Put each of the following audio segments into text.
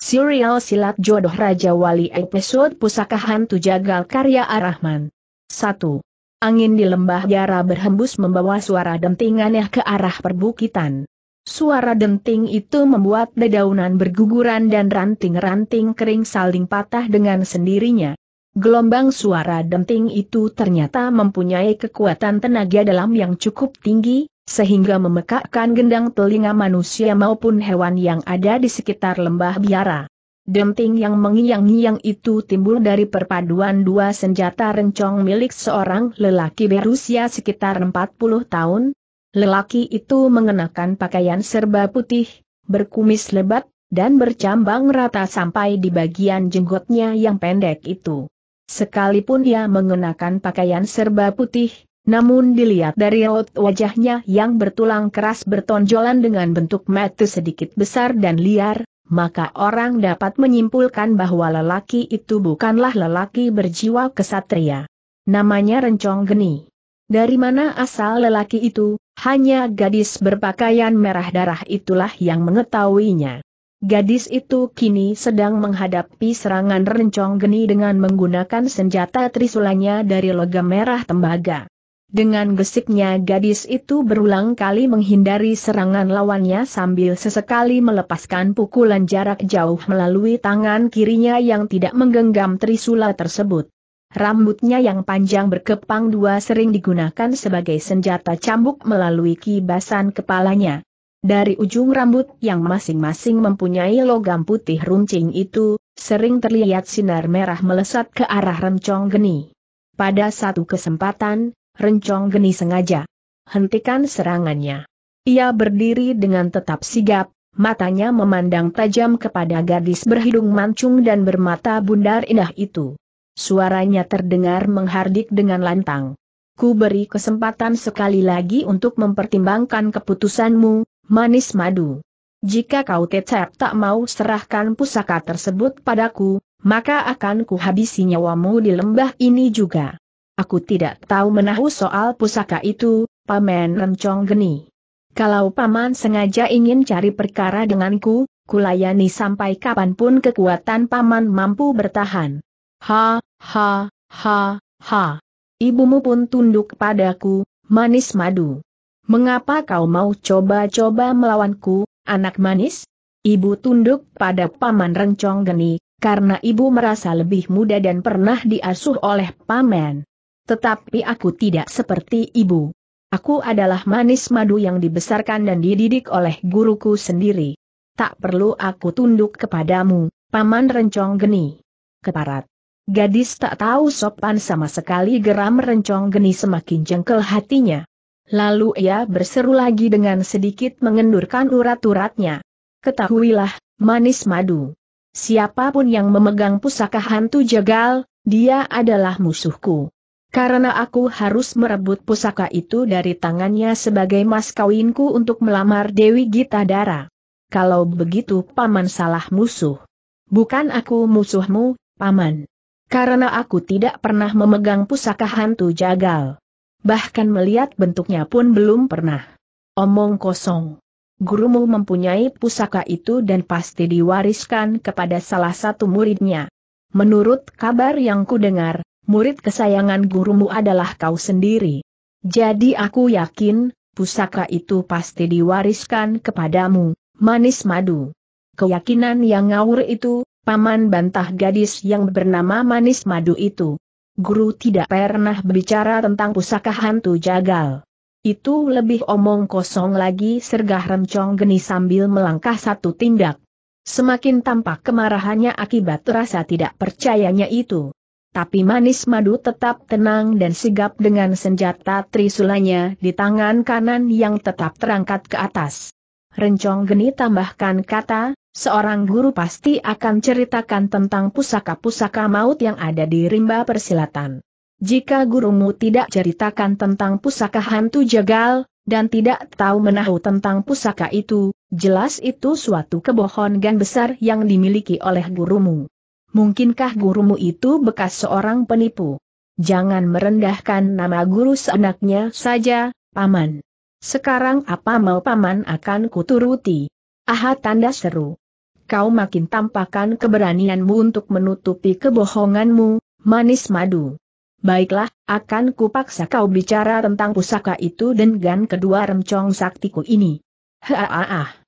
Serial Silat Jodoh Raja Wali Episode Pusaka Hantu Jagal Karya Ar Rahman. 1. Angin di lembah Yara berhembus membawa suara dentingannya ke arah perbukitan. Suara denting itu membuat dedaunan berguguran dan ranting-ranting kering saling patah dengan sendirinya. Gelombang suara denting itu ternyata mempunyai kekuatan tenaga dalam yang cukup tinggi, sehingga memekakkan gendang telinga manusia maupun hewan yang ada di sekitar lembah biara. Denting yang mengiang-ngiang itu timbul dari perpaduan dua senjata rencong milik seorang lelaki berusia sekitar 40 tahun. Lelaki itu mengenakan pakaian serba putih, berkumis lebat, dan bercambang rata sampai di bagian jenggotnya yang pendek itu. Sekalipun ia mengenakan pakaian serba putih, namun dilihat dari raut wajahnya yang bertulang keras bertonjolan dengan bentuk mata sedikit besar dan liar, maka orang dapat menyimpulkan bahwa lelaki itu bukanlah lelaki berjiwa kesatria. Namanya Rencong Geni. Dari mana asal lelaki itu, hanya gadis berpakaian merah darah itulah yang mengetahuinya. Gadis itu kini sedang menghadapi serangan rencong geni dengan menggunakan senjata trisulanya dari logam merah tembaga. Dengan gesiknya gadis itu berulang kali menghindari serangan lawannya sambil sesekali melepaskan pukulan jarak jauh melalui tangan kirinya yang tidak menggenggam trisula tersebut. Rambutnya yang panjang berkepang dua sering digunakan sebagai senjata cambuk melalui kibasan kepalanya. Dari ujung rambut yang masing-masing mempunyai logam putih runcing itu, sering terlihat sinar merah melesat ke arah remcong geni. Pada satu kesempatan, Rencong Geni sengaja. Hentikan serangannya. Ia berdiri dengan tetap sigap, matanya memandang tajam kepada gadis berhidung mancung dan bermata bundar indah itu. Suaranya terdengar menghardik dengan lantang. Ku beri kesempatan sekali lagi untuk mempertimbangkan keputusanmu, manis madu. Jika kau tetap tak mau serahkan pusaka tersebut padaku, maka akan kuhabisi nyawamu di lembah ini juga. Aku tidak tahu menahu soal pusaka itu, Paman Rencong Geni. Kalau Paman sengaja ingin cari perkara denganku, kulayani sampai kapanpun kekuatan Paman mampu bertahan. Ha, ha, ha, ha. Ibumu pun tunduk padaku, manis madu. Mengapa kau mau coba-coba melawanku, anak manis? Ibu tunduk pada Paman Rencong Geni, karena ibu merasa lebih muda dan pernah diasuh oleh Paman. Tetapi aku tidak seperti ibu. Aku adalah manis madu yang dibesarkan dan dididik oleh guruku sendiri. Tak perlu aku tunduk kepadamu, Paman Rencong Geni. Keparat. Gadis tak tahu sopan sama sekali geram rencong geni semakin jengkel hatinya. Lalu ia berseru lagi dengan sedikit mengendurkan urat-uratnya. Ketahuilah, manis madu. Siapapun yang memegang pusaka hantu jegal, dia adalah musuhku. Karena aku harus merebut pusaka itu dari tangannya sebagai mas kawinku untuk melamar Dewi Gita Dara. Kalau begitu paman salah musuh. Bukan aku musuhmu, paman. Karena aku tidak pernah memegang pusaka hantu jagal. Bahkan melihat bentuknya pun belum pernah. Omong kosong. Gurumu mempunyai pusaka itu dan pasti diwariskan kepada salah satu muridnya. Menurut kabar yang kudengar, murid kesayangan gurumu adalah kau sendiri. Jadi aku yakin, pusaka itu pasti diwariskan kepadamu, manis madu. Keyakinan yang ngawur itu, paman bantah gadis yang bernama manis madu itu. Guru tidak pernah berbicara tentang pusaka hantu jagal. Itu lebih omong kosong lagi sergah rencong geni sambil melangkah satu tindak. Semakin tampak kemarahannya akibat rasa tidak percayanya itu tapi manis madu tetap tenang dan sigap dengan senjata trisulanya di tangan kanan yang tetap terangkat ke atas. Rencong Geni tambahkan kata, seorang guru pasti akan ceritakan tentang pusaka-pusaka maut yang ada di rimba persilatan. Jika gurumu tidak ceritakan tentang pusaka hantu jagal, dan tidak tahu menahu tentang pusaka itu, jelas itu suatu kebohongan besar yang dimiliki oleh gurumu. Mungkinkah gurumu itu bekas seorang penipu? Jangan merendahkan nama guru seenaknya saja, Paman. Sekarang apa mau Paman akan kuturuti? Aha tanda seru. Kau makin tampakkan keberanianmu untuk menutupi kebohonganmu, manis madu. Baiklah, akan kupaksa kau bicara tentang pusaka itu dengan kedua remcong saktiku ini. Haaah.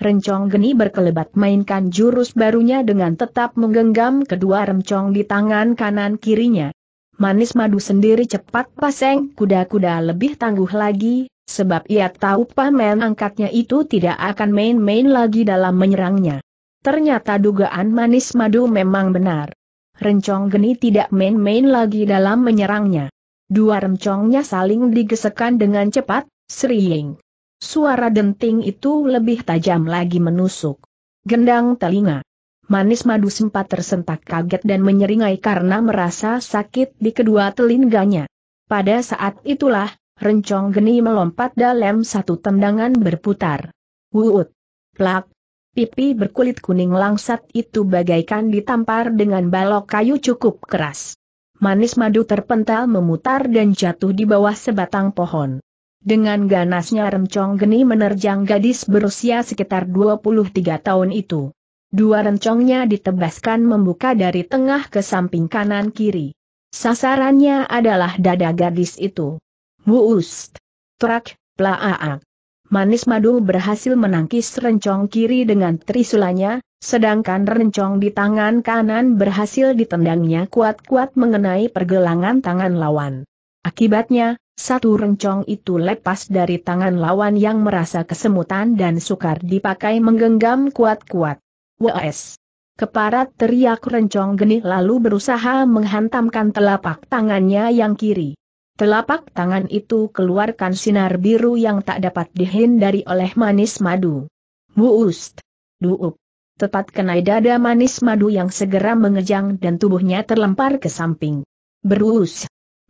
Rencong geni berkelebat mainkan jurus barunya dengan tetap menggenggam kedua rencong di tangan kanan kirinya. Manis madu sendiri cepat pasang kuda-kuda lebih tangguh lagi, sebab ia tahu pamen angkatnya itu tidak akan main-main lagi dalam menyerangnya. Ternyata dugaan manis madu memang benar. Rencong geni tidak main-main lagi dalam menyerangnya. Dua rencongnya saling digesekan dengan cepat, sering. Suara denting itu lebih tajam lagi menusuk. Gendang telinga. Manis madu sempat tersentak kaget dan menyeringai karena merasa sakit di kedua telinganya. Pada saat itulah, rencong geni melompat dalam satu tendangan berputar. Wuut. Plak. Pipi berkulit kuning langsat itu bagaikan ditampar dengan balok kayu cukup keras. Manis madu terpental memutar dan jatuh di bawah sebatang pohon. Dengan ganasnya rencong geni menerjang gadis berusia sekitar 23 tahun itu. Dua rencongnya ditebaskan membuka dari tengah ke samping kanan kiri. Sasarannya adalah dada gadis itu. Muust. Trak, plaaak. Manis madu berhasil menangkis rencong kiri dengan trisulanya, sedangkan rencong di tangan kanan berhasil ditendangnya kuat-kuat mengenai pergelangan tangan lawan. Akibatnya, satu rencong itu lepas dari tangan lawan yang merasa kesemutan dan sukar dipakai menggenggam kuat-kuat. Wes! Keparat teriak rencong geni lalu berusaha menghantamkan telapak tangannya yang kiri. Telapak tangan itu keluarkan sinar biru yang tak dapat dihindari oleh manis madu. Muust! Duup! tepat kena dada manis madu yang segera mengejang dan tubuhnya terlempar ke samping. Berus,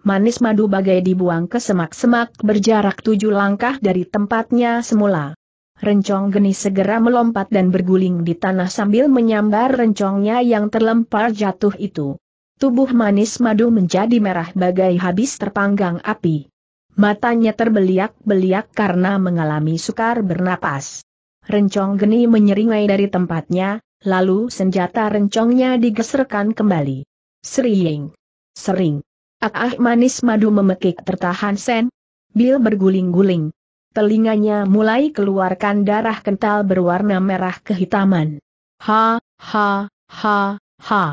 manis madu bagai dibuang ke semak-semak berjarak tujuh langkah dari tempatnya semula. Rencong geni segera melompat dan berguling di tanah sambil menyambar rencongnya yang terlempar jatuh itu. Tubuh manis madu menjadi merah bagai habis terpanggang api. Matanya terbeliak-beliak karena mengalami sukar bernapas. Rencong geni menyeringai dari tempatnya, lalu senjata rencongnya digeserkan kembali. Sering. Sering. Ah, manis madu memekik tertahan Sen. Bill berguling-guling. Telinganya mulai keluarkan darah kental berwarna merah kehitaman. Ha, ha, ha, ha.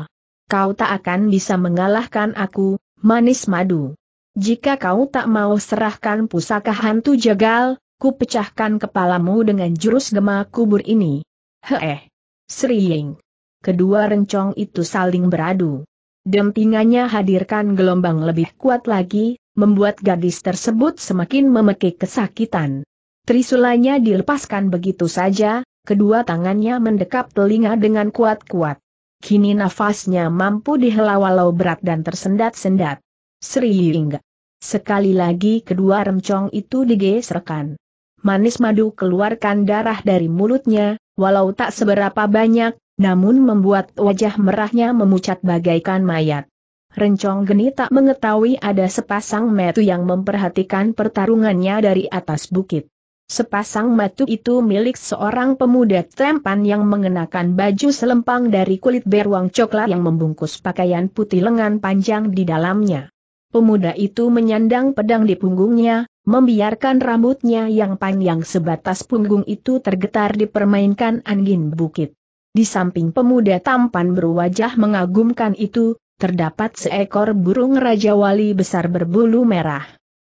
Kau tak akan bisa mengalahkan aku, manis madu. Jika kau tak mau serahkan pusaka hantu jagal, ku pecahkan kepalamu dengan jurus gema kubur ini. Heeh. Sering. Kedua rencong itu saling beradu. Dempingannya hadirkan gelombang lebih kuat lagi, membuat gadis tersebut semakin memekik kesakitan. Trisulanya dilepaskan begitu saja, kedua tangannya mendekap telinga dengan kuat-kuat. Kini nafasnya mampu dihela walau berat dan tersendat-sendat. Sering. Sekali lagi kedua remcong itu digeserkan. Manis madu keluarkan darah dari mulutnya, walau tak seberapa banyak, namun membuat wajah merahnya memucat bagaikan mayat. Rencong Geni tak mengetahui ada sepasang metu yang memperhatikan pertarungannya dari atas bukit. Sepasang metu itu milik seorang pemuda trempan yang mengenakan baju selempang dari kulit beruang coklat yang membungkus pakaian putih lengan panjang di dalamnya. Pemuda itu menyandang pedang di punggungnya, membiarkan rambutnya yang panjang sebatas punggung itu tergetar dipermainkan angin bukit. Di samping pemuda tampan berwajah mengagumkan itu, terdapat seekor burung Raja Wali besar berbulu merah.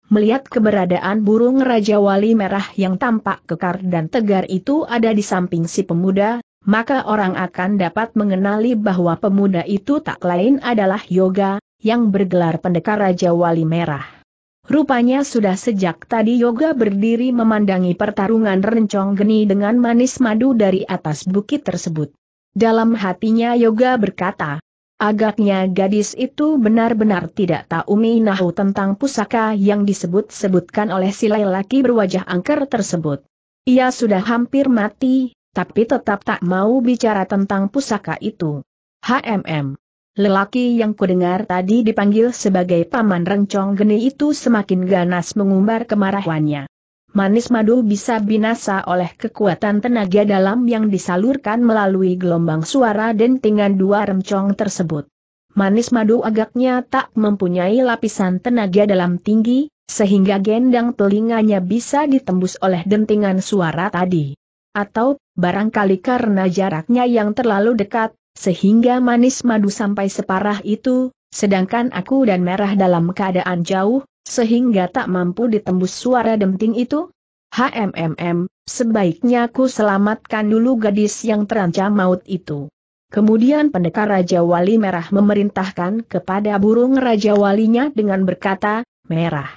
Melihat keberadaan burung Raja Wali merah yang tampak kekar dan tegar itu ada di samping si pemuda, maka orang akan dapat mengenali bahwa pemuda itu tak lain adalah Yoga, yang bergelar pendekar Raja Wali Merah. Rupanya sudah sejak tadi Yoga berdiri memandangi pertarungan rencong geni dengan manis madu dari atas bukit tersebut. Dalam hatinya Yoga berkata, agaknya gadis itu benar-benar tidak tahu minahu tentang pusaka yang disebut-sebutkan oleh si lelaki berwajah angker tersebut. Ia sudah hampir mati, tapi tetap tak mau bicara tentang pusaka itu. HMM Lelaki yang kudengar tadi dipanggil sebagai Paman Rencong Geni itu semakin ganas mengumbar kemarahannya. Manis madu bisa binasa oleh kekuatan tenaga dalam yang disalurkan melalui gelombang suara dentingan dua rencong tersebut. Manis madu agaknya tak mempunyai lapisan tenaga dalam tinggi, sehingga gendang telinganya bisa ditembus oleh dentingan suara tadi. Atau, barangkali karena jaraknya yang terlalu dekat, sehingga manis madu sampai separah itu, sedangkan aku dan merah dalam keadaan jauh, sehingga tak mampu ditembus suara denting itu? HMMM, sebaiknya aku selamatkan dulu gadis yang terancam maut itu. Kemudian pendekar Raja Wali Merah memerintahkan kepada burung Raja Walinya dengan berkata, Merah,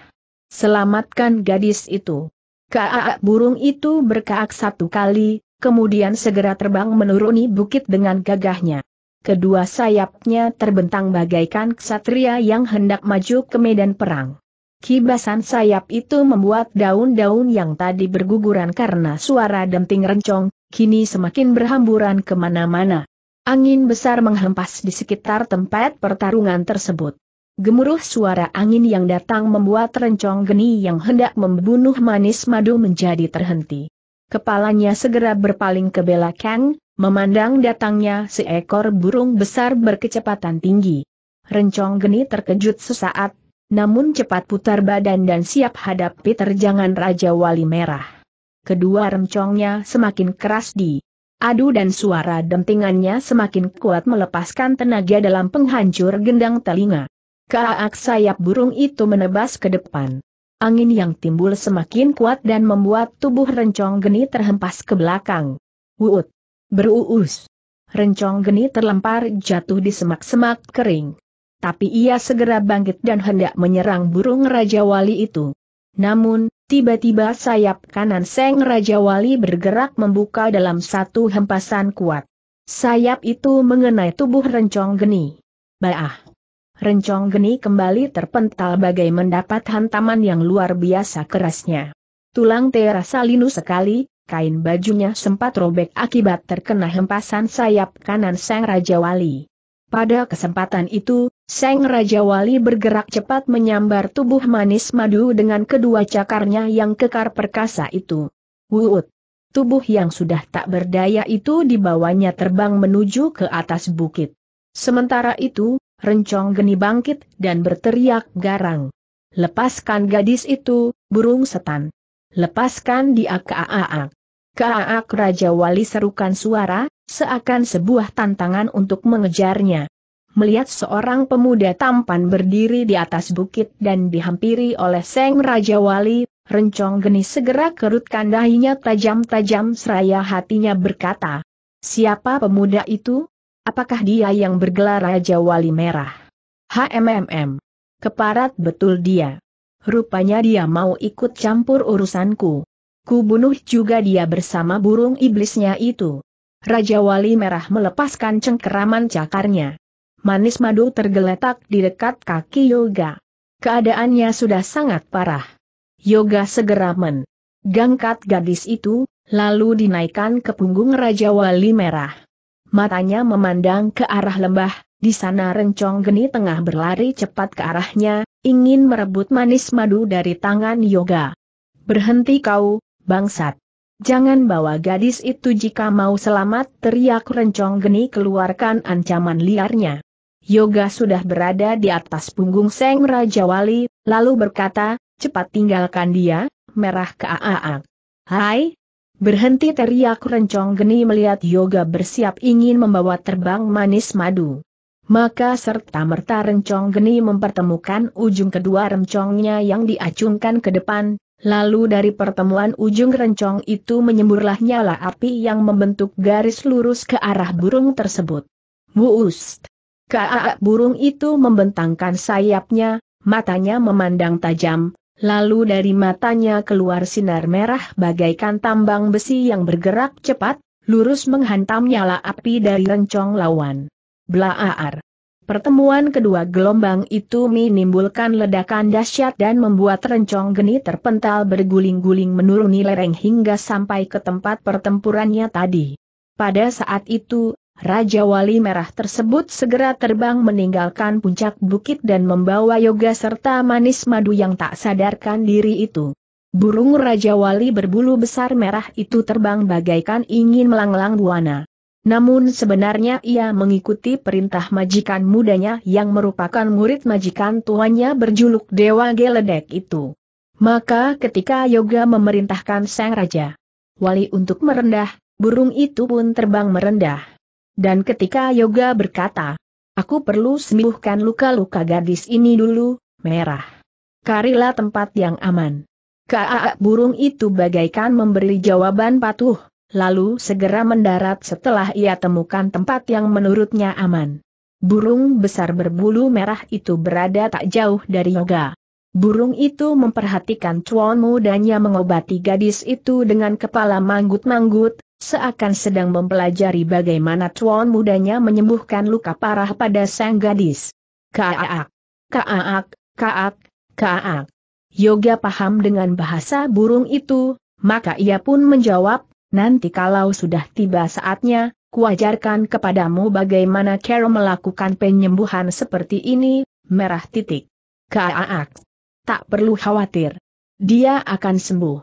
selamatkan gadis itu. Kaak burung itu berkaak satu kali, kemudian segera terbang menuruni bukit dengan gagahnya. Kedua sayapnya terbentang bagaikan ksatria yang hendak maju ke medan perang. Kibasan sayap itu membuat daun-daun yang tadi berguguran karena suara denting rencong, kini semakin berhamburan kemana-mana. Angin besar menghempas di sekitar tempat pertarungan tersebut. Gemuruh suara angin yang datang membuat rencong geni yang hendak membunuh manis madu menjadi terhenti kepalanya segera berpaling ke belakang, memandang datangnya seekor burung besar berkecepatan tinggi. Rencong geni terkejut sesaat, namun cepat putar badan dan siap hadapi terjangan Raja Wali Merah. Kedua rencongnya semakin keras di adu dan suara dentingannya semakin kuat melepaskan tenaga dalam penghancur gendang telinga. Kaak sayap burung itu menebas ke depan. Angin yang timbul semakin kuat dan membuat tubuh rencong geni terhempas ke belakang. Wuut. Beruus. Rencong geni terlempar jatuh di semak-semak kering. Tapi ia segera bangkit dan hendak menyerang burung Raja Wali itu. Namun, tiba-tiba sayap kanan Seng Raja Wali bergerak membuka dalam satu hempasan kuat. Sayap itu mengenai tubuh rencong geni. Baah! rencong geni kembali terpental bagai mendapat hantaman yang luar biasa kerasnya. Tulang terasa linu sekali, kain bajunya sempat robek akibat terkena hempasan sayap kanan Sang Raja Wali. Pada kesempatan itu, sang Raja Wali bergerak cepat menyambar tubuh manis madu dengan kedua cakarnya yang kekar perkasa itu. Wuut! Tubuh yang sudah tak berdaya itu dibawanya terbang menuju ke atas bukit. Sementara itu, Rencong geni bangkit dan berteriak garang. Lepaskan gadis itu, burung setan. Lepaskan dia kaaak. Kaaak Raja Wali serukan suara, seakan sebuah tantangan untuk mengejarnya. Melihat seorang pemuda tampan berdiri di atas bukit dan dihampiri oleh Seng Raja Wali, Rencong geni segera kerutkan dahinya tajam-tajam seraya hatinya berkata, Siapa pemuda itu? Apakah dia yang bergelar Raja Wali Merah? HMMM. Keparat betul dia. Rupanya dia mau ikut campur urusanku. Ku bunuh juga dia bersama burung iblisnya itu. Raja Wali Merah melepaskan cengkeraman cakarnya. Manis madu tergeletak di dekat kaki Yoga. Keadaannya sudah sangat parah. Yoga segera men. Gangkat gadis itu, lalu dinaikkan ke punggung Raja Wali Merah matanya memandang ke arah lembah, di sana rencong geni tengah berlari cepat ke arahnya, ingin merebut manis madu dari tangan yoga. Berhenti kau, bangsat. Jangan bawa gadis itu jika mau selamat teriak rencong geni keluarkan ancaman liarnya. Yoga sudah berada di atas punggung Seng Raja Wali, lalu berkata, cepat tinggalkan dia, merah ke keaak. Hai, Berhenti teriak rencong geni melihat Yoga bersiap ingin membawa terbang manis madu. Maka serta merta rencong geni mempertemukan ujung kedua rencongnya yang diacungkan ke depan, lalu dari pertemuan ujung rencong itu menyemburlah nyala api yang membentuk garis lurus ke arah burung tersebut. Wust! Kaak burung itu membentangkan sayapnya, matanya memandang tajam, Lalu dari matanya keluar sinar merah bagaikan tambang besi yang bergerak cepat, lurus menghantam nyala api dari rencong lawan. Blaaar. Pertemuan kedua gelombang itu menimbulkan ledakan dahsyat dan membuat rencong geni terpental berguling-guling menuruni lereng hingga sampai ke tempat pertempurannya tadi. Pada saat itu, Raja Wali Merah tersebut segera terbang meninggalkan puncak bukit dan membawa yoga serta manis madu yang tak sadarkan diri itu. Burung Raja Wali berbulu besar merah itu terbang bagaikan ingin melanglang buana. Namun sebenarnya ia mengikuti perintah majikan mudanya yang merupakan murid majikan tuannya berjuluk Dewa Geledek itu. Maka ketika Yoga memerintahkan sang raja, wali untuk merendah, burung itu pun terbang merendah. Dan ketika Yoga berkata, Aku perlu sembuhkan luka-luka gadis ini dulu, merah. Karilah tempat yang aman. Kaak burung itu bagaikan memberi jawaban patuh, lalu segera mendarat setelah ia temukan tempat yang menurutnya aman. Burung besar berbulu merah itu berada tak jauh dari Yoga. Burung itu memperhatikan tuanmu dan ia mengobati gadis itu dengan kepala manggut-manggut, seakan sedang mempelajari bagaimana tuan mudanya menyembuhkan luka parah pada sang gadis. Kaak, kaak, kaak, kaak. Yoga paham dengan bahasa burung itu, maka ia pun menjawab, nanti kalau sudah tiba saatnya, kuajarkan kepadamu bagaimana Carol melakukan penyembuhan seperti ini, merah titik. Kaak. Tak perlu khawatir. Dia akan sembuh.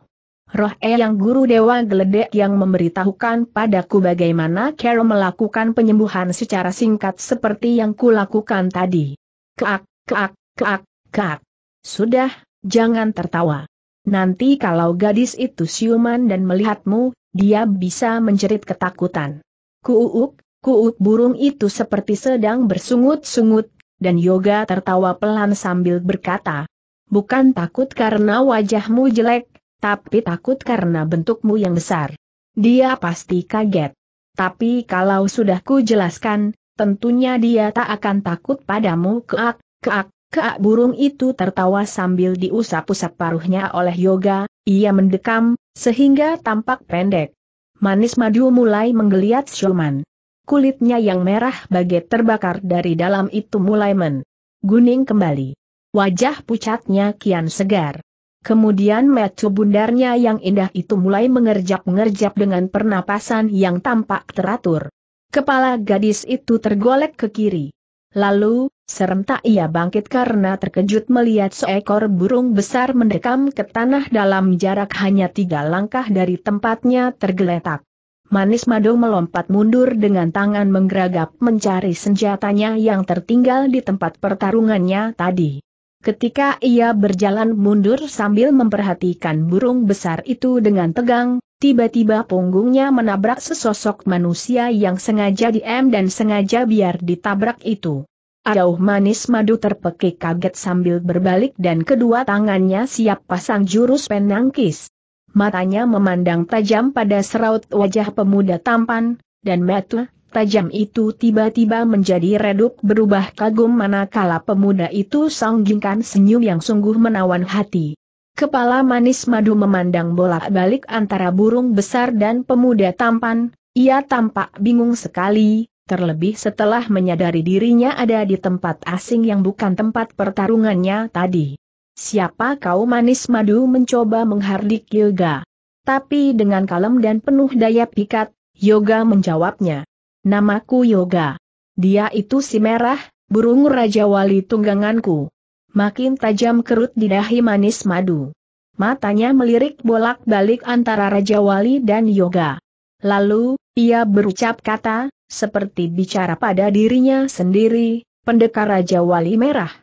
Roh E yang guru dewa geledek yang memberitahukan padaku bagaimana Carol melakukan penyembuhan secara singkat seperti yang kulakukan tadi. Keak, keak, keak, keak. Sudah, jangan tertawa. Nanti kalau gadis itu siuman dan melihatmu, dia bisa menjerit ketakutan. Kuuk, kuuk burung itu seperti sedang bersungut-sungut, dan Yoga tertawa pelan sambil berkata, Bukan takut karena wajahmu jelek, tapi takut karena bentukmu yang besar. Dia pasti kaget. Tapi kalau sudah ku jelaskan, tentunya dia tak akan takut padamu keak, keak, keak burung itu tertawa sambil diusap-usap paruhnya oleh yoga, ia mendekam, sehingga tampak pendek. Manis madu mulai menggeliat Shoman. Kulitnya yang merah bagai terbakar dari dalam itu mulai men. Guning kembali. Wajah pucatnya kian segar. Kemudian metu bundarnya yang indah itu mulai mengerjap-ngerjap dengan pernapasan yang tampak teratur. Kepala gadis itu tergolek ke kiri. Lalu, serentak ia bangkit karena terkejut melihat seekor burung besar mendekam ke tanah dalam jarak hanya tiga langkah dari tempatnya tergeletak. Manis Mado melompat mundur dengan tangan menggeragap mencari senjatanya yang tertinggal di tempat pertarungannya tadi. Ketika ia berjalan mundur sambil memperhatikan burung besar itu dengan tegang, tiba-tiba punggungnya menabrak sesosok manusia yang sengaja diem dan sengaja biar ditabrak itu. Adauh manis madu terpekik kaget sambil berbalik dan kedua tangannya siap pasang jurus penangkis. Matanya memandang tajam pada seraut wajah pemuda tampan, dan metu tajam itu tiba-tiba menjadi redup berubah kagum manakala pemuda itu sanggingkan senyum yang sungguh menawan hati. Kepala manis madu memandang bolak-balik antara burung besar dan pemuda tampan, ia tampak bingung sekali, terlebih setelah menyadari dirinya ada di tempat asing yang bukan tempat pertarungannya tadi. Siapa kau manis madu mencoba menghardik Yoga? Tapi dengan kalem dan penuh daya pikat, Yoga menjawabnya. Namaku Yoga. Dia itu si merah, burung Raja Wali tungganganku. Makin tajam kerut di dahi manis madu. Matanya melirik bolak-balik antara Raja Wali dan Yoga. Lalu, ia berucap kata, seperti bicara pada dirinya sendiri, pendekar Raja Wali merah.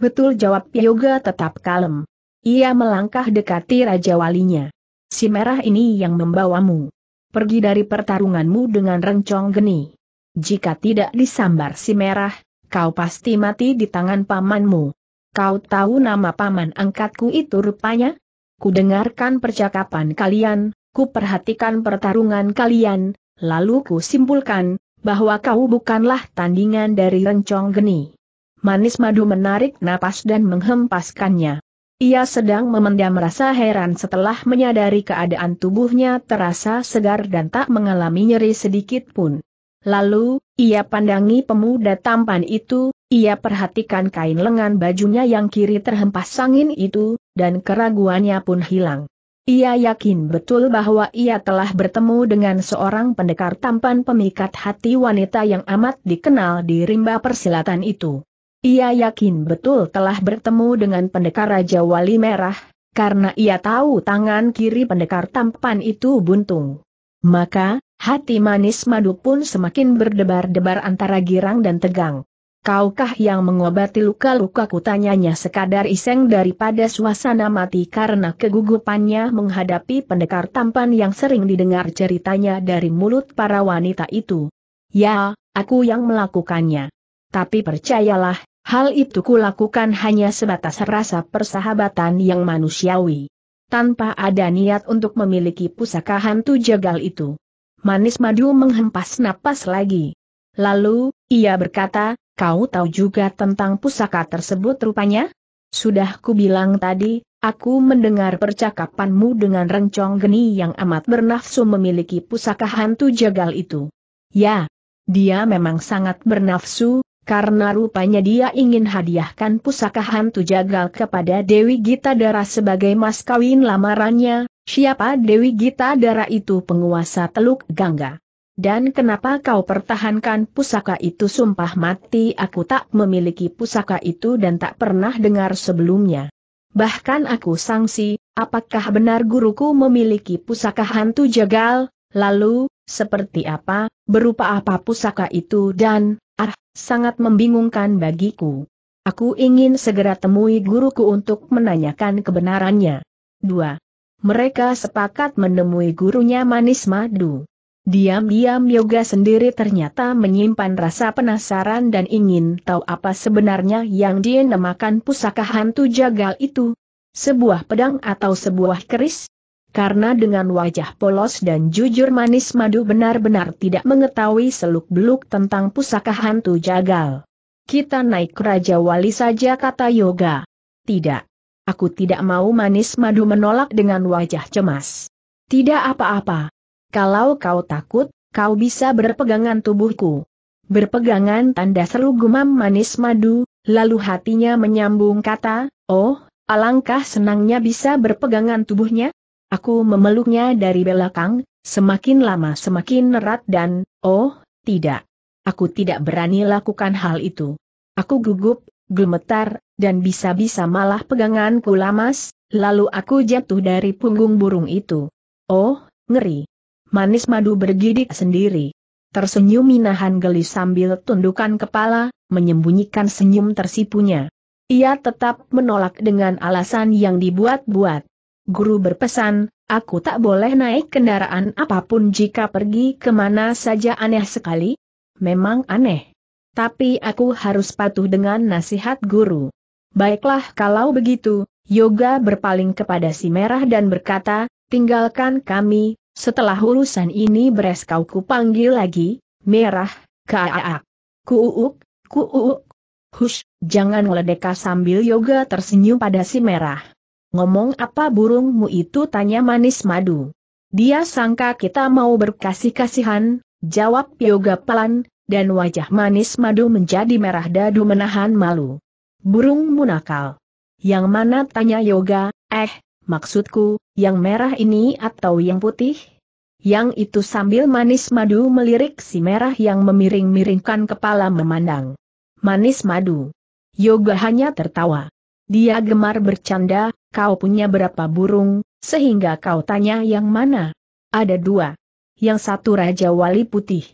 Betul jawab Yoga tetap kalem. Ia melangkah dekati Raja Walinya. Si merah ini yang membawamu pergi dari pertarunganmu dengan rencong geni. Jika tidak disambar si merah, kau pasti mati di tangan pamanmu. Kau tahu nama paman angkatku itu rupanya? Kudengarkan percakapan kalian, kuperhatikan pertarungan kalian, lalu kusimpulkan, bahwa kau bukanlah tandingan dari rencong geni. Manis madu menarik napas dan menghempaskannya. Ia sedang memendam rasa heran setelah menyadari keadaan tubuhnya terasa segar dan tak mengalami nyeri sedikit pun. Lalu, ia pandangi pemuda tampan itu, ia perhatikan kain lengan bajunya yang kiri terhempas angin itu, dan keraguannya pun hilang. Ia yakin betul bahwa ia telah bertemu dengan seorang pendekar tampan pemikat hati wanita yang amat dikenal di rimba persilatan itu. Ia yakin betul telah bertemu dengan pendekar Raja Wali Merah, karena ia tahu tangan kiri pendekar tampan itu buntung. Maka, hati manis madu pun semakin berdebar-debar antara girang dan tegang. Kaukah yang mengobati luka-luka kutanyanya sekadar iseng daripada suasana mati karena kegugupannya menghadapi pendekar tampan yang sering didengar ceritanya dari mulut para wanita itu. Ya, aku yang melakukannya. Tapi percayalah, Hal itu kulakukan hanya sebatas rasa persahabatan yang manusiawi. Tanpa ada niat untuk memiliki pusaka hantu jagal itu. Manis madu menghempas napas lagi. Lalu, ia berkata, kau tahu juga tentang pusaka tersebut rupanya? Sudah kubilang tadi, aku mendengar percakapanmu dengan rencong geni yang amat bernafsu memiliki pusaka hantu jagal itu. Ya, dia memang sangat bernafsu, karena rupanya dia ingin hadiahkan pusaka hantu jagal kepada Dewi Gita Dara sebagai mas kawin lamarannya, siapa Dewi Gita Dara itu penguasa Teluk Gangga. Dan kenapa kau pertahankan pusaka itu sumpah mati aku tak memiliki pusaka itu dan tak pernah dengar sebelumnya. Bahkan aku sangsi, apakah benar guruku memiliki pusaka hantu jagal, lalu, seperti apa, berupa apa pusaka itu dan, sangat membingungkan bagiku. Aku ingin segera temui guruku untuk menanyakan kebenarannya. 2. Mereka sepakat menemui gurunya Manis Madu. Diam-diam Yoga sendiri ternyata menyimpan rasa penasaran dan ingin tahu apa sebenarnya yang dinamakan pusaka hantu jagal itu. Sebuah pedang atau sebuah keris? karena dengan wajah polos dan jujur manis madu benar-benar tidak mengetahui seluk-beluk tentang pusaka hantu jagal. Kita naik Raja Wali saja kata Yoga. Tidak. Aku tidak mau manis madu menolak dengan wajah cemas. Tidak apa-apa. Kalau kau takut, kau bisa berpegangan tubuhku. Berpegangan tanda seru gumam manis madu, lalu hatinya menyambung kata, oh, alangkah senangnya bisa berpegangan tubuhnya, Aku memeluknya dari belakang, semakin lama semakin erat dan, oh, tidak. Aku tidak berani lakukan hal itu. Aku gugup, gemetar, dan bisa-bisa malah peganganku lamas, lalu aku jatuh dari punggung burung itu. Oh, ngeri. Manis madu bergidik sendiri. Tersenyum Minahan gelis sambil tundukan kepala, menyembunyikan senyum tersipunya. Ia tetap menolak dengan alasan yang dibuat-buat guru berpesan, aku tak boleh naik kendaraan apapun jika pergi kemana saja aneh sekali. Memang aneh. Tapi aku harus patuh dengan nasihat guru. Baiklah kalau begitu, Yoga berpaling kepada si merah dan berkata, tinggalkan kami, setelah urusan ini beres kau kupanggil lagi, merah, kaaak. Kuuk, kuuk. Hush, jangan ledeka sambil yoga tersenyum pada si merah. Ngomong apa burungmu itu tanya manis madu. Dia sangka kita mau berkasih-kasihan, jawab Yoga pelan, dan wajah manis madu menjadi merah dadu menahan malu. Burung Munakal. Yang mana tanya Yoga, eh, maksudku, yang merah ini atau yang putih? Yang itu sambil manis madu melirik si merah yang memiring-miringkan kepala memandang. Manis madu. Yoga hanya tertawa. Dia gemar bercanda, kau punya berapa burung, sehingga kau tanya yang mana? Ada dua. Yang satu Raja Wali Putih.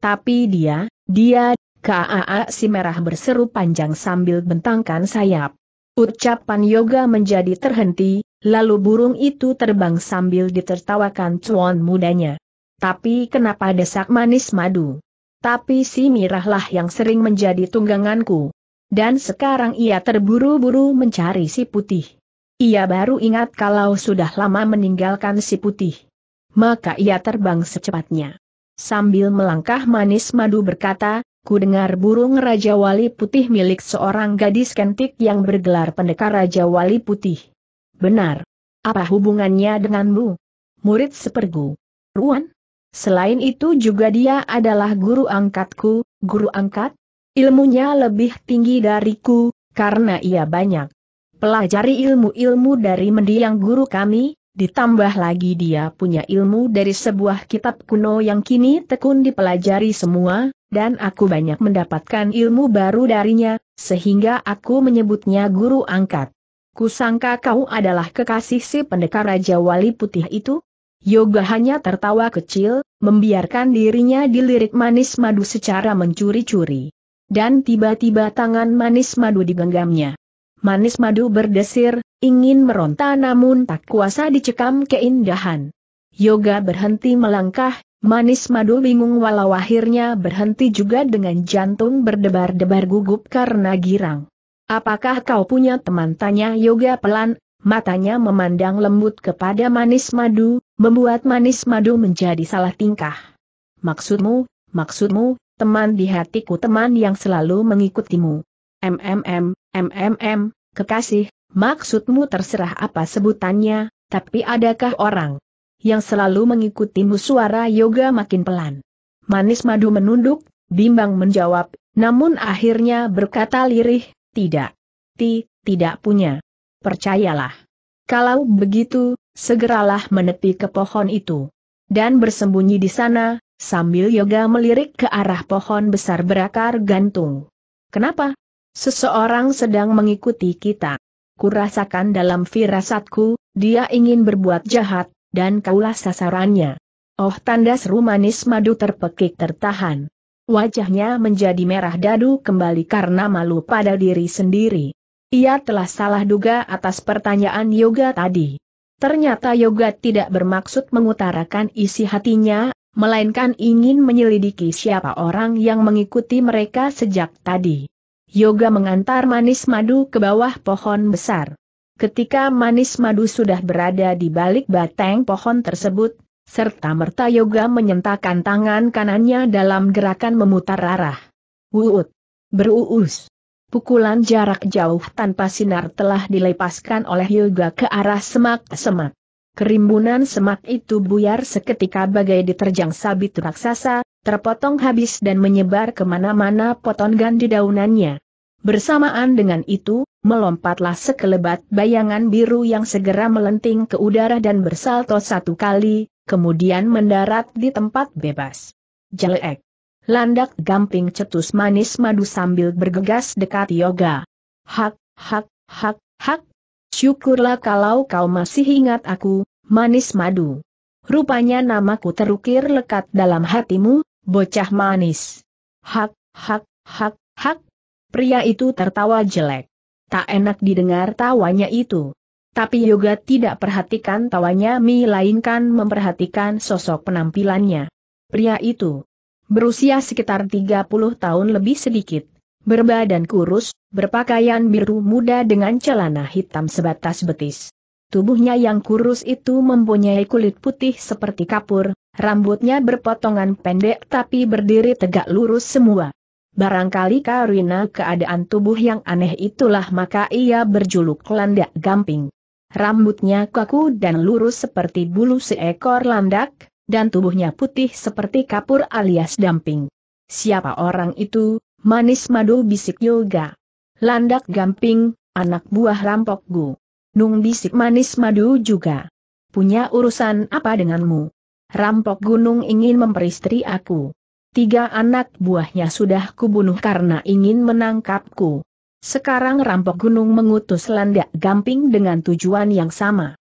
Tapi dia, dia, KAA si merah berseru panjang sambil bentangkan sayap. Ucapan yoga menjadi terhenti, lalu burung itu terbang sambil ditertawakan cuan mudanya. Tapi kenapa desak manis madu? Tapi si mirahlah yang sering menjadi tungganganku dan sekarang ia terburu-buru mencari si putih. Ia baru ingat kalau sudah lama meninggalkan si putih. Maka ia terbang secepatnya. Sambil melangkah manis madu berkata, ku dengar burung Raja Wali Putih milik seorang gadis kentik yang bergelar pendekar Raja Wali Putih. Benar. Apa hubungannya denganmu? Murid sepergu. Ruan? Selain itu juga dia adalah guru angkatku, guru angkat? Ilmunya lebih tinggi dariku, karena ia banyak pelajari ilmu-ilmu dari mendiang guru kami, ditambah lagi dia punya ilmu dari sebuah kitab kuno yang kini tekun dipelajari semua, dan aku banyak mendapatkan ilmu baru darinya, sehingga aku menyebutnya guru angkat. Kusangka kau adalah kekasih si pendekar Raja Wali Putih itu? Yoga hanya tertawa kecil, membiarkan dirinya dilirik manis madu secara mencuri-curi dan tiba-tiba tangan manis madu digenggamnya. Manis madu berdesir, ingin meronta namun tak kuasa dicekam keindahan. Yoga berhenti melangkah, manis madu bingung walau akhirnya berhenti juga dengan jantung berdebar-debar gugup karena girang. Apakah kau punya teman? Tanya Yoga pelan, matanya memandang lembut kepada manis madu, membuat manis madu menjadi salah tingkah. Maksudmu, maksudmu, teman di hatiku teman yang selalu mengikutimu. MMM, MMM, kekasih, maksudmu terserah apa sebutannya, tapi adakah orang yang selalu mengikutimu suara yoga makin pelan. Manis madu menunduk, bimbang menjawab, namun akhirnya berkata lirih, tidak. Ti, tidak punya. Percayalah. Kalau begitu, segeralah menepi ke pohon itu. Dan bersembunyi di sana, sambil Yoga melirik ke arah pohon besar berakar gantung. Kenapa? Seseorang sedang mengikuti kita. Kurasakan dalam firasatku, dia ingin berbuat jahat, dan kaulah sasarannya. Oh tanda seru manis madu terpekik tertahan. Wajahnya menjadi merah dadu kembali karena malu pada diri sendiri. Ia telah salah duga atas pertanyaan Yoga tadi. Ternyata Yoga tidak bermaksud mengutarakan isi hatinya, melainkan ingin menyelidiki siapa orang yang mengikuti mereka sejak tadi. Yoga mengantar manis madu ke bawah pohon besar. Ketika manis madu sudah berada di balik batang pohon tersebut, serta merta Yoga menyentakan tangan kanannya dalam gerakan memutar arah. Wuut. Beruus. Pukulan jarak jauh tanpa sinar telah dilepaskan oleh Yoga ke arah semak-semak. Kerimbunan semak itu buyar seketika bagai diterjang sabit raksasa, terpotong habis dan menyebar kemana-mana potongan di daunannya. Bersamaan dengan itu, melompatlah sekelebat bayangan biru yang segera melenting ke udara dan bersalto satu kali, kemudian mendarat di tempat bebas. Jelek. Landak gamping cetus manis madu sambil bergegas dekat yoga. Hak, hak, hak, hak, Syukurlah kalau kau masih ingat aku, manis madu. Rupanya namaku terukir lekat dalam hatimu, bocah manis. Hak, hak, hak, hak. Pria itu tertawa jelek. Tak enak didengar tawanya itu. Tapi Yoga tidak perhatikan tawanya melainkan memperhatikan sosok penampilannya. Pria itu berusia sekitar 30 tahun lebih sedikit berbadan kurus, berpakaian biru muda dengan celana hitam sebatas betis. Tubuhnya yang kurus itu mempunyai kulit putih seperti kapur, rambutnya berpotongan pendek tapi berdiri tegak lurus semua. Barangkali karena keadaan tubuh yang aneh itulah maka ia berjuluk landak gamping. Rambutnya kaku dan lurus seperti bulu seekor landak, dan tubuhnya putih seperti kapur alias damping. Siapa orang itu, Manis madu bisik yoga. Landak gamping, anak buah rampok gu. Nung bisik manis madu juga. Punya urusan apa denganmu? Rampok gunung ingin memperistri aku. Tiga anak buahnya sudah kubunuh karena ingin menangkapku. Sekarang rampok gunung mengutus landak gamping dengan tujuan yang sama.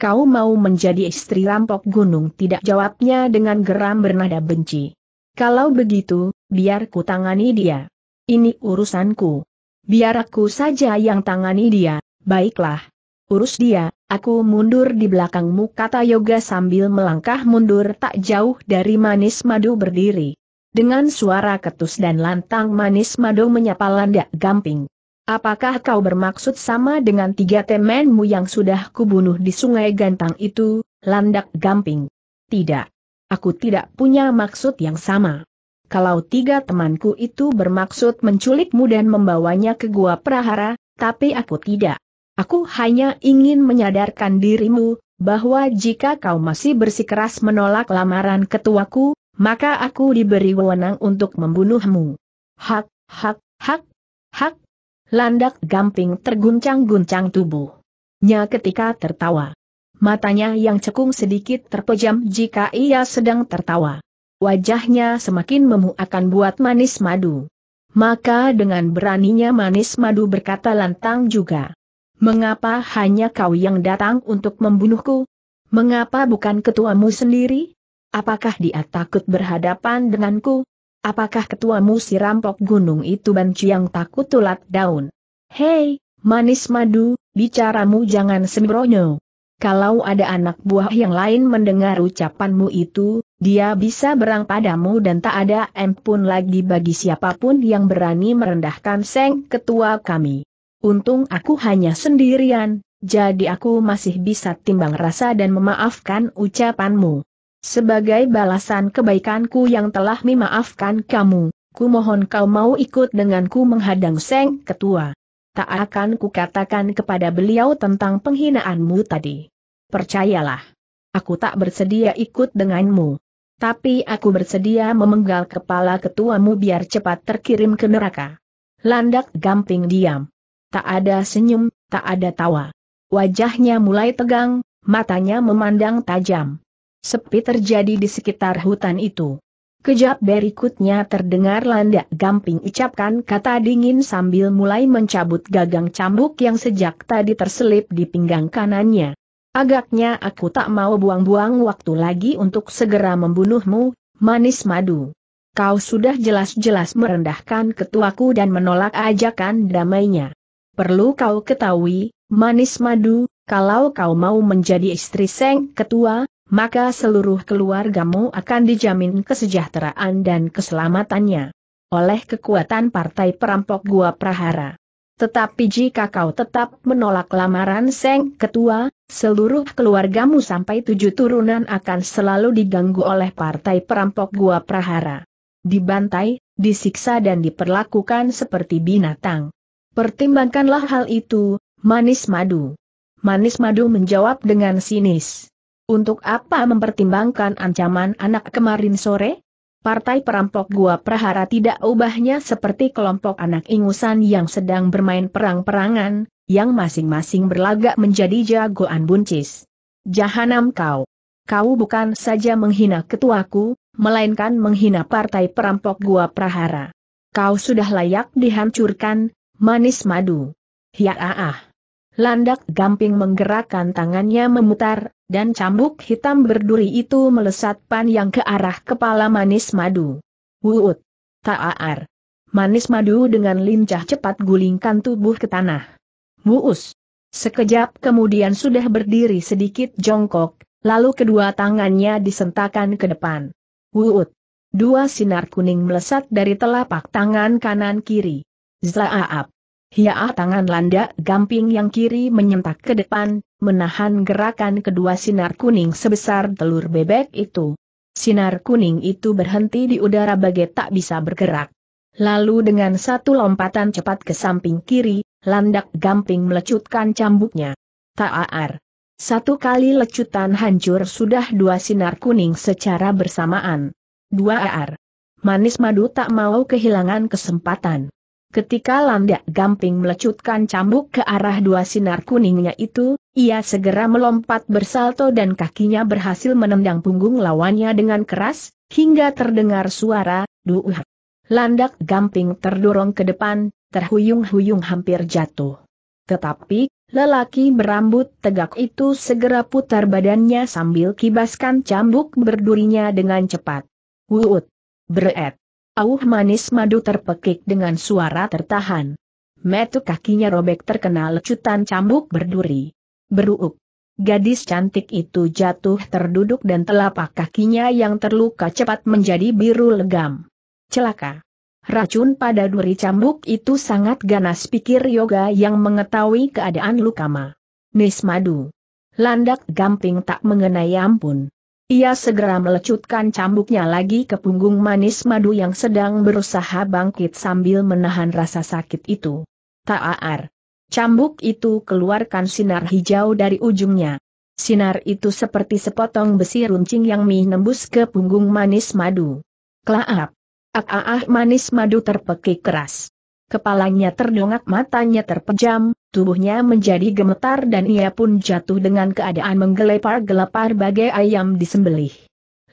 Kau mau menjadi istri rampok gunung tidak jawabnya dengan geram bernada benci. Kalau begitu, biar ku tangani dia. Ini urusanku. Biar aku saja yang tangani dia, baiklah. Urus dia, aku mundur di belakangmu kata Yoga sambil melangkah mundur tak jauh dari manis madu berdiri. Dengan suara ketus dan lantang manis madu menyapa landak gamping. Apakah kau bermaksud sama dengan tiga temenmu yang sudah kubunuh di sungai gantang itu, landak gamping? Tidak. Aku tidak punya maksud yang sama. Kalau tiga temanku itu bermaksud menculikmu dan membawanya ke gua prahara, tapi aku tidak. Aku hanya ingin menyadarkan dirimu, bahwa jika kau masih bersikeras menolak lamaran ketuaku, maka aku diberi wewenang untuk membunuhmu. Hak, hak, hak, hak. Landak gamping terguncang-guncang tubuhnya ketika tertawa matanya yang cekung sedikit terpejam jika ia sedang tertawa. Wajahnya semakin memuakan buat manis madu. Maka dengan beraninya manis madu berkata lantang juga. Mengapa hanya kau yang datang untuk membunuhku? Mengapa bukan ketuamu sendiri? Apakah dia takut berhadapan denganku? Apakah ketuamu si rampok gunung itu banci yang takut tulat daun? Hei, manis madu, bicaramu jangan sembronyo. Kalau ada anak buah yang lain mendengar ucapanmu itu, dia bisa berang padamu dan tak ada ampun lagi bagi siapapun yang berani merendahkan Seng Ketua kami. Untung aku hanya sendirian, jadi aku masih bisa timbang rasa dan memaafkan ucapanmu. Sebagai balasan kebaikanku yang telah memaafkan kamu, ku mohon kau mau ikut denganku menghadang Seng Ketua. Tak akan kukatakan kepada beliau tentang penghinaanmu tadi. Percayalah. Aku tak bersedia ikut denganmu. Tapi aku bersedia memenggal kepala ketuamu biar cepat terkirim ke neraka. Landak gamping diam. Tak ada senyum, tak ada tawa. Wajahnya mulai tegang, matanya memandang tajam. Sepi terjadi di sekitar hutan itu. Kejap berikutnya terdengar landak gamping ucapkan kata dingin sambil mulai mencabut gagang cambuk yang sejak tadi terselip di pinggang kanannya. Agaknya aku tak mau buang-buang waktu lagi untuk segera membunuhmu, manis madu. Kau sudah jelas-jelas merendahkan ketuaku dan menolak ajakan damainya. Perlu kau ketahui, manis madu, kalau kau mau menjadi istri Seng Ketua, maka seluruh keluargamu akan dijamin kesejahteraan dan keselamatannya. Oleh kekuatan partai perampok gua prahara. Tetapi jika kau tetap menolak lamaran Seng Ketua, seluruh keluargamu sampai tujuh turunan akan selalu diganggu oleh partai perampok gua prahara. Dibantai, disiksa dan diperlakukan seperti binatang. Pertimbangkanlah hal itu, manis madu. Manis madu menjawab dengan sinis. Untuk apa mempertimbangkan ancaman anak kemarin sore? partai perampok gua prahara tidak ubahnya seperti kelompok anak ingusan yang sedang bermain perang-perangan, yang masing-masing berlagak menjadi jagoan buncis. Jahanam kau! Kau bukan saja menghina ketuaku, melainkan menghina partai perampok gua prahara. Kau sudah layak dihancurkan, manis madu. Hiya ah ah. Landak Gamping menggerakkan tangannya memutar, dan cambuk hitam berduri itu melesat pan yang ke arah kepala manis madu. Wuut! Ta'ar! Manis madu dengan lincah cepat gulingkan tubuh ke tanah. Wuus! Sekejap kemudian sudah berdiri sedikit jongkok, lalu kedua tangannya disentakan ke depan. Wuut! Dua sinar kuning melesat dari telapak tangan kanan kiri. Zlaaap! Hiaa tangan landak gamping yang kiri menyentak ke depan, menahan gerakan kedua sinar kuning sebesar telur bebek itu. Sinar kuning itu berhenti di udara bagai tak bisa bergerak. Lalu dengan satu lompatan cepat ke samping kiri, landak gamping melecutkan cambuknya. Ta'ar. Satu kali lecutan hancur sudah dua sinar kuning secara bersamaan. Dua ar. Manis madu tak mau kehilangan kesempatan. Ketika landak gamping melecutkan cambuk ke arah dua sinar kuningnya itu, ia segera melompat bersalto dan kakinya berhasil menendang punggung lawannya dengan keras, hingga terdengar suara, duuh. Landak gamping terdorong ke depan, terhuyung-huyung hampir jatuh. Tetapi, lelaki berambut tegak itu segera putar badannya sambil kibaskan cambuk berdurinya dengan cepat. Wuut! Breet! Auh manis madu terpekik dengan suara tertahan. Metu kakinya robek terkena lecutan cambuk berduri. Beruuk. Gadis cantik itu jatuh terduduk dan telapak kakinya yang terluka cepat menjadi biru legam. Celaka. Racun pada duri cambuk itu sangat ganas pikir yoga yang mengetahui keadaan Lukama. Nismadu. Landak gamping tak mengenai ampun. Ia segera melecutkan cambuknya lagi ke punggung manis madu yang sedang berusaha bangkit sambil menahan rasa sakit itu. Ta'ar. Cambuk itu keluarkan sinar hijau dari ujungnya. Sinar itu seperti sepotong besi runcing yang mi nembus ke punggung manis madu. Klaap. ak ah, ah manis madu terpekik keras. Kepalanya terdongak matanya terpejam, tubuhnya menjadi gemetar dan ia pun jatuh dengan keadaan menggelepar-gelepar bagai ayam disembelih.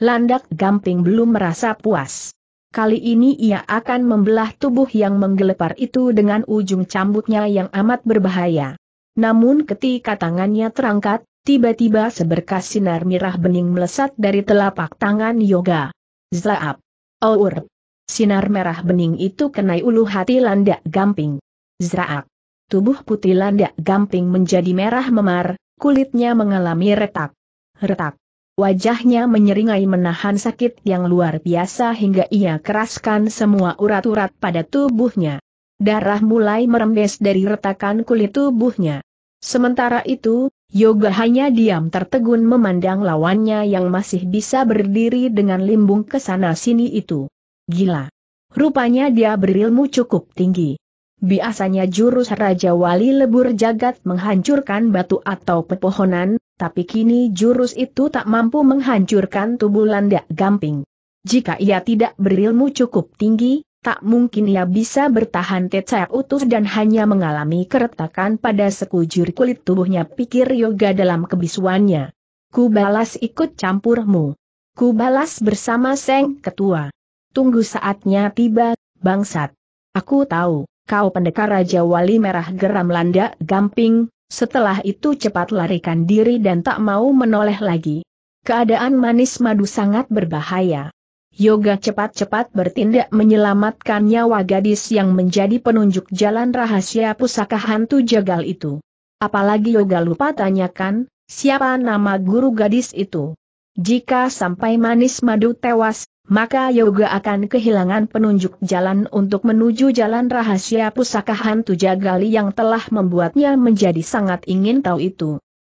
Landak Gamping belum merasa puas. Kali ini ia akan membelah tubuh yang menggelepar itu dengan ujung cambuknya yang amat berbahaya. Namun ketika tangannya terangkat, tiba-tiba seberkas sinar merah bening melesat dari telapak tangan Yoga. Zlaap! Aur! Sinar merah bening itu kenai ulu hati landak gamping. Zraak. Tubuh putih landak gamping menjadi merah memar, kulitnya mengalami retak. Retak. Wajahnya menyeringai menahan sakit yang luar biasa hingga ia keraskan semua urat-urat pada tubuhnya. Darah mulai merembes dari retakan kulit tubuhnya. Sementara itu, Yoga hanya diam tertegun memandang lawannya yang masih bisa berdiri dengan limbung ke sana sini itu. Gila. Rupanya dia berilmu cukup tinggi. Biasanya jurus Raja Wali Lebur Jagat menghancurkan batu atau pepohonan, tapi kini jurus itu tak mampu menghancurkan tubuh landak gamping. Jika ia tidak berilmu cukup tinggi, tak mungkin ia bisa bertahan tecer utuh dan hanya mengalami keretakan pada sekujur kulit tubuhnya pikir Yoga dalam kebisuannya. Ku balas ikut campurmu. Ku balas bersama Seng Ketua. Tunggu saatnya tiba, bangsat. Aku tahu kau pendekar Raja Wali Merah geram landa gamping, setelah itu cepat larikan diri dan tak mau menoleh lagi. Keadaan manis madu sangat berbahaya. Yoga cepat-cepat bertindak menyelamatkan nyawa gadis yang menjadi penunjuk jalan rahasia pusaka hantu jagal itu. Apalagi Yoga lupa tanyakan, siapa nama guru gadis itu. Jika sampai manis madu tewas, maka Yoga akan kehilangan penunjuk jalan untuk menuju jalan rahasia pusaka hantu jagali yang telah membuatnya menjadi sangat ingin tahu itu.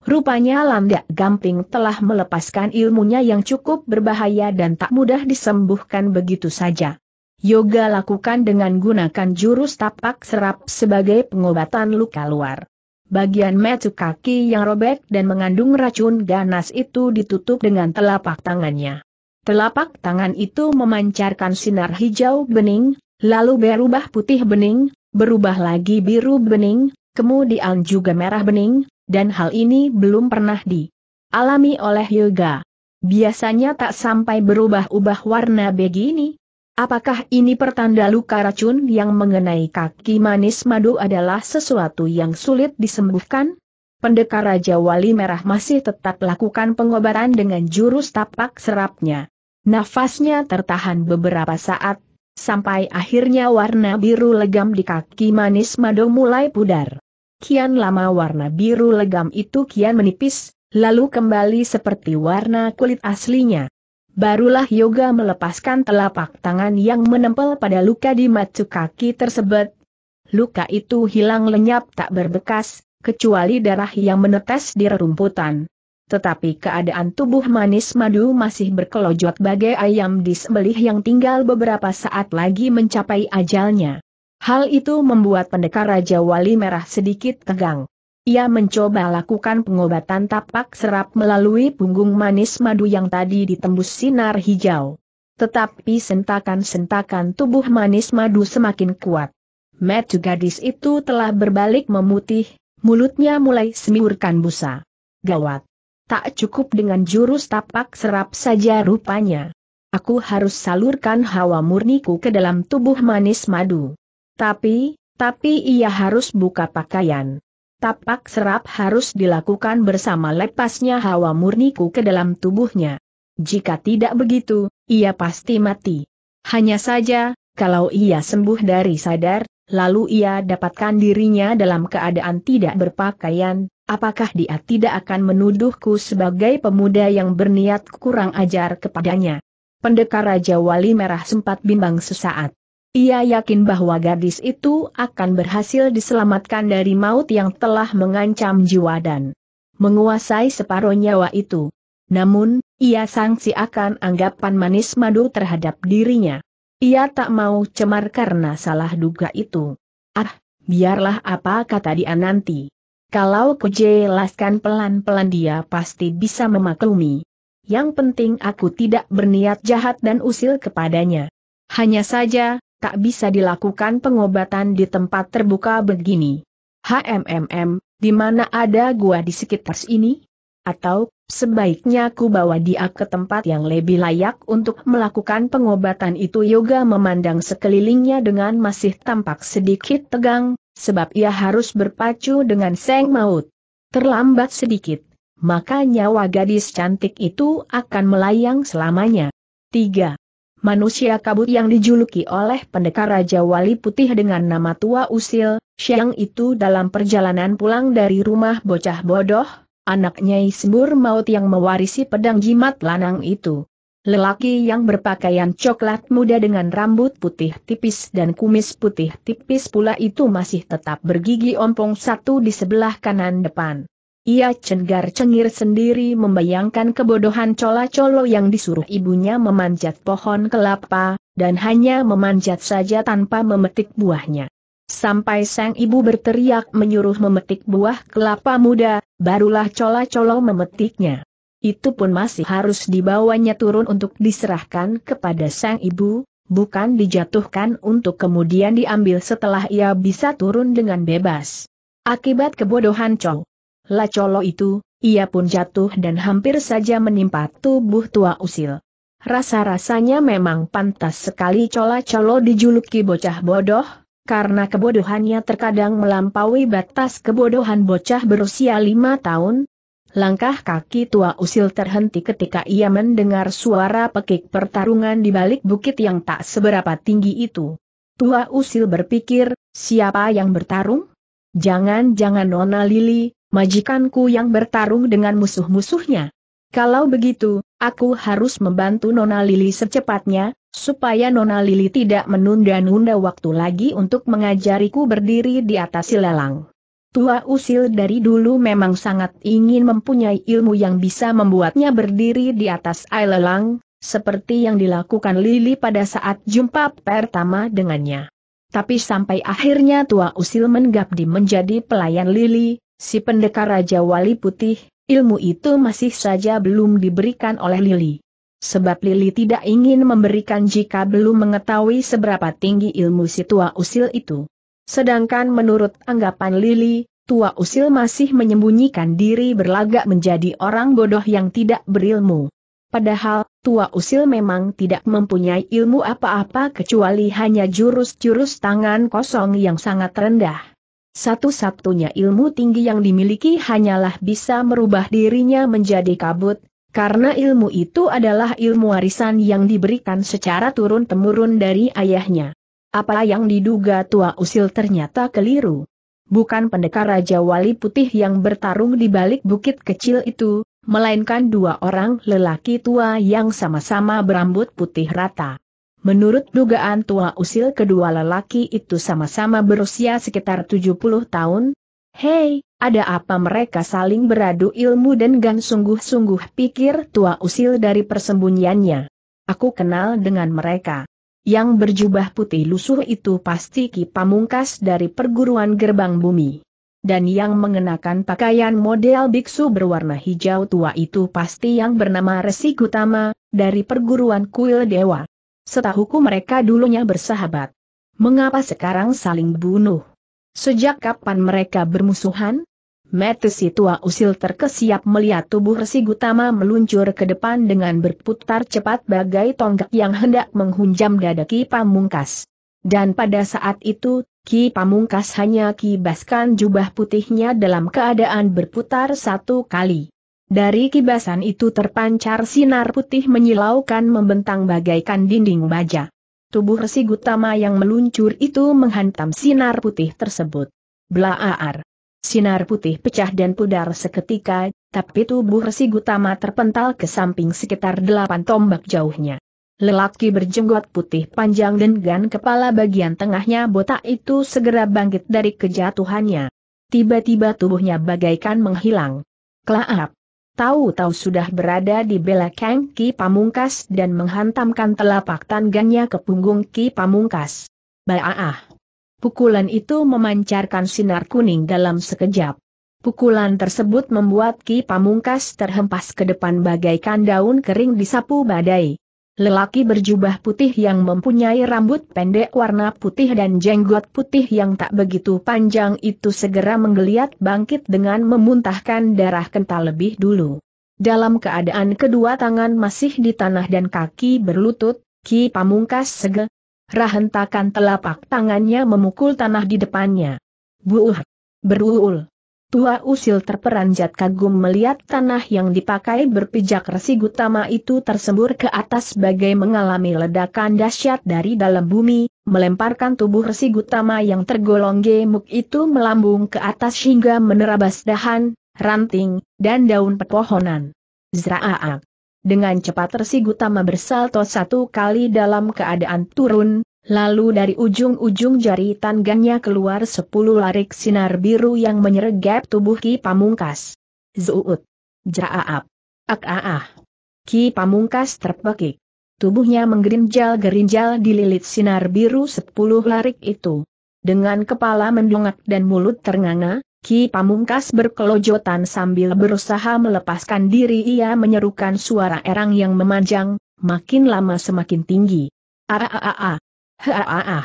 Rupanya Lamda Gamping telah melepaskan ilmunya yang cukup berbahaya dan tak mudah disembuhkan begitu saja. Yoga lakukan dengan gunakan jurus tapak serap sebagai pengobatan luka luar. Bagian metu kaki yang robek dan mengandung racun ganas itu ditutup dengan telapak tangannya. Telapak tangan itu memancarkan sinar hijau bening, lalu berubah putih bening, berubah lagi biru bening, kemudian juga merah bening, dan hal ini belum pernah dialami oleh Yoga. Biasanya tak sampai berubah-ubah warna begini. Apakah ini pertanda luka racun yang mengenai kaki manis madu adalah sesuatu yang sulit disembuhkan? Pendekar Raja Wali Merah masih tetap lakukan pengobatan dengan jurus tapak serapnya. Nafasnya tertahan beberapa saat, sampai akhirnya warna biru legam di kaki manis Mado mulai pudar. Kian lama warna biru legam itu kian menipis, lalu kembali seperti warna kulit aslinya. Barulah Yoga melepaskan telapak tangan yang menempel pada luka di macu kaki tersebut. Luka itu hilang lenyap tak berbekas, kecuali darah yang menetes di rerumputan. Tetapi keadaan tubuh manis madu masih berkelojot bagai ayam disembelih yang tinggal beberapa saat lagi mencapai ajalnya. Hal itu membuat pendekar Raja Wali Merah sedikit tegang. Ia mencoba lakukan pengobatan tapak serap melalui punggung manis madu yang tadi ditembus sinar hijau. Tetapi sentakan-sentakan tubuh manis madu semakin kuat. Metu gadis itu telah berbalik memutih, mulutnya mulai semiurkan busa. Gawat! Tak cukup dengan jurus tapak serap saja rupanya. Aku harus salurkan hawa murniku ke dalam tubuh manis madu. Tapi, tapi ia harus buka pakaian. Tapak serap harus dilakukan bersama lepasnya hawa murniku ke dalam tubuhnya. Jika tidak begitu, ia pasti mati. Hanya saja, kalau ia sembuh dari sadar, lalu ia dapatkan dirinya dalam keadaan tidak berpakaian, apakah dia tidak akan menuduhku sebagai pemuda yang berniat kurang ajar kepadanya? Pendekar Raja Wali Merah sempat bimbang sesaat. Ia yakin bahwa gadis itu akan berhasil diselamatkan dari maut yang telah mengancam jiwa dan menguasai separuh nyawa itu. Namun, ia sangsi akan anggapan manis madu terhadap dirinya. Ia tak mau cemar karena salah duga itu. Ah, biarlah apa kata dia nanti. Kalau kujelaskan pelan-pelan dia pasti bisa memaklumi. Yang penting aku tidak berniat jahat dan usil kepadanya. Hanya saja, tak bisa dilakukan pengobatan di tempat terbuka begini. HMMM, di mana ada gua di sekitar sini? Atau Sebaiknya ku bawa dia ke tempat yang lebih layak untuk melakukan pengobatan itu Yoga memandang sekelilingnya dengan masih tampak sedikit tegang, sebab ia harus berpacu dengan seng maut. Terlambat sedikit, maka nyawa gadis cantik itu akan melayang selamanya. 3. Manusia kabut yang dijuluki oleh pendekar Raja Wali Putih dengan nama Tua Usil, Siang itu dalam perjalanan pulang dari rumah bocah bodoh, anak Nyai Sembur Maut yang mewarisi pedang jimat lanang itu. Lelaki yang berpakaian coklat muda dengan rambut putih tipis dan kumis putih tipis pula itu masih tetap bergigi ompong satu di sebelah kanan depan. Ia cengar-cengir sendiri membayangkan kebodohan cola-colo yang disuruh ibunya memanjat pohon kelapa, dan hanya memanjat saja tanpa memetik buahnya. Sampai sang ibu berteriak menyuruh memetik buah kelapa muda, barulah cola-colo memetiknya. Itu pun masih harus dibawanya turun untuk diserahkan kepada sang ibu, bukan dijatuhkan untuk kemudian diambil setelah ia bisa turun dengan bebas. Akibat kebodohan Chong, La Colo itu, ia pun jatuh dan hampir saja menimpa tubuh tua usil. Rasa-rasanya memang pantas sekali Cola Colo dijuluki bocah bodoh, karena kebodohannya terkadang melampaui batas kebodohan bocah berusia lima tahun. Langkah kaki tua usil terhenti ketika ia mendengar suara pekik pertarungan di balik bukit yang tak seberapa tinggi itu. Tua usil berpikir, siapa yang bertarung? Jangan-jangan Nona Lili, majikanku yang bertarung dengan musuh-musuhnya. Kalau begitu, aku harus membantu Nona Lili secepatnya, supaya Nona Lili tidak menunda-nunda waktu lagi untuk mengajariku berdiri di atas silalang. Tua usil dari dulu memang sangat ingin mempunyai ilmu yang bisa membuatnya berdiri di atas lelang, seperti yang dilakukan Lili pada saat jumpa pertama dengannya. Tapi sampai akhirnya tua usil menggabdi menjadi pelayan Lili, si pendekar Raja Wali Putih, ilmu itu masih saja belum diberikan oleh Lili. Sebab Lili tidak ingin memberikan jika belum mengetahui seberapa tinggi ilmu si tua usil itu. Sedangkan menurut anggapan Lili, tua usil masih menyembunyikan diri berlagak menjadi orang bodoh yang tidak berilmu. Padahal, tua usil memang tidak mempunyai ilmu apa-apa kecuali hanya jurus-jurus tangan kosong yang sangat rendah. Satu-satunya ilmu tinggi yang dimiliki hanyalah bisa merubah dirinya menjadi kabut, karena ilmu itu adalah ilmu warisan yang diberikan secara turun-temurun dari ayahnya. Apa yang diduga tua usil ternyata keliru. Bukan pendekar Raja Wali Putih yang bertarung di balik bukit kecil itu, melainkan dua orang lelaki tua yang sama-sama berambut putih rata. Menurut dugaan tua usil kedua lelaki itu sama-sama berusia sekitar 70 tahun. Hei, ada apa mereka saling beradu ilmu dan gan sungguh-sungguh pikir tua usil dari persembunyiannya. Aku kenal dengan mereka. Yang berjubah putih lusuh itu pasti Ki Pamungkas dari perguruan gerbang bumi. Dan yang mengenakan pakaian model biksu berwarna hijau tua itu pasti yang bernama Resi Gutama, dari perguruan kuil dewa. Setahuku mereka dulunya bersahabat. Mengapa sekarang saling bunuh? Sejak kapan mereka bermusuhan? Metis si tua usil terkesiap melihat tubuh Resi Gutama meluncur ke depan dengan berputar cepat bagai tonggak yang hendak menghunjam dada Ki Pamungkas. Dan pada saat itu, Ki Pamungkas hanya kibaskan jubah putihnya dalam keadaan berputar satu kali. Dari kibasan itu terpancar sinar putih menyilaukan membentang bagaikan dinding baja. Tubuh Resi Gutama yang meluncur itu menghantam sinar putih tersebut. Blaar. Sinar putih pecah dan pudar seketika, tapi tubuh Resi Gutama terpental ke samping sekitar delapan tombak jauhnya. Lelaki berjenggot putih panjang dan gan kepala bagian tengahnya botak itu segera bangkit dari kejatuhannya. Tiba-tiba tubuhnya bagaikan menghilang. Klaap. Tahu-tahu sudah berada di belakang Ki Pamungkas dan menghantamkan telapak tangannya ke punggung Ki Pamungkas. Baah. Pukulan itu memancarkan sinar kuning dalam sekejap. Pukulan tersebut membuat Ki Pamungkas terhempas ke depan bagaikan daun kering disapu badai. Lelaki berjubah putih yang mempunyai rambut pendek warna putih dan jenggot putih yang tak begitu panjang itu segera menggeliat bangkit dengan memuntahkan darah kental lebih dulu. Dalam keadaan kedua tangan masih di tanah dan kaki berlutut, Ki Pamungkas sege, rahentakan telapak tangannya memukul tanah di depannya. Buuh! Beruul! Tua usil terperanjat kagum melihat tanah yang dipakai berpijak resi gutama itu tersembur ke atas bagai mengalami ledakan dahsyat dari dalam bumi, melemparkan tubuh resi gutama yang tergolong gemuk itu melambung ke atas hingga menerabas dahan, ranting, dan daun pepohonan. Zraaak! Dengan cepat Resi Gutama bersalto satu kali dalam keadaan turun, lalu dari ujung-ujung jari tangannya keluar sepuluh larik sinar biru yang menyergap tubuh Ki Pamungkas. Zuut! Jaaap! ak ah ah. Ki Pamungkas terpekik. Tubuhnya menggerinjal-gerinjal dililit sinar biru sepuluh larik itu. Dengan kepala mendongak dan mulut ternganga, Ki Pamungkas berkelojotan sambil berusaha melepaskan diri ia menyerukan suara erang yang memanjang, makin lama semakin tinggi. Araa-a-a. Haa.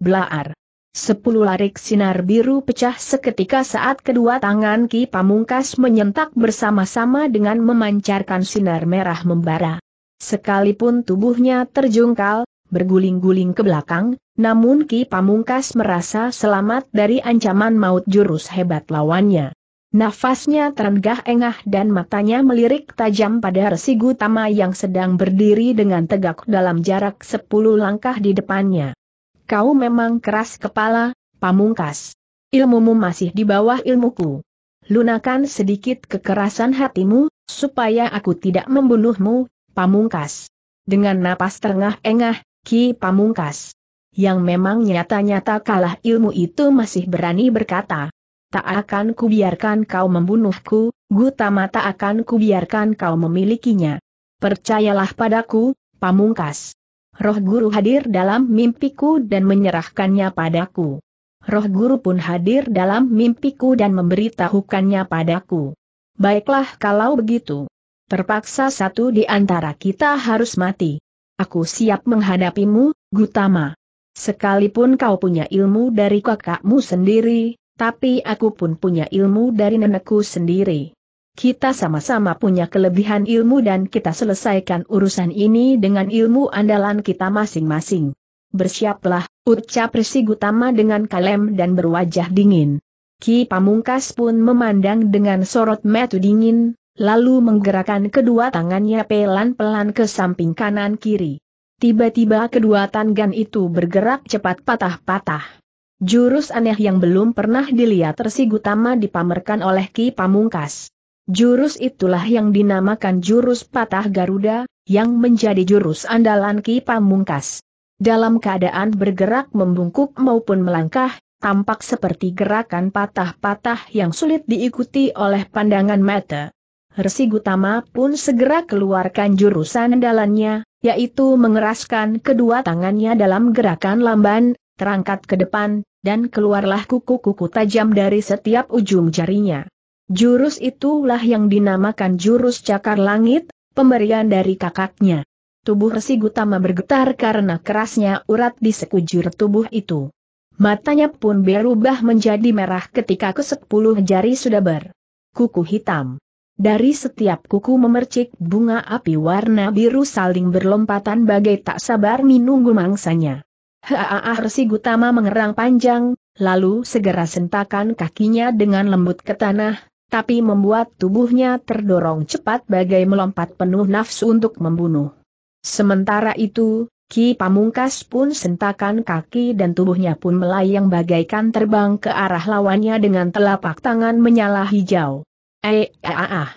Blaar. Sepuluh larik sinar biru pecah seketika saat kedua tangan Ki Pamungkas menyentak bersama-sama dengan memancarkan sinar merah membara. Sekalipun tubuhnya terjungkal, berguling-guling ke belakang, namun Ki Pamungkas merasa selamat dari ancaman maut jurus hebat lawannya. Nafasnya terengah-engah dan matanya melirik tajam pada Resi Gutama yang sedang berdiri dengan tegak dalam jarak sepuluh langkah di depannya. Kau memang keras kepala, pamungkas. Ilmumu masih di bawah ilmuku. Lunakan sedikit kekerasan hatimu, supaya aku tidak membunuhmu, pamungkas. Dengan napas terengah-engah, Ki Pamungkas yang memang nyata-nyata kalah ilmu itu masih berani berkata. Tak akan kubiarkan kau membunuhku, Gutama tak akan kubiarkan kau memilikinya. Percayalah padaku, pamungkas. Roh guru hadir dalam mimpiku dan menyerahkannya padaku. Roh guru pun hadir dalam mimpiku dan memberitahukannya padaku. Baiklah kalau begitu. Terpaksa satu di antara kita harus mati. Aku siap menghadapimu, Gutama. Sekalipun kau punya ilmu dari kakakmu sendiri, tapi aku pun punya ilmu dari nenekku sendiri. Kita sama-sama punya kelebihan ilmu dan kita selesaikan urusan ini dengan ilmu andalan kita masing-masing. Bersiaplah, ucap Resi Gutama dengan kalem dan berwajah dingin. Ki Pamungkas pun memandang dengan sorot metu dingin, lalu menggerakkan kedua tangannya pelan-pelan ke samping kanan kiri. Tiba-tiba kedua tanggan itu bergerak cepat patah-patah. Jurus aneh yang belum pernah dilihat Tama dipamerkan oleh Ki Pamungkas. Jurus itulah yang dinamakan jurus patah Garuda, yang menjadi jurus andalan Ki Pamungkas. Dalam keadaan bergerak membungkuk maupun melangkah, tampak seperti gerakan patah-patah yang sulit diikuti oleh pandangan mata. Resi Gutama pun segera keluarkan jurusan andalannya, yaitu mengeraskan kedua tangannya dalam gerakan lamban, terangkat ke depan, dan keluarlah kuku-kuku tajam dari setiap ujung jarinya. Jurus itulah yang dinamakan jurus cakar langit, pemberian dari kakaknya. Tubuh Resi Gutama bergetar karena kerasnya urat di sekujur tubuh itu. Matanya pun berubah menjadi merah ketika kesepuluh jari sudah ber. Kuku hitam. Dari setiap kuku memercik bunga api warna biru saling berlompatan bagai tak sabar menunggu mangsanya. Haaah Resi Gutama mengerang panjang, lalu segera sentakan kakinya dengan lembut ke tanah, tapi membuat tubuhnya terdorong cepat bagai melompat penuh nafsu untuk membunuh. Sementara itu, Ki Pamungkas pun sentakan kaki dan tubuhnya pun melayang bagaikan terbang ke arah lawannya dengan telapak tangan menyala hijau. Eh, ah, ah, ah.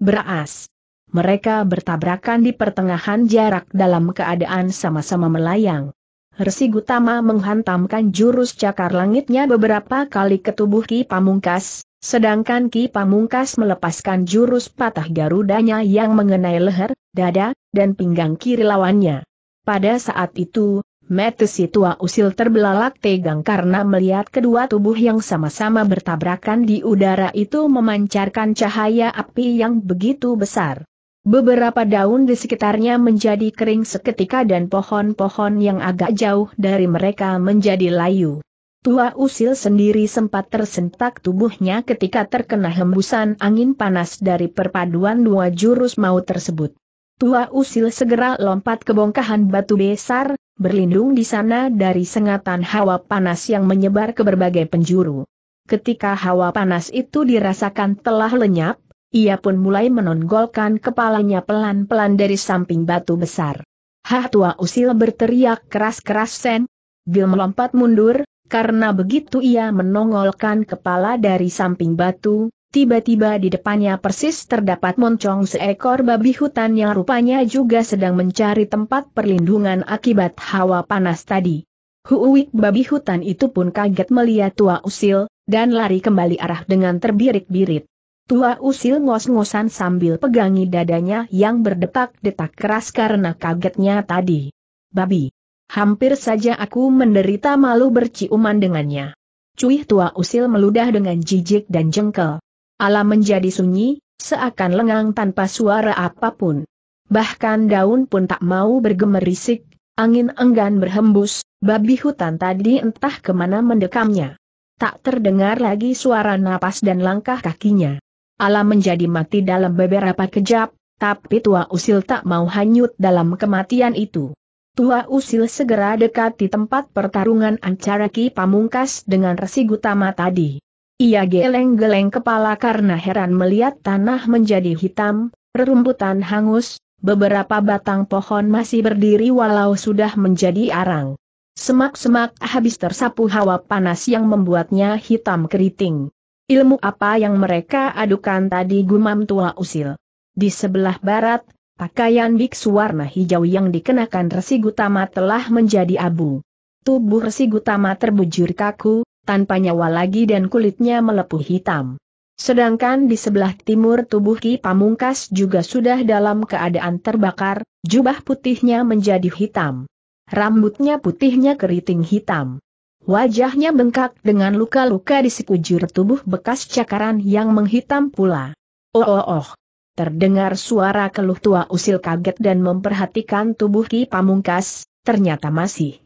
beras. Mereka bertabrakan di pertengahan jarak dalam keadaan sama-sama melayang. Resi Gutama menghantamkan jurus cakar langitnya beberapa kali ke tubuh Ki Pamungkas, sedangkan Ki Pamungkas melepaskan jurus patah garudanya yang mengenai leher, dada, dan pinggang kiri lawannya. Pada saat itu, Mata si tua usil terbelalak tegang karena melihat kedua tubuh yang sama-sama bertabrakan di udara itu memancarkan cahaya api yang begitu besar. Beberapa daun di sekitarnya menjadi kering seketika dan pohon-pohon yang agak jauh dari mereka menjadi layu. Tua usil sendiri sempat tersentak tubuhnya ketika terkena hembusan angin panas dari perpaduan dua jurus maut tersebut. Tua usil segera lompat ke bongkahan batu besar, berlindung di sana dari sengatan hawa panas yang menyebar ke berbagai penjuru. Ketika hawa panas itu dirasakan telah lenyap, ia pun mulai menonggolkan kepalanya pelan-pelan dari samping batu besar. Hah tua usil berteriak keras-keras sen. Bil melompat mundur, karena begitu ia menongolkan kepala dari samping batu, Tiba-tiba di depannya persis terdapat moncong seekor babi hutan yang rupanya juga sedang mencari tempat perlindungan akibat hawa panas tadi. Huuik babi hutan itu pun kaget melihat tua usil, dan lari kembali arah dengan terbirit-birit. Tua usil ngos-ngosan sambil pegangi dadanya yang berdetak-detak keras karena kagetnya tadi. Babi. Hampir saja aku menderita malu berciuman dengannya. Cuih tua usil meludah dengan jijik dan jengkel. Alam menjadi sunyi, seakan lengang tanpa suara apapun. Bahkan daun pun tak mau bergemerisik, angin enggan berhembus, babi hutan tadi entah kemana mendekamnya. Tak terdengar lagi suara napas dan langkah kakinya. Alam menjadi mati dalam beberapa kejap, tapi tua usil tak mau hanyut dalam kematian itu. Tua usil segera dekat di tempat pertarungan antara Ki Pamungkas dengan Resi Gutama tadi. Ia geleng-geleng kepala karena heran melihat tanah menjadi hitam, rerumputan hangus, beberapa batang pohon masih berdiri walau sudah menjadi arang. Semak-semak habis tersapu hawa panas yang membuatnya hitam keriting. Ilmu apa yang mereka adukan tadi gumam tua usil. Di sebelah barat, pakaian biksu warna hijau yang dikenakan Resi Gutama telah menjadi abu. Tubuh Resi Gutama terbujur kaku, tanpa nyawa lagi dan kulitnya melepuh hitam. Sedangkan di sebelah timur tubuh Ki Pamungkas juga sudah dalam keadaan terbakar, jubah putihnya menjadi hitam. Rambutnya putihnya keriting hitam. Wajahnya bengkak dengan luka-luka di sekujur tubuh bekas cakaran yang menghitam pula. Oh oh oh. Terdengar suara keluh tua usil kaget dan memperhatikan tubuh Ki Pamungkas, ternyata masih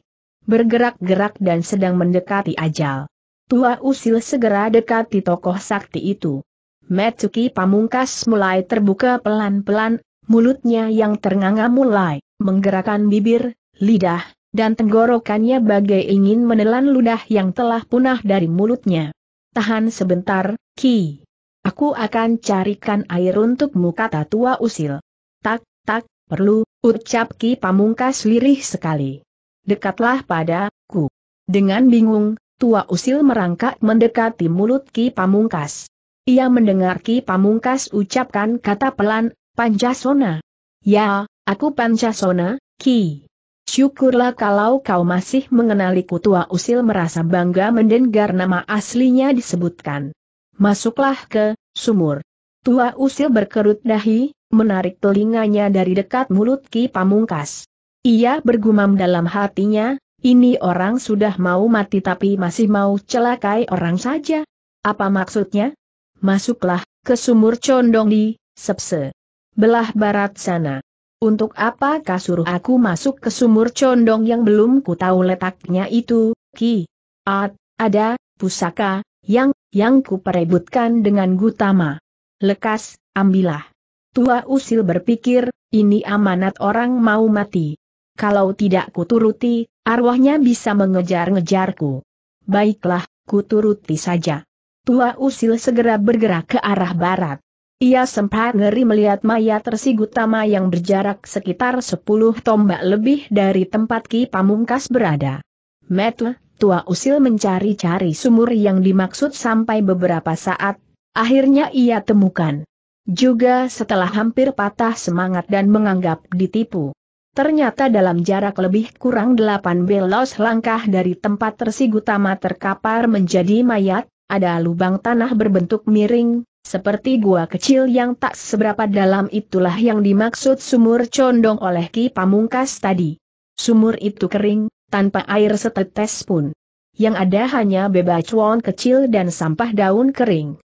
bergerak-gerak dan sedang mendekati ajal. Tua usil segera dekati tokoh sakti itu. Metsuki pamungkas mulai terbuka pelan-pelan, mulutnya yang ternganga mulai menggerakkan bibir, lidah, dan tenggorokannya bagai ingin menelan ludah yang telah punah dari mulutnya. Tahan sebentar, Ki. Aku akan carikan air untukmu kata tua usil. Tak, tak, perlu, ucap Ki Pamungkas lirih sekali. Dekatlah padaku. Dengan bingung, Tua usil merangkak mendekati mulut Ki Pamungkas. Ia mendengar Ki Pamungkas ucapkan kata pelan, Pancasona. Ya, aku Pancasona, Ki. Syukurlah kalau kau masih mengenaliku tua usil merasa bangga mendengar nama aslinya disebutkan. Masuklah ke sumur. Tua usil berkerut dahi, menarik telinganya dari dekat mulut Ki Pamungkas. Ia bergumam dalam hatinya, ini orang sudah mau mati tapi masih mau celakai orang saja. Apa maksudnya? Masuklah, ke sumur condong di, sepse. Belah barat sana. Untuk apa kasuruh aku masuk ke sumur condong yang belum ku tahu letaknya itu, ki? At, ada, pusaka, yang, yang ku perebutkan dengan gutama. Lekas, ambillah. Tua usil berpikir, ini amanat orang mau mati kalau tidak kuturuti, arwahnya bisa mengejar-ngejarku. Baiklah, kuturuti saja. Tua usil segera bergerak ke arah barat. Ia sempat ngeri melihat mayat Tersigutama yang berjarak sekitar 10 tombak lebih dari tempat Ki Pamungkas berada. Metle, tua usil mencari-cari sumur yang dimaksud sampai beberapa saat, akhirnya ia temukan. Juga setelah hampir patah semangat dan menganggap ditipu. Ternyata dalam jarak lebih kurang delapan belas langkah dari tempat Tersigutama terkapar menjadi mayat, ada lubang tanah berbentuk miring, seperti gua kecil yang tak seberapa dalam itulah yang dimaksud sumur condong oleh Ki Pamungkas tadi. Sumur itu kering, tanpa air setetes pun. Yang ada hanya bebatuan kecil dan sampah daun kering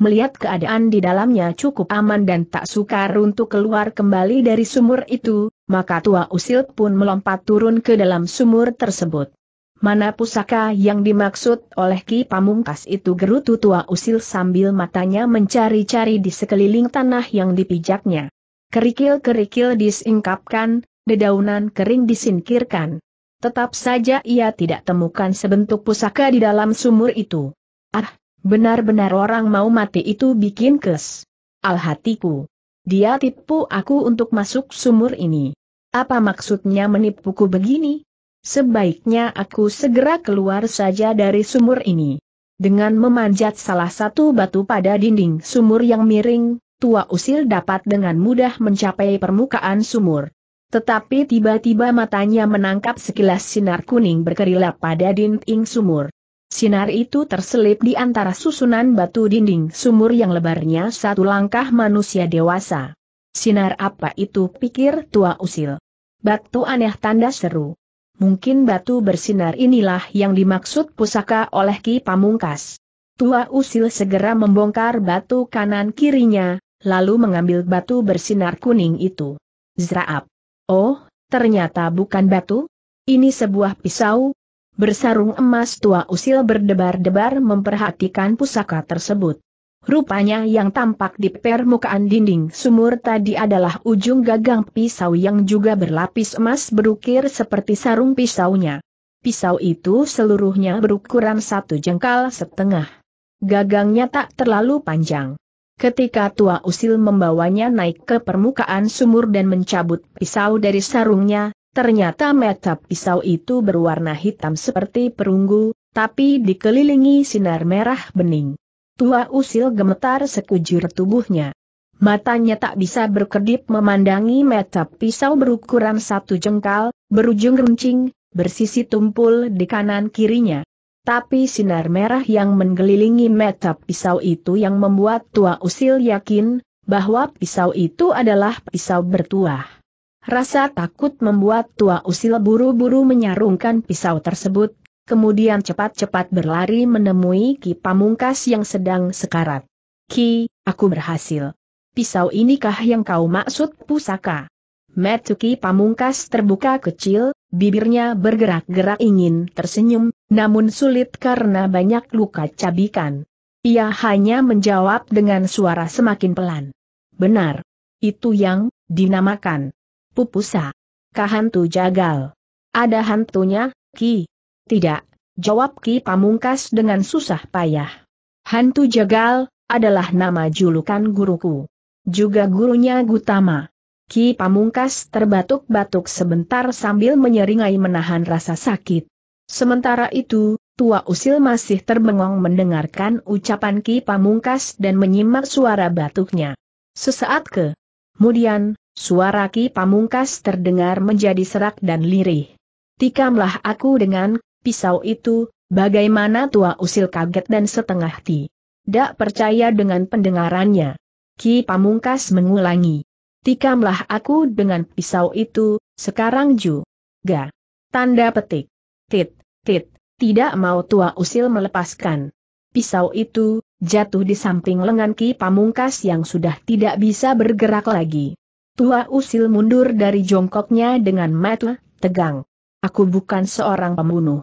melihat keadaan di dalamnya cukup aman dan tak sukar untuk keluar kembali dari sumur itu, maka tua usil pun melompat turun ke dalam sumur tersebut. Mana pusaka yang dimaksud oleh Ki Pamungkas itu gerutu tua usil sambil matanya mencari-cari di sekeliling tanah yang dipijaknya. Kerikil-kerikil disingkapkan, dedaunan kering disingkirkan. Tetap saja ia tidak temukan sebentuk pusaka di dalam sumur itu. Ah, Benar-benar orang mau mati itu bikin kes. Al hatiku. Dia tipu aku untuk masuk sumur ini. Apa maksudnya menipuku begini? Sebaiknya aku segera keluar saja dari sumur ini. Dengan memanjat salah satu batu pada dinding sumur yang miring, tua usil dapat dengan mudah mencapai permukaan sumur. Tetapi tiba-tiba matanya menangkap sekilas sinar kuning berkerilap pada dinding sumur. Sinar itu terselip di antara susunan batu dinding sumur yang lebarnya satu langkah manusia dewasa. Sinar apa itu pikir tua usil. Batu aneh tanda seru. Mungkin batu bersinar inilah yang dimaksud pusaka oleh Ki Pamungkas. Tua usil segera membongkar batu kanan kirinya, lalu mengambil batu bersinar kuning itu. Zraap. Oh, ternyata bukan batu? Ini sebuah pisau, bersarung emas tua usil berdebar-debar memperhatikan pusaka tersebut. Rupanya yang tampak di permukaan dinding sumur tadi adalah ujung gagang pisau yang juga berlapis emas berukir seperti sarung pisaunya. Pisau itu seluruhnya berukuran satu jengkal setengah. Gagangnya tak terlalu panjang. Ketika tua usil membawanya naik ke permukaan sumur dan mencabut pisau dari sarungnya, Ternyata meta pisau itu berwarna hitam seperti perunggu, tapi dikelilingi sinar merah bening. Tua usil gemetar sekujur tubuhnya. Matanya tak bisa berkedip memandangi meta pisau berukuran satu jengkal, berujung runcing, bersisi tumpul di kanan kirinya. Tapi sinar merah yang mengelilingi meta pisau itu yang membuat tua usil yakin, bahwa pisau itu adalah pisau bertuah. Rasa takut membuat tua usil buru-buru menyarungkan pisau tersebut, kemudian cepat-cepat berlari menemui Ki Pamungkas yang sedang sekarat. Ki, aku berhasil. Pisau inikah yang kau maksud pusaka? Metuki Pamungkas terbuka kecil, bibirnya bergerak-gerak ingin tersenyum, namun sulit karena banyak luka cabikan. Ia hanya menjawab dengan suara semakin pelan. Benar. Itu yang dinamakan pupusa. Kahantu jagal. Ada hantunya, Ki? Tidak, jawab Ki Pamungkas dengan susah payah. Hantu jagal, adalah nama julukan guruku. Juga gurunya Gutama. Ki Pamungkas terbatuk-batuk sebentar sambil menyeringai menahan rasa sakit. Sementara itu, Tua Usil masih terbengong mendengarkan ucapan Ki Pamungkas dan menyimak suara batuknya. Sesaat ke. Kemudian, Suara Ki Pamungkas terdengar menjadi serak dan lirih. Tikamlah aku dengan pisau itu, bagaimana tua usil kaget dan setengah ti. Dak percaya dengan pendengarannya. Ki Pamungkas mengulangi. Tikamlah aku dengan pisau itu, sekarang ju. Ga. Tanda petik. Tit, tit, tidak mau tua usil melepaskan. Pisau itu, jatuh di samping lengan Ki Pamungkas yang sudah tidak bisa bergerak lagi. Tua usil mundur dari jongkoknya dengan mata tegang. Aku bukan seorang pembunuh.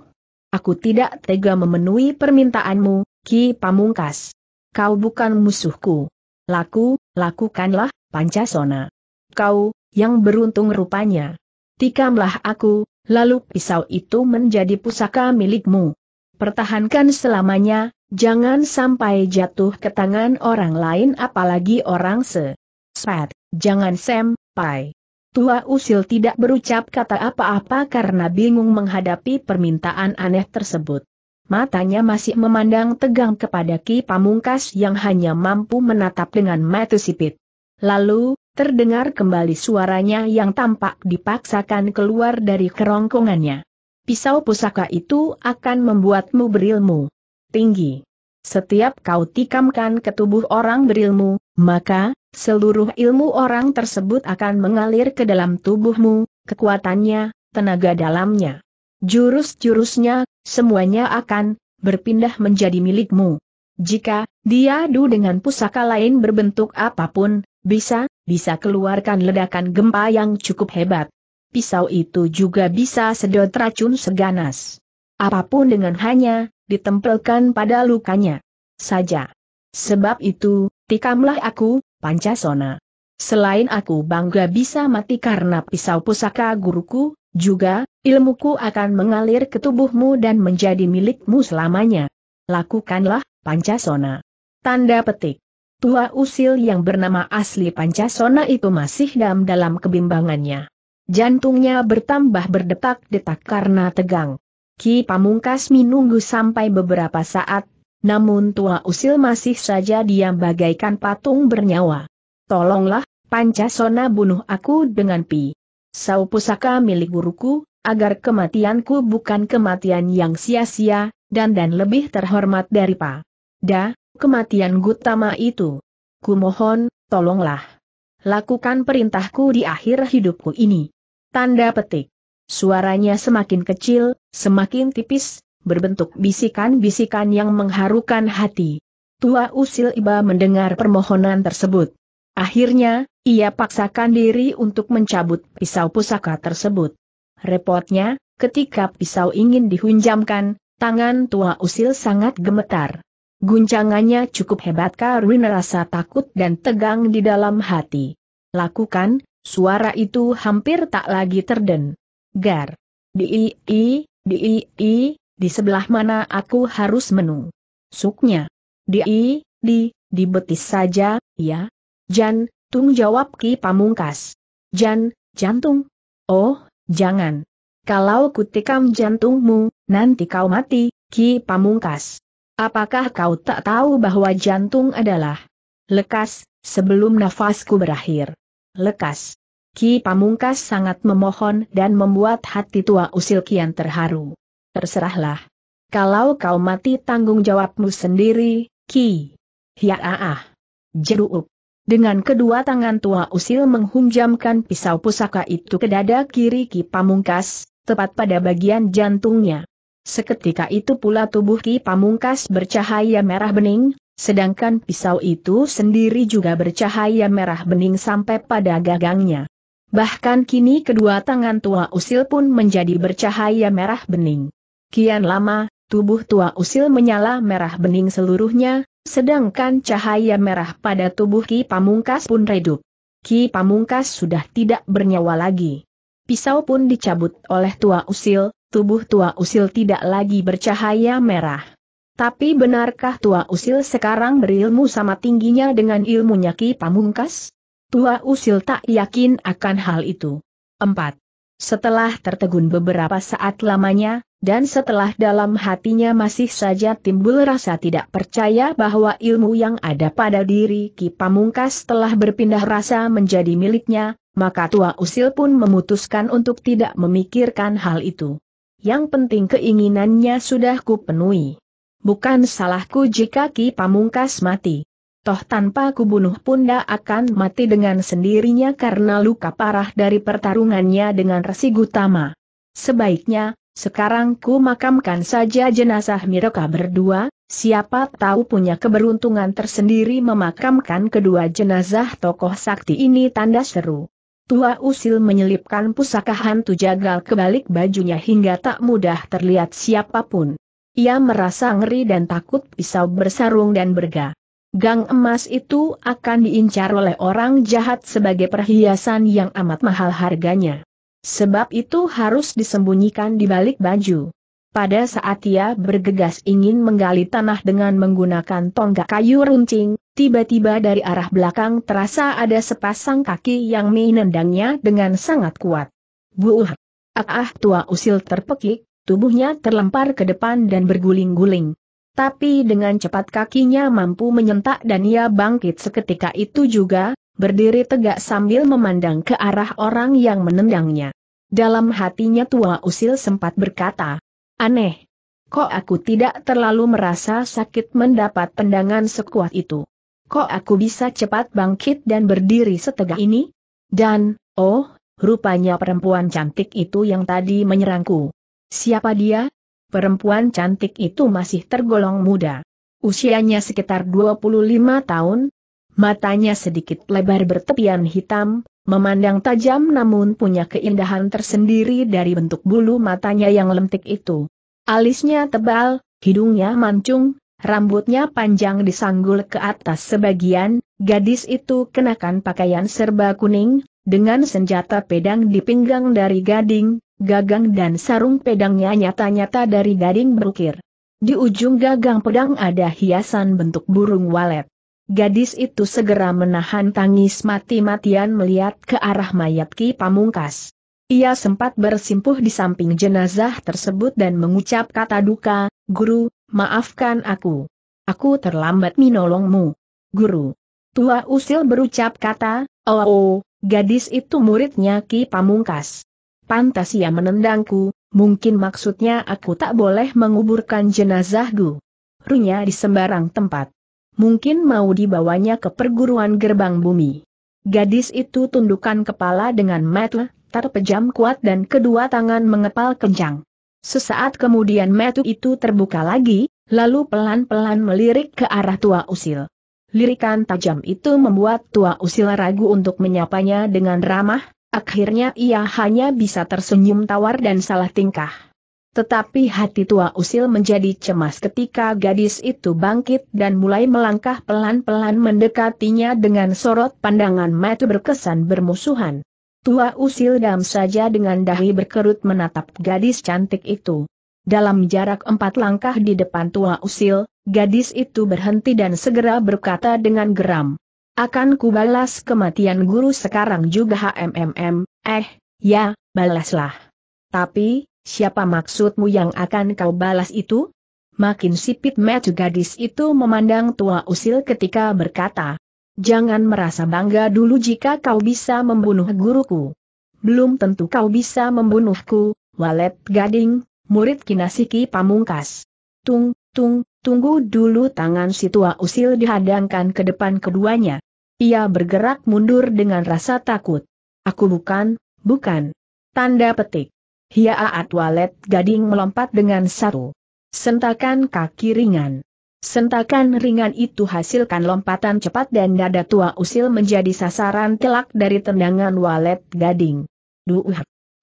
Aku tidak tega memenuhi permintaanmu, Ki Pamungkas. Kau bukan musuhku. Laku, lakukanlah, Pancasona. Kau, yang beruntung rupanya. Tikamlah aku, lalu pisau itu menjadi pusaka milikmu. Pertahankan selamanya, jangan sampai jatuh ke tangan orang lain apalagi orang se. Spat. Jangan sampai. Tua usil tidak berucap kata apa-apa karena bingung menghadapi permintaan aneh tersebut. Matanya masih memandang tegang kepada Ki Pamungkas yang hanya mampu menatap dengan mata sipit. Lalu, terdengar kembali suaranya yang tampak dipaksakan keluar dari kerongkongannya. Pisau pusaka itu akan membuatmu berilmu tinggi. Setiap kau tikamkan ke tubuh orang berilmu, maka, seluruh ilmu orang tersebut akan mengalir ke dalam tubuhmu, kekuatannya, tenaga dalamnya. Jurus-jurusnya, semuanya akan berpindah menjadi milikmu. Jika dia diadu dengan pusaka lain berbentuk apapun, bisa, bisa keluarkan ledakan gempa yang cukup hebat. Pisau itu juga bisa sedot racun seganas. Apapun dengan hanya ditempelkan pada lukanya saja. Sebab itu, tikamlah aku, Pancasona. Selain aku bangga bisa mati karena pisau pusaka guruku, juga, ilmuku akan mengalir ke tubuhmu dan menjadi milikmu selamanya. Lakukanlah, Pancasona. Tanda petik. Tua usil yang bernama asli Pancasona itu masih dam dalam kebimbangannya. Jantungnya bertambah berdetak-detak karena tegang. Ki Pamungkas menunggu sampai beberapa saat, namun tua usil masih saja diam bagaikan patung bernyawa. Tolonglah, Pancasona bunuh aku dengan pi. Sau pusaka milik guruku, agar kematianku bukan kematian yang sia-sia, dan dan lebih terhormat dari pa. Da, kematian Gutama itu. Kumohon, tolonglah. Lakukan perintahku di akhir hidupku ini. Tanda petik. Suaranya semakin kecil, semakin tipis, berbentuk bisikan-bisikan yang mengharukan hati. Tua usil iba mendengar permohonan tersebut. Akhirnya, ia paksakan diri untuk mencabut pisau pusaka tersebut. Repotnya, ketika pisau ingin dihunjamkan, tangan tua usil sangat gemetar. Guncangannya cukup hebat karena rasa takut dan tegang di dalam hati. Lakukan, suara itu hampir tak lagi terden. Gar. Di-i-i, di-i-i, di sebelah mana aku harus menu? Suknya. Di, di, di betis saja, ya? Jan, tung jawab Ki Pamungkas. Jan, jantung. Oh, jangan. Kalau kutikam jantungmu, nanti kau mati, Ki Pamungkas. Apakah kau tak tahu bahwa jantung adalah lekas, sebelum nafasku berakhir. Lekas. Ki Pamungkas sangat memohon dan membuat hati tua usil kian terharu terserahlah. Kalau kau mati tanggung jawabmu sendiri, Ki. Ya Hiaaah. Jeruk. Dengan kedua tangan tua usil menghunjamkan pisau pusaka itu ke dada kiri Ki Pamungkas, tepat pada bagian jantungnya. Seketika itu pula tubuh Ki Pamungkas bercahaya merah bening, sedangkan pisau itu sendiri juga bercahaya merah bening sampai pada gagangnya. Bahkan kini kedua tangan tua usil pun menjadi bercahaya merah bening. Kian lama, tubuh tua usil menyala merah bening seluruhnya, sedangkan cahaya merah pada tubuh Ki Pamungkas pun redup. Ki Pamungkas sudah tidak bernyawa lagi. Pisau pun dicabut oleh tua usil, tubuh tua usil tidak lagi bercahaya merah. Tapi benarkah tua usil sekarang berilmu sama tingginya dengan ilmunya Ki Pamungkas? Tua usil tak yakin akan hal itu. 4. Setelah tertegun beberapa saat lamanya, dan setelah dalam hatinya masih saja timbul rasa tidak percaya bahwa ilmu yang ada pada diri Ki Pamungkas telah berpindah rasa menjadi miliknya, maka Tua Usil pun memutuskan untuk tidak memikirkan hal itu. Yang penting keinginannya sudah kupenuhi. Bukan salahku jika Ki Pamungkas mati. Toh tanpa kubunuh pun dia akan mati dengan sendirinya karena luka parah dari pertarungannya dengan Resi Gutama. Sebaiknya, sekarang ku makamkan saja jenazah mereka berdua, siapa tahu punya keberuntungan tersendiri memakamkan kedua jenazah tokoh sakti ini tanda seru. Tua usil menyelipkan pusaka hantu jagal ke balik bajunya hingga tak mudah terlihat siapapun. Ia merasa ngeri dan takut pisau bersarung dan berga. Gang emas itu akan diincar oleh orang jahat sebagai perhiasan yang amat mahal harganya. Sebab itu harus disembunyikan di balik baju. Pada saat ia bergegas ingin menggali tanah dengan menggunakan tonggak kayu runcing, tiba-tiba dari arah belakang terasa ada sepasang kaki yang menendangnya dengan sangat kuat. Buuh! Ah, ah tua usil terpekik, tubuhnya terlempar ke depan dan berguling-guling. Tapi dengan cepat kakinya mampu menyentak dan ia bangkit seketika itu juga, berdiri tegak sambil memandang ke arah orang yang menendangnya. Dalam hatinya tua usil sempat berkata, aneh. Kok aku tidak terlalu merasa sakit mendapat tendangan sekuat itu? Kok aku bisa cepat bangkit dan berdiri setegak ini? Dan, oh, rupanya perempuan cantik itu yang tadi menyerangku. Siapa dia? Perempuan cantik itu masih tergolong muda. Usianya sekitar 25 tahun, matanya sedikit lebar bertepian hitam, memandang tajam namun punya keindahan tersendiri dari bentuk bulu matanya yang lentik itu. Alisnya tebal, hidungnya mancung, rambutnya panjang disanggul ke atas sebagian, gadis itu kenakan pakaian serba kuning, dengan senjata pedang di pinggang dari gading, gagang dan sarung pedangnya nyata-nyata dari gading berukir. Di ujung gagang pedang ada hiasan bentuk burung walet. Gadis itu segera menahan tangis mati-matian melihat ke arah mayat Ki Pamungkas. Ia sempat bersimpuh di samping jenazah tersebut dan mengucap kata duka, Guru, maafkan aku. Aku terlambat minolongmu. Guru. Tua usil berucap kata, oh, oh gadis itu muridnya Ki Pamungkas. Pantas ia menendangku, mungkin maksudnya aku tak boleh menguburkan jenazahku. Runya di sembarang tempat mungkin mau dibawanya ke perguruan gerbang bumi. Gadis itu tundukkan kepala dengan metu, terpejam kuat dan kedua tangan mengepal kencang. Sesaat kemudian metu itu terbuka lagi, lalu pelan-pelan melirik ke arah tua usil. Lirikan tajam itu membuat tua usil ragu untuk menyapanya dengan ramah, akhirnya ia hanya bisa tersenyum tawar dan salah tingkah. Tetapi hati tua usil menjadi cemas ketika gadis itu bangkit dan mulai melangkah pelan-pelan mendekatinya dengan sorot pandangan mata berkesan bermusuhan. Tua usil dam saja dengan dahi berkerut menatap gadis cantik itu. Dalam jarak empat langkah di depan tua usil, gadis itu berhenti dan segera berkata dengan geram. Akan kubalas kematian guru sekarang juga HMMM, eh, ya, balaslah. Tapi, Siapa maksudmu yang akan kau balas itu? Makin sipit metu gadis itu memandang tua usil ketika berkata, Jangan merasa bangga dulu jika kau bisa membunuh guruku. Belum tentu kau bisa membunuhku, walet gading, murid kinasiki pamungkas. Tung, tung, tunggu dulu tangan si tua usil dihadangkan ke depan keduanya. Ia bergerak mundur dengan rasa takut. Aku bukan, bukan. Tanda petik. Hiaat walet gading melompat dengan satu. Sentakan kaki ringan. Sentakan ringan itu hasilkan lompatan cepat dan dada tua usil menjadi sasaran telak dari tendangan walet gading. Duh.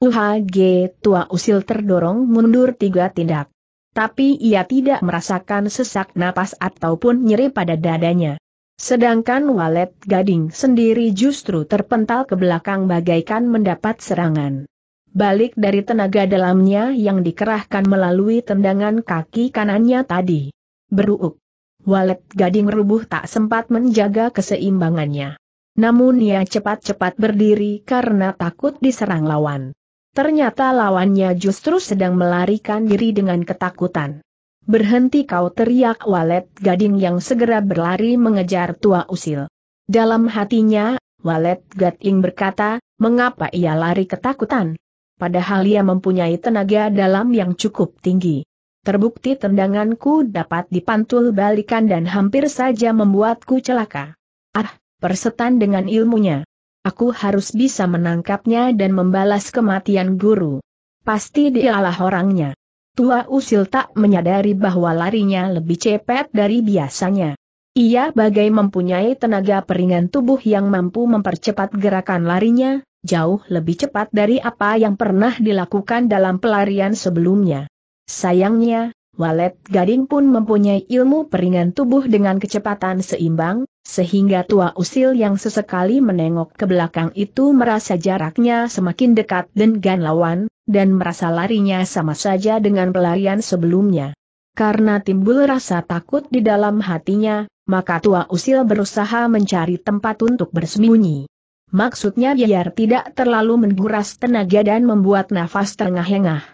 UHG tua usil terdorong mundur tiga tindak. Tapi ia tidak merasakan sesak napas ataupun nyeri pada dadanya. Sedangkan walet gading sendiri justru terpental ke belakang bagaikan mendapat serangan balik dari tenaga dalamnya yang dikerahkan melalui tendangan kaki kanannya tadi. Beruuk. Walet gading rubuh tak sempat menjaga keseimbangannya. Namun ia cepat-cepat berdiri karena takut diserang lawan. Ternyata lawannya justru sedang melarikan diri dengan ketakutan. Berhenti kau teriak walet gading yang segera berlari mengejar tua usil. Dalam hatinya, walet gading berkata, mengapa ia lari ketakutan? padahal ia mempunyai tenaga dalam yang cukup tinggi. Terbukti tendanganku dapat dipantul balikan dan hampir saja membuatku celaka. Ah, persetan dengan ilmunya. Aku harus bisa menangkapnya dan membalas kematian guru. Pasti dialah orangnya. Tua usil tak menyadari bahwa larinya lebih cepat dari biasanya. Ia bagai mempunyai tenaga peringan tubuh yang mampu mempercepat gerakan larinya, jauh lebih cepat dari apa yang pernah dilakukan dalam pelarian sebelumnya. Sayangnya, Walet Gading pun mempunyai ilmu peringan tubuh dengan kecepatan seimbang, sehingga tua usil yang sesekali menengok ke belakang itu merasa jaraknya semakin dekat dengan lawan, dan merasa larinya sama saja dengan pelarian sebelumnya. Karena timbul rasa takut di dalam hatinya, maka tua usil berusaha mencari tempat untuk bersembunyi. Maksudnya biar tidak terlalu menguras tenaga dan membuat nafas terengah-engah.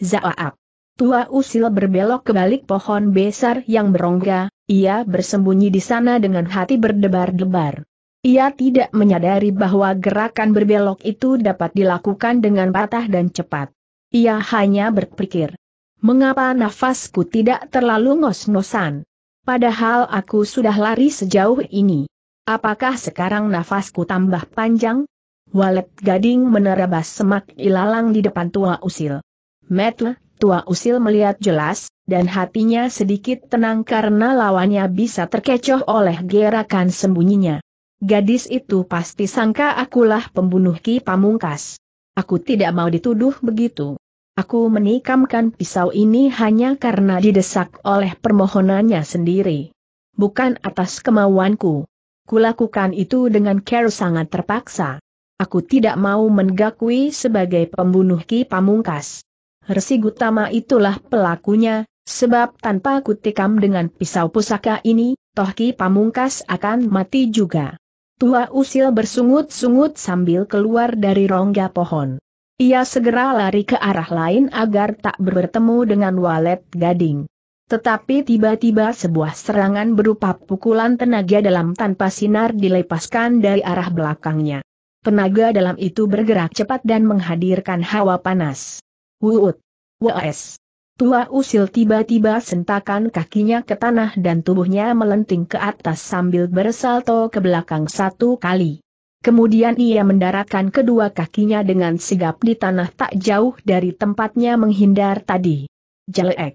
Zaaap. Tua usil berbelok ke balik pohon besar yang berongga, ia bersembunyi di sana dengan hati berdebar-debar. Ia tidak menyadari bahwa gerakan berbelok itu dapat dilakukan dengan patah dan cepat. Ia hanya berpikir, mengapa nafasku tidak terlalu ngos-ngosan? Padahal aku sudah lari sejauh ini. Apakah sekarang nafasku tambah panjang? Walet gading menerabas semak ilalang di depan tua usil. Metle, tua usil melihat jelas, dan hatinya sedikit tenang karena lawannya bisa terkecoh oleh gerakan sembunyinya. Gadis itu pasti sangka akulah pembunuh Ki Pamungkas. Aku tidak mau dituduh begitu. Aku menikamkan pisau ini hanya karena didesak oleh permohonannya sendiri. Bukan atas kemauanku. Kulakukan itu dengan care sangat terpaksa. Aku tidak mau mengakui sebagai pembunuh Ki Pamungkas. Resi Gutama itulah pelakunya, sebab tanpa kutikam dengan pisau pusaka ini, toh Ki Pamungkas akan mati juga. Tua usil bersungut-sungut sambil keluar dari rongga pohon. Ia segera lari ke arah lain agar tak bertemu dengan walet gading. Tetapi tiba-tiba sebuah serangan berupa pukulan tenaga dalam tanpa sinar dilepaskan dari arah belakangnya. Tenaga dalam itu bergerak cepat dan menghadirkan hawa panas. Wuut! Wes! Tua usil tiba-tiba sentakan kakinya ke tanah dan tubuhnya melenting ke atas sambil bersalto ke belakang satu kali. Kemudian ia mendaratkan kedua kakinya dengan sigap di tanah tak jauh dari tempatnya menghindar tadi. Jelek!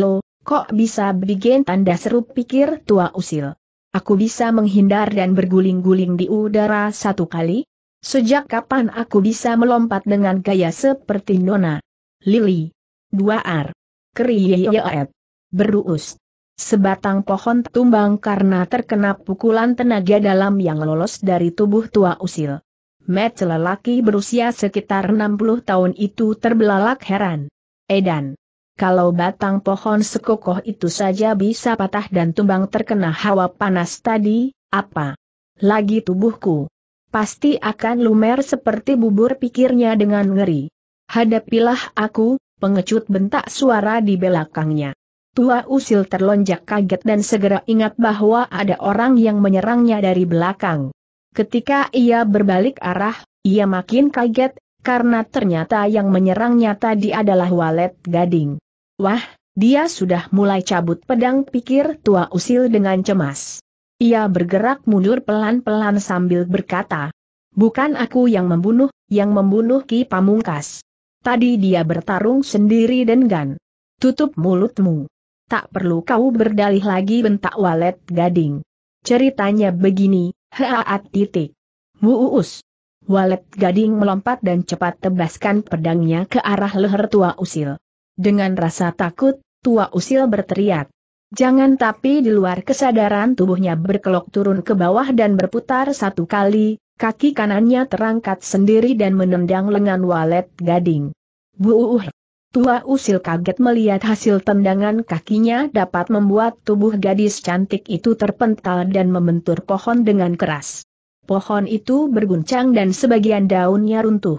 Lo, Kok bisa bikin tanda seru pikir tua usil? Aku bisa menghindar dan berguling-guling di udara satu kali? Sejak kapan aku bisa melompat dengan gaya seperti Nona? Lili. Dua R. Kriyeyeet. Beruus. Sebatang pohon tumbang karena terkena pukulan tenaga dalam yang lolos dari tubuh tua usil. Matt lelaki berusia sekitar 60 tahun itu terbelalak heran. Edan kalau batang pohon sekokoh itu saja bisa patah dan tumbang terkena hawa panas tadi, apa lagi tubuhku? Pasti akan lumer seperti bubur pikirnya dengan ngeri. Hadapilah aku, pengecut bentak suara di belakangnya. Tua usil terlonjak kaget dan segera ingat bahwa ada orang yang menyerangnya dari belakang. Ketika ia berbalik arah, ia makin kaget, karena ternyata yang menyerangnya tadi adalah walet gading. Wah, dia sudah mulai cabut pedang pikir tua usil dengan cemas. Ia bergerak mundur pelan-pelan sambil berkata, Bukan aku yang membunuh, yang membunuh Ki Pamungkas. Tadi dia bertarung sendiri dengan Tutup mulutmu. Tak perlu kau berdalih lagi bentak walet gading. Ceritanya begini, haat titik. Muus. Walet gading melompat dan cepat tebaskan pedangnya ke arah leher tua usil. Dengan rasa takut, tua usil berteriak. Jangan tapi di luar kesadaran tubuhnya berkelok turun ke bawah dan berputar satu kali, kaki kanannya terangkat sendiri dan menendang lengan walet gading. Buuh! Tua usil kaget melihat hasil tendangan kakinya dapat membuat tubuh gadis cantik itu terpental dan membentur pohon dengan keras. Pohon itu berguncang dan sebagian daunnya runtuh.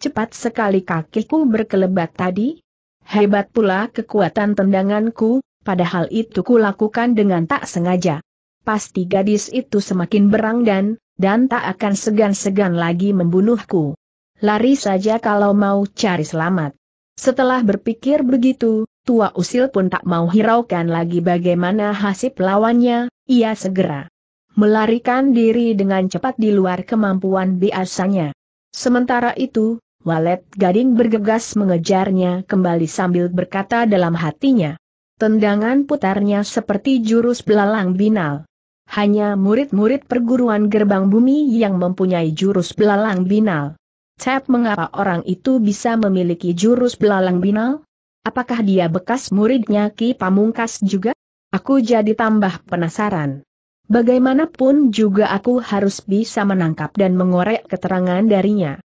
Cepat sekali kakiku berkelebat tadi, Hebat pula kekuatan tendanganku, padahal itu kulakukan dengan tak sengaja. Pasti gadis itu semakin berang dan, dan tak akan segan-segan lagi membunuhku. Lari saja kalau mau cari selamat. Setelah berpikir begitu, tua usil pun tak mau hiraukan lagi bagaimana hasil lawannya, ia segera melarikan diri dengan cepat di luar kemampuan biasanya. Sementara itu, Walet Gading bergegas mengejarnya kembali sambil berkata dalam hatinya. Tendangan putarnya seperti jurus belalang binal. Hanya murid-murid perguruan gerbang bumi yang mempunyai jurus belalang binal. Cep mengapa orang itu bisa memiliki jurus belalang binal? Apakah dia bekas muridnya Ki Pamungkas juga? Aku jadi tambah penasaran. Bagaimanapun juga aku harus bisa menangkap dan mengorek keterangan darinya.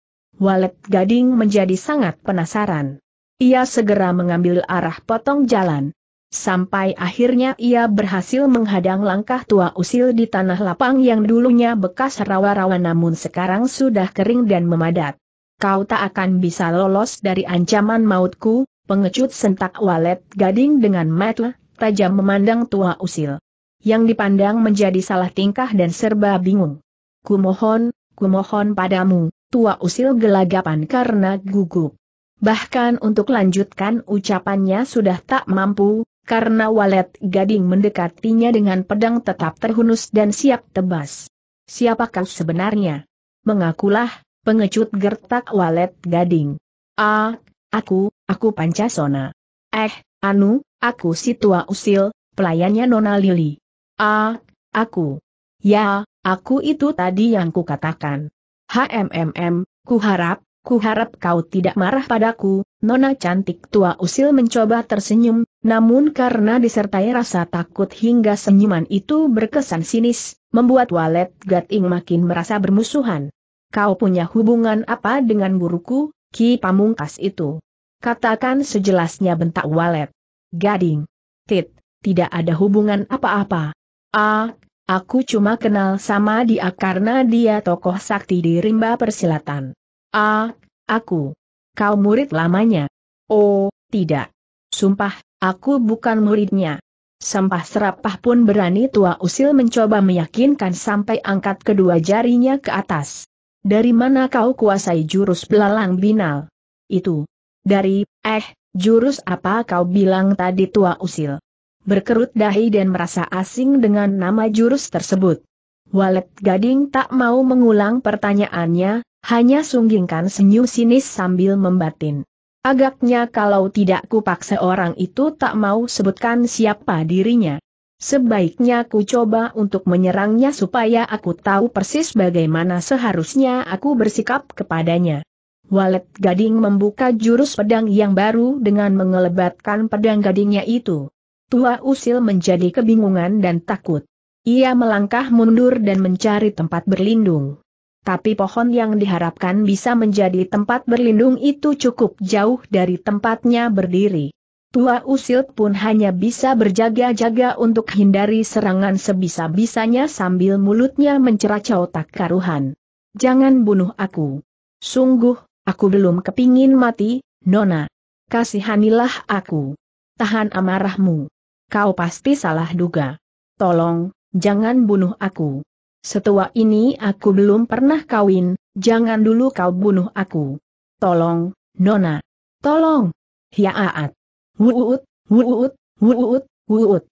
Walet Gading menjadi sangat penasaran. Ia segera mengambil arah potong jalan. Sampai akhirnya ia berhasil menghadang langkah tua usil di tanah lapang yang dulunya bekas rawa-rawa namun sekarang sudah kering dan memadat. Kau tak akan bisa lolos dari ancaman mautku, pengecut sentak walet gading dengan mata tajam memandang tua usil. Yang dipandang menjadi salah tingkah dan serba bingung. Kumohon, kumohon padamu, tua usil gelagapan karena gugup. Bahkan untuk lanjutkan ucapannya sudah tak mampu, karena walet gading mendekatinya dengan pedang tetap terhunus dan siap tebas. Siapakah sebenarnya? Mengakulah, pengecut gertak walet gading. Ah, aku, aku Pancasona. Eh, Anu, aku si tua usil, pelayannya Nona Lili. Ah, aku. Ya, aku itu tadi yang kukatakan. HMMM, kuharap, kuharap kau tidak marah padaku, nona cantik tua usil mencoba tersenyum, namun karena disertai rasa takut hingga senyuman itu berkesan sinis, membuat walet gating makin merasa bermusuhan. Kau punya hubungan apa dengan guruku, Ki Pamungkas itu? Katakan sejelasnya bentak walet. Gading. Tit, tidak ada hubungan apa-apa. Ah, Aku cuma kenal sama dia karena dia tokoh sakti di rimba persilatan. Ah, aku. Kau murid lamanya. Oh, tidak. Sumpah, aku bukan muridnya. Sampah serapah pun berani tua usil mencoba meyakinkan sampai angkat kedua jarinya ke atas. Dari mana kau kuasai jurus belalang binal? Itu. Dari, eh, jurus apa kau bilang tadi tua usil? berkerut dahi dan merasa asing dengan nama jurus tersebut. Walet Gading tak mau mengulang pertanyaannya, hanya sunggingkan senyum sinis sambil membatin. Agaknya kalau tidak kupaksa orang itu tak mau sebutkan siapa dirinya. Sebaiknya ku coba untuk menyerangnya supaya aku tahu persis bagaimana seharusnya aku bersikap kepadanya. Walet Gading membuka jurus pedang yang baru dengan mengelebatkan pedang gadingnya itu. Tua Usil menjadi kebingungan dan takut. Ia melangkah mundur dan mencari tempat berlindung. Tapi pohon yang diharapkan bisa menjadi tempat berlindung itu cukup jauh dari tempatnya berdiri. Tua Usil pun hanya bisa berjaga-jaga untuk hindari serangan sebisa-bisanya sambil mulutnya menceracau tak karuhan. Jangan bunuh aku. Sungguh, aku belum kepingin mati, Nona. Kasihanilah aku. Tahan amarahmu kau pasti salah duga. Tolong, jangan bunuh aku. Setua ini aku belum pernah kawin, jangan dulu kau bunuh aku. Tolong, Nona. Tolong. Hiaat. Wuut, wuut, wuut, wuut.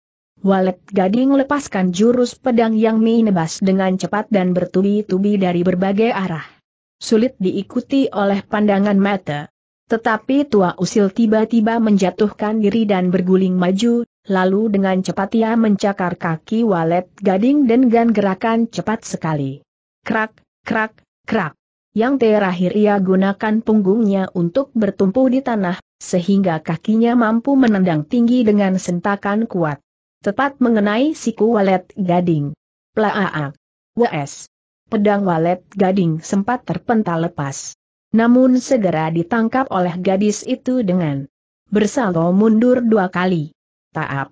Walet gading lepaskan jurus pedang yang menebas dengan cepat dan bertubi-tubi dari berbagai arah. Sulit diikuti oleh pandangan mata. Tetapi tua usil tiba-tiba menjatuhkan diri dan berguling maju, lalu dengan cepat ia mencakar kaki walet gading dengan gerakan cepat sekali. Krak, krak, krak. Yang terakhir ia gunakan punggungnya untuk bertumpu di tanah, sehingga kakinya mampu menendang tinggi dengan sentakan kuat. Tepat mengenai siku walet gading. Plaaak. WS. Pedang walet gading sempat terpental lepas. Namun segera ditangkap oleh gadis itu dengan bersalto mundur dua kali taat.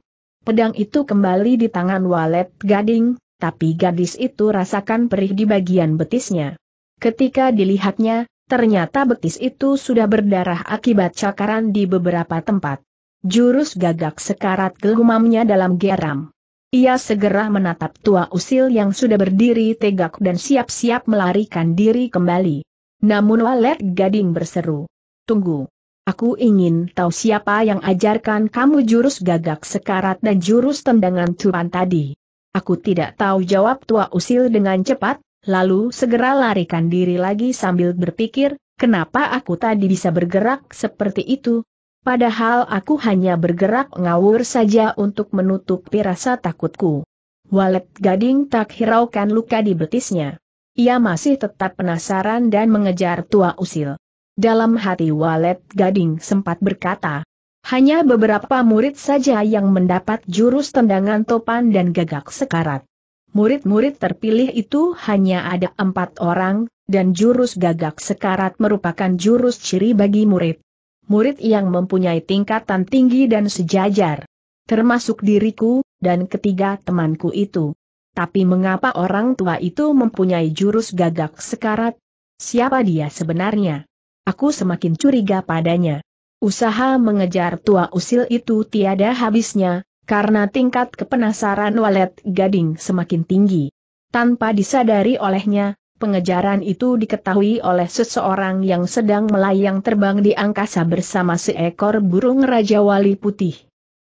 Pedang itu kembali di tangan walet gading, tapi gadis itu rasakan perih di bagian betisnya. Ketika dilihatnya, ternyata betis itu sudah berdarah akibat cakaran di beberapa tempat. Jurus gagak sekarat gelumamnya dalam geram. Ia segera menatap tua usil yang sudah berdiri tegak dan siap-siap melarikan diri kembali. Namun walet gading berseru. Tunggu. Aku ingin tahu siapa yang ajarkan kamu jurus gagak sekarat dan jurus tendangan tuan tadi. Aku tidak tahu jawab tua usil dengan cepat, lalu segera larikan diri lagi sambil berpikir, kenapa aku tadi bisa bergerak seperti itu? Padahal aku hanya bergerak ngawur saja untuk menutup rasa takutku. Walet gading tak hiraukan luka di betisnya. Ia masih tetap penasaran dan mengejar tua usil. Dalam hati Walet Gading sempat berkata, hanya beberapa murid saja yang mendapat jurus tendangan topan dan gagak sekarat. Murid-murid terpilih itu hanya ada empat orang, dan jurus gagak sekarat merupakan jurus ciri bagi murid. Murid yang mempunyai tingkatan tinggi dan sejajar. Termasuk diriku, dan ketiga temanku itu. Tapi mengapa orang tua itu mempunyai jurus gagak sekarat? Siapa dia sebenarnya? Aku semakin curiga padanya. Usaha mengejar tua usil itu tiada habisnya, karena tingkat kepenasaran walet gading semakin tinggi. Tanpa disadari olehnya, pengejaran itu diketahui oleh seseorang yang sedang melayang terbang di angkasa bersama seekor burung Raja Wali Putih.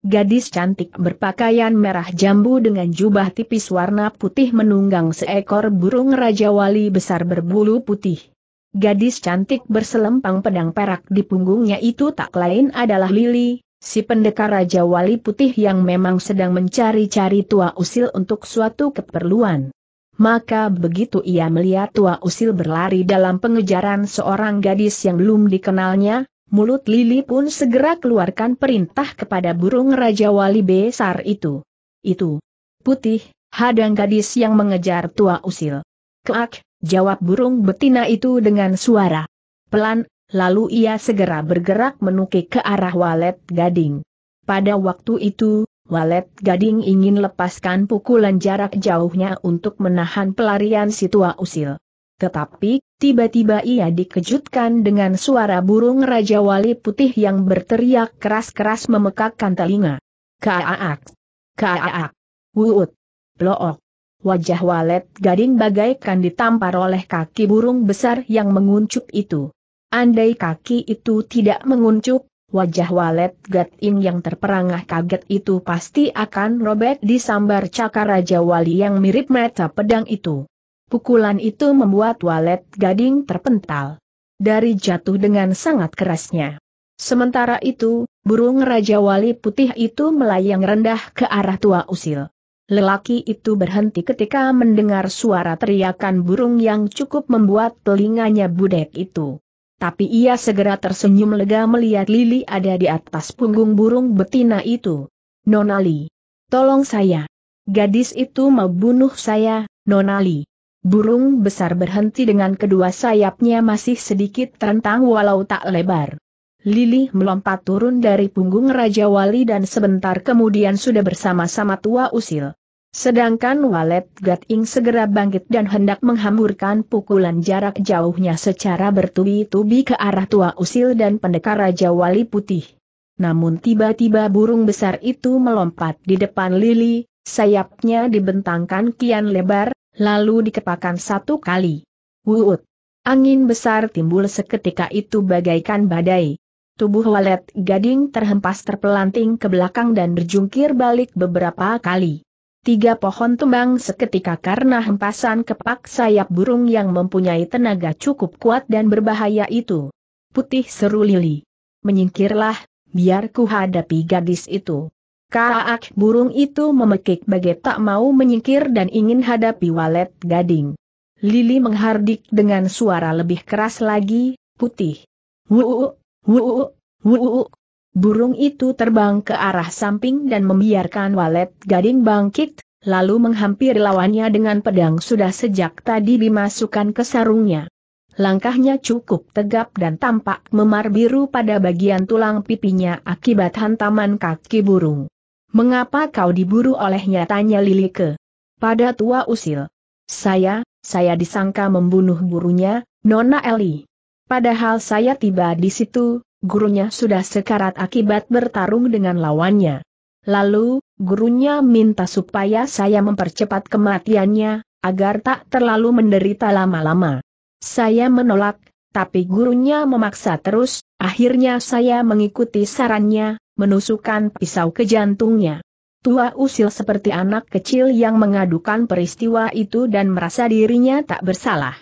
Gadis cantik berpakaian merah jambu dengan jubah tipis warna putih menunggang seekor burung Raja Wali besar berbulu putih. Gadis cantik berselempang pedang perak di punggungnya itu tak lain adalah Lili, si pendekar Raja Wali Putih yang memang sedang mencari-cari tua usil untuk suatu keperluan. Maka begitu ia melihat tua usil berlari dalam pengejaran seorang gadis yang belum dikenalnya, mulut Lili pun segera keluarkan perintah kepada burung Raja Wali besar itu. Itu. Putih, hadang gadis yang mengejar tua usil. Keak, jawab burung betina itu dengan suara. Pelan, lalu ia segera bergerak menukik ke arah walet gading. Pada waktu itu, walet gading ingin lepaskan pukulan jarak jauhnya untuk menahan pelarian si tua usil. Tetapi, tiba-tiba ia dikejutkan dengan suara burung Raja Wali Putih yang berteriak keras-keras memekakkan telinga. Kaaak! Kaaak! Wuut! Blook! Wajah walet gading bagaikan ditampar oleh kaki burung besar yang menguncup itu. Andai kaki itu tidak menguncup, wajah walet gading yang terperangah kaget itu pasti akan robek disambar cakar Raja Wali yang mirip mata pedang itu. Pukulan itu membuat walet gading terpental. Dari jatuh dengan sangat kerasnya. Sementara itu, burung Raja Wali putih itu melayang rendah ke arah tua usil. Lelaki itu berhenti ketika mendengar suara teriakan burung yang cukup membuat telinganya budek itu. Tapi ia segera tersenyum lega melihat Lili ada di atas punggung burung betina itu. Nonali. Tolong saya. Gadis itu mau bunuh saya, Nonali. Burung besar berhenti dengan kedua sayapnya masih sedikit terentang walau tak lebar. Lili melompat turun dari punggung Raja Wali dan sebentar kemudian sudah bersama-sama tua usil. Sedangkan Walet Gating segera bangkit dan hendak menghamburkan pukulan jarak jauhnya secara bertubi-tubi ke arah tua usil dan pendekar Raja Wali Putih. Namun tiba-tiba burung besar itu melompat di depan Lili, sayapnya dibentangkan kian lebar, lalu dikepakan satu kali. Wuut! Angin besar timbul seketika itu bagaikan badai. Tubuh walet gading terhempas terpelanting ke belakang dan berjungkir balik beberapa kali. Tiga pohon tumbang seketika karena hempasan kepak sayap burung yang mempunyai tenaga cukup kuat dan berbahaya itu. Putih seru Lili. Menyingkirlah, biar ku hadapi gadis itu. Kaak burung itu memekik bagai tak mau menyingkir dan ingin hadapi walet gading. Lili menghardik dengan suara lebih keras lagi, putih. Wuuu, wuuu, wuuu. Burung itu terbang ke arah samping dan membiarkan walet gading bangkit, lalu menghampiri lawannya dengan pedang sudah sejak tadi dimasukkan ke sarungnya. Langkahnya cukup tegap dan tampak memar biru pada bagian tulang pipinya akibat hantaman kaki burung. Mengapa kau diburu olehnya tanya Lilike. Pada tua usil. Saya, saya disangka membunuh burunya, Nona Eli. Padahal saya tiba di situ, gurunya sudah sekarat akibat bertarung dengan lawannya. Lalu, gurunya minta supaya saya mempercepat kematiannya, agar tak terlalu menderita lama-lama. Saya menolak, tapi gurunya memaksa terus, akhirnya saya mengikuti sarannya, menusukkan pisau ke jantungnya. Tua usil seperti anak kecil yang mengadukan peristiwa itu dan merasa dirinya tak bersalah.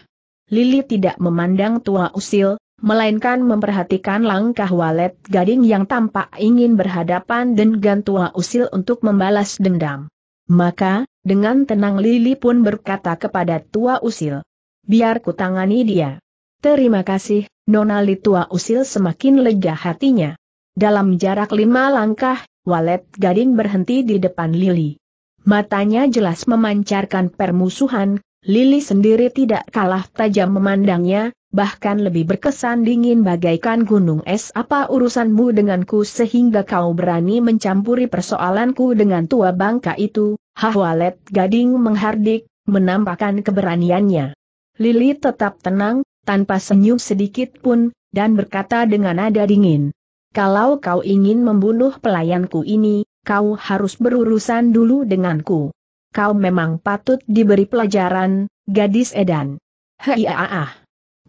Lili tidak memandang tua usil, melainkan memperhatikan langkah walet gading yang tampak ingin berhadapan dengan tua usil untuk membalas dendam. Maka, dengan tenang Lili pun berkata kepada tua usil, biar kutangani dia. Terima kasih, Nonali tua usil semakin lega hatinya. Dalam jarak lima langkah, walet gading berhenti di depan Lili. Matanya jelas memancarkan permusuhan, Lili sendiri tidak kalah tajam memandangnya, bahkan lebih berkesan dingin bagaikan gunung es apa urusanmu denganku sehingga kau berani mencampuri persoalanku dengan tua bangka itu, Hawalet Gading menghardik, menampakkan keberaniannya. Lili tetap tenang, tanpa senyum sedikit pun, dan berkata dengan nada dingin. Kalau kau ingin membunuh pelayanku ini, kau harus berurusan dulu denganku. Kau memang patut diberi pelajaran, gadis edan. Hei ah, ah, ah.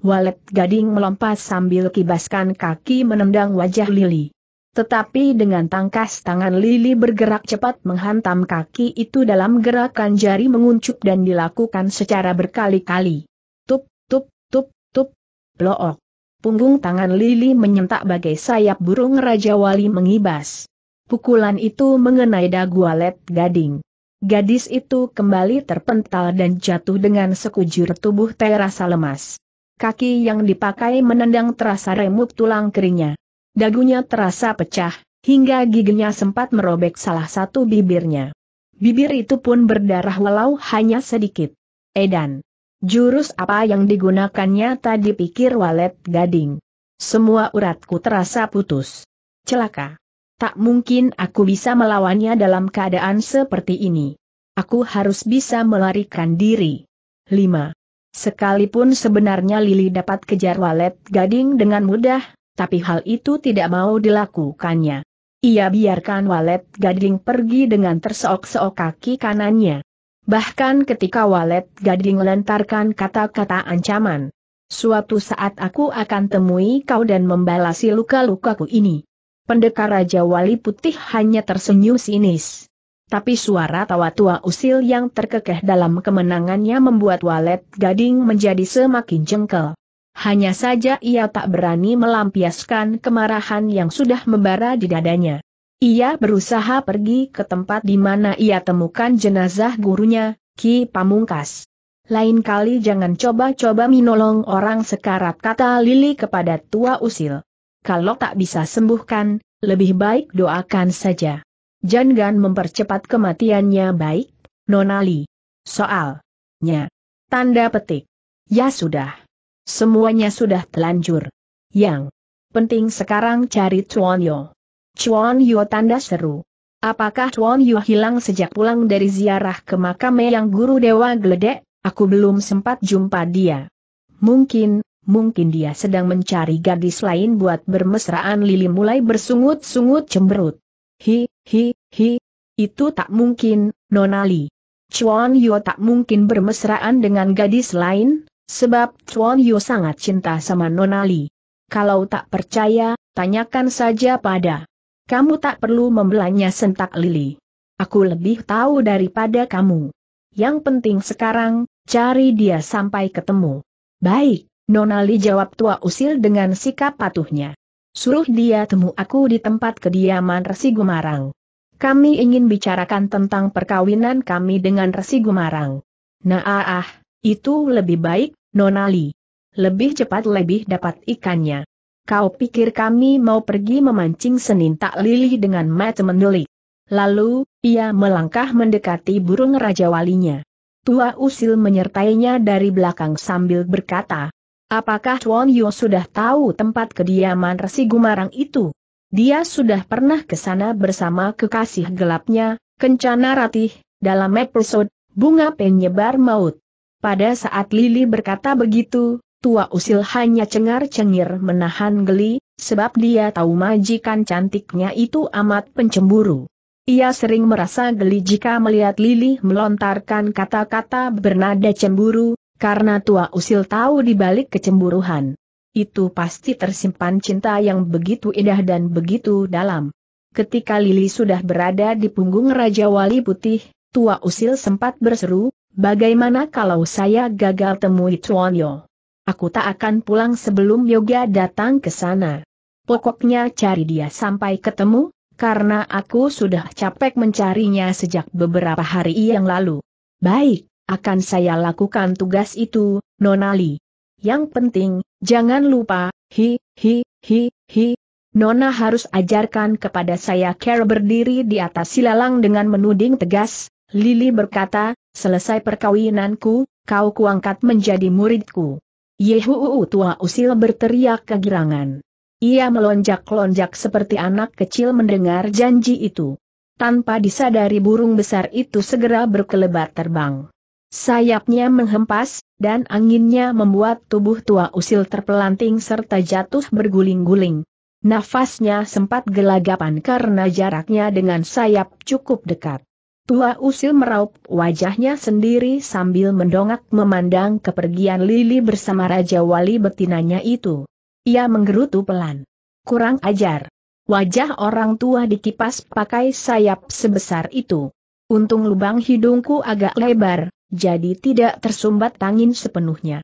Walet gading melompat sambil kibaskan kaki menendang wajah Lili. Tetapi dengan tangkas tangan Lili bergerak cepat menghantam kaki itu dalam gerakan jari menguncup dan dilakukan secara berkali-kali. Tup, tup, tup, tup, blook. Punggung tangan Lili menyentak bagai sayap burung Raja Wali mengibas. Pukulan itu mengenai dagu walet gading. Gadis itu kembali terpental dan jatuh dengan sekujur tubuh terasa lemas. Kaki yang dipakai menendang terasa remuk tulang keringnya. Dagunya terasa pecah, hingga giginya sempat merobek salah satu bibirnya. Bibir itu pun berdarah walau hanya sedikit. Edan. Jurus apa yang digunakannya tadi pikir walet gading. Semua uratku terasa putus. Celaka. Tak mungkin aku bisa melawannya dalam keadaan seperti ini. Aku harus bisa melarikan diri. 5. Sekalipun sebenarnya Lili dapat kejar walet gading dengan mudah, tapi hal itu tidak mau dilakukannya. Ia biarkan walet gading pergi dengan terseok-seok kaki kanannya. Bahkan ketika walet gading lentarkan kata-kata ancaman. Suatu saat aku akan temui kau dan membalasi luka-lukaku ini. Pendekar Raja Wali Putih hanya tersenyum sinis. Tapi suara tawa tua usil yang terkekeh dalam kemenangannya membuat walet gading menjadi semakin jengkel. Hanya saja ia tak berani melampiaskan kemarahan yang sudah membara di dadanya. Ia berusaha pergi ke tempat di mana ia temukan jenazah gurunya, Ki Pamungkas. Lain kali jangan coba-coba minolong orang sekarat kata Lili kepada tua usil. Kalau tak bisa sembuhkan, lebih baik doakan saja. Jangan mempercepat kematiannya baik, Nonali. Soalnya. Tanda petik. Ya sudah. Semuanya sudah telanjur. Yang penting sekarang cari Chuan Yo. Chuan Yo tanda seru. Apakah Chuan Yo hilang sejak pulang dari ziarah ke makam yang guru dewa geledek? Aku belum sempat jumpa dia. Mungkin, mungkin dia sedang mencari gadis lain buat bermesraan Lili mulai bersungut-sungut cemberut. Hi, Hi, hi, itu tak mungkin, Nonali. Chuan Yu tak mungkin bermesraan dengan gadis lain, sebab Chuan Yu sangat cinta sama Nonali. Kalau tak percaya, tanyakan saja pada. Kamu tak perlu membelanya sentak lili. Aku lebih tahu daripada kamu. Yang penting sekarang, cari dia sampai ketemu. Baik, Nonali jawab tua usil dengan sikap patuhnya. Suruh dia temu aku di tempat kediaman Resi Gumarang. Kami ingin bicarakan tentang perkawinan kami dengan Resi Gumarang. Nah ah, ah itu lebih baik, Nonali. Lebih cepat lebih dapat ikannya. Kau pikir kami mau pergi memancing Senin tak lilih dengan mata menulik. Lalu, ia melangkah mendekati burung Raja Walinya. Tua Usil menyertainya dari belakang sambil berkata, Apakah Tuan Yu sudah tahu tempat kediaman Resi Gumarang itu? Dia sudah pernah ke sana bersama kekasih gelapnya, Kencana Ratih, dalam episode Bunga Penyebar Maut. Pada saat Lili berkata begitu, Tua Usil hanya cengar-cengir menahan geli, sebab dia tahu majikan cantiknya itu amat pencemburu. Ia sering merasa geli jika melihat Lili melontarkan kata-kata bernada cemburu, karena Tua Usil tahu di balik kecemburuhan itu pasti tersimpan cinta yang begitu indah dan begitu dalam. Ketika Lili sudah berada di punggung Raja Wali Putih, Tua Usil sempat berseru, bagaimana kalau saya gagal temui Yo? Aku tak akan pulang sebelum Yoga datang ke sana. Pokoknya cari dia sampai ketemu, karena aku sudah capek mencarinya sejak beberapa hari yang lalu. Baik, akan saya lakukan tugas itu, Nonali. Yang penting, jangan lupa, hi, hi, hi, hi. Nona harus ajarkan kepada saya cara berdiri di atas silalang dengan menuding tegas, Lili berkata, selesai perkawinanku, kau kuangkat menjadi muridku. Yehuu tua usil berteriak kegirangan. Ia melonjak-lonjak seperti anak kecil mendengar janji itu. Tanpa disadari burung besar itu segera berkelebat terbang. Sayapnya menghempas, dan anginnya membuat tubuh tua usil terpelanting serta jatuh berguling-guling. Nafasnya sempat gelagapan karena jaraknya dengan sayap cukup dekat. Tua usil meraup wajahnya sendiri sambil mendongak memandang kepergian Lili bersama Raja Wali betinanya itu. Ia menggerutu pelan. Kurang ajar. Wajah orang tua dikipas pakai sayap sebesar itu. Untung lubang hidungku agak lebar, jadi tidak tersumbat angin sepenuhnya.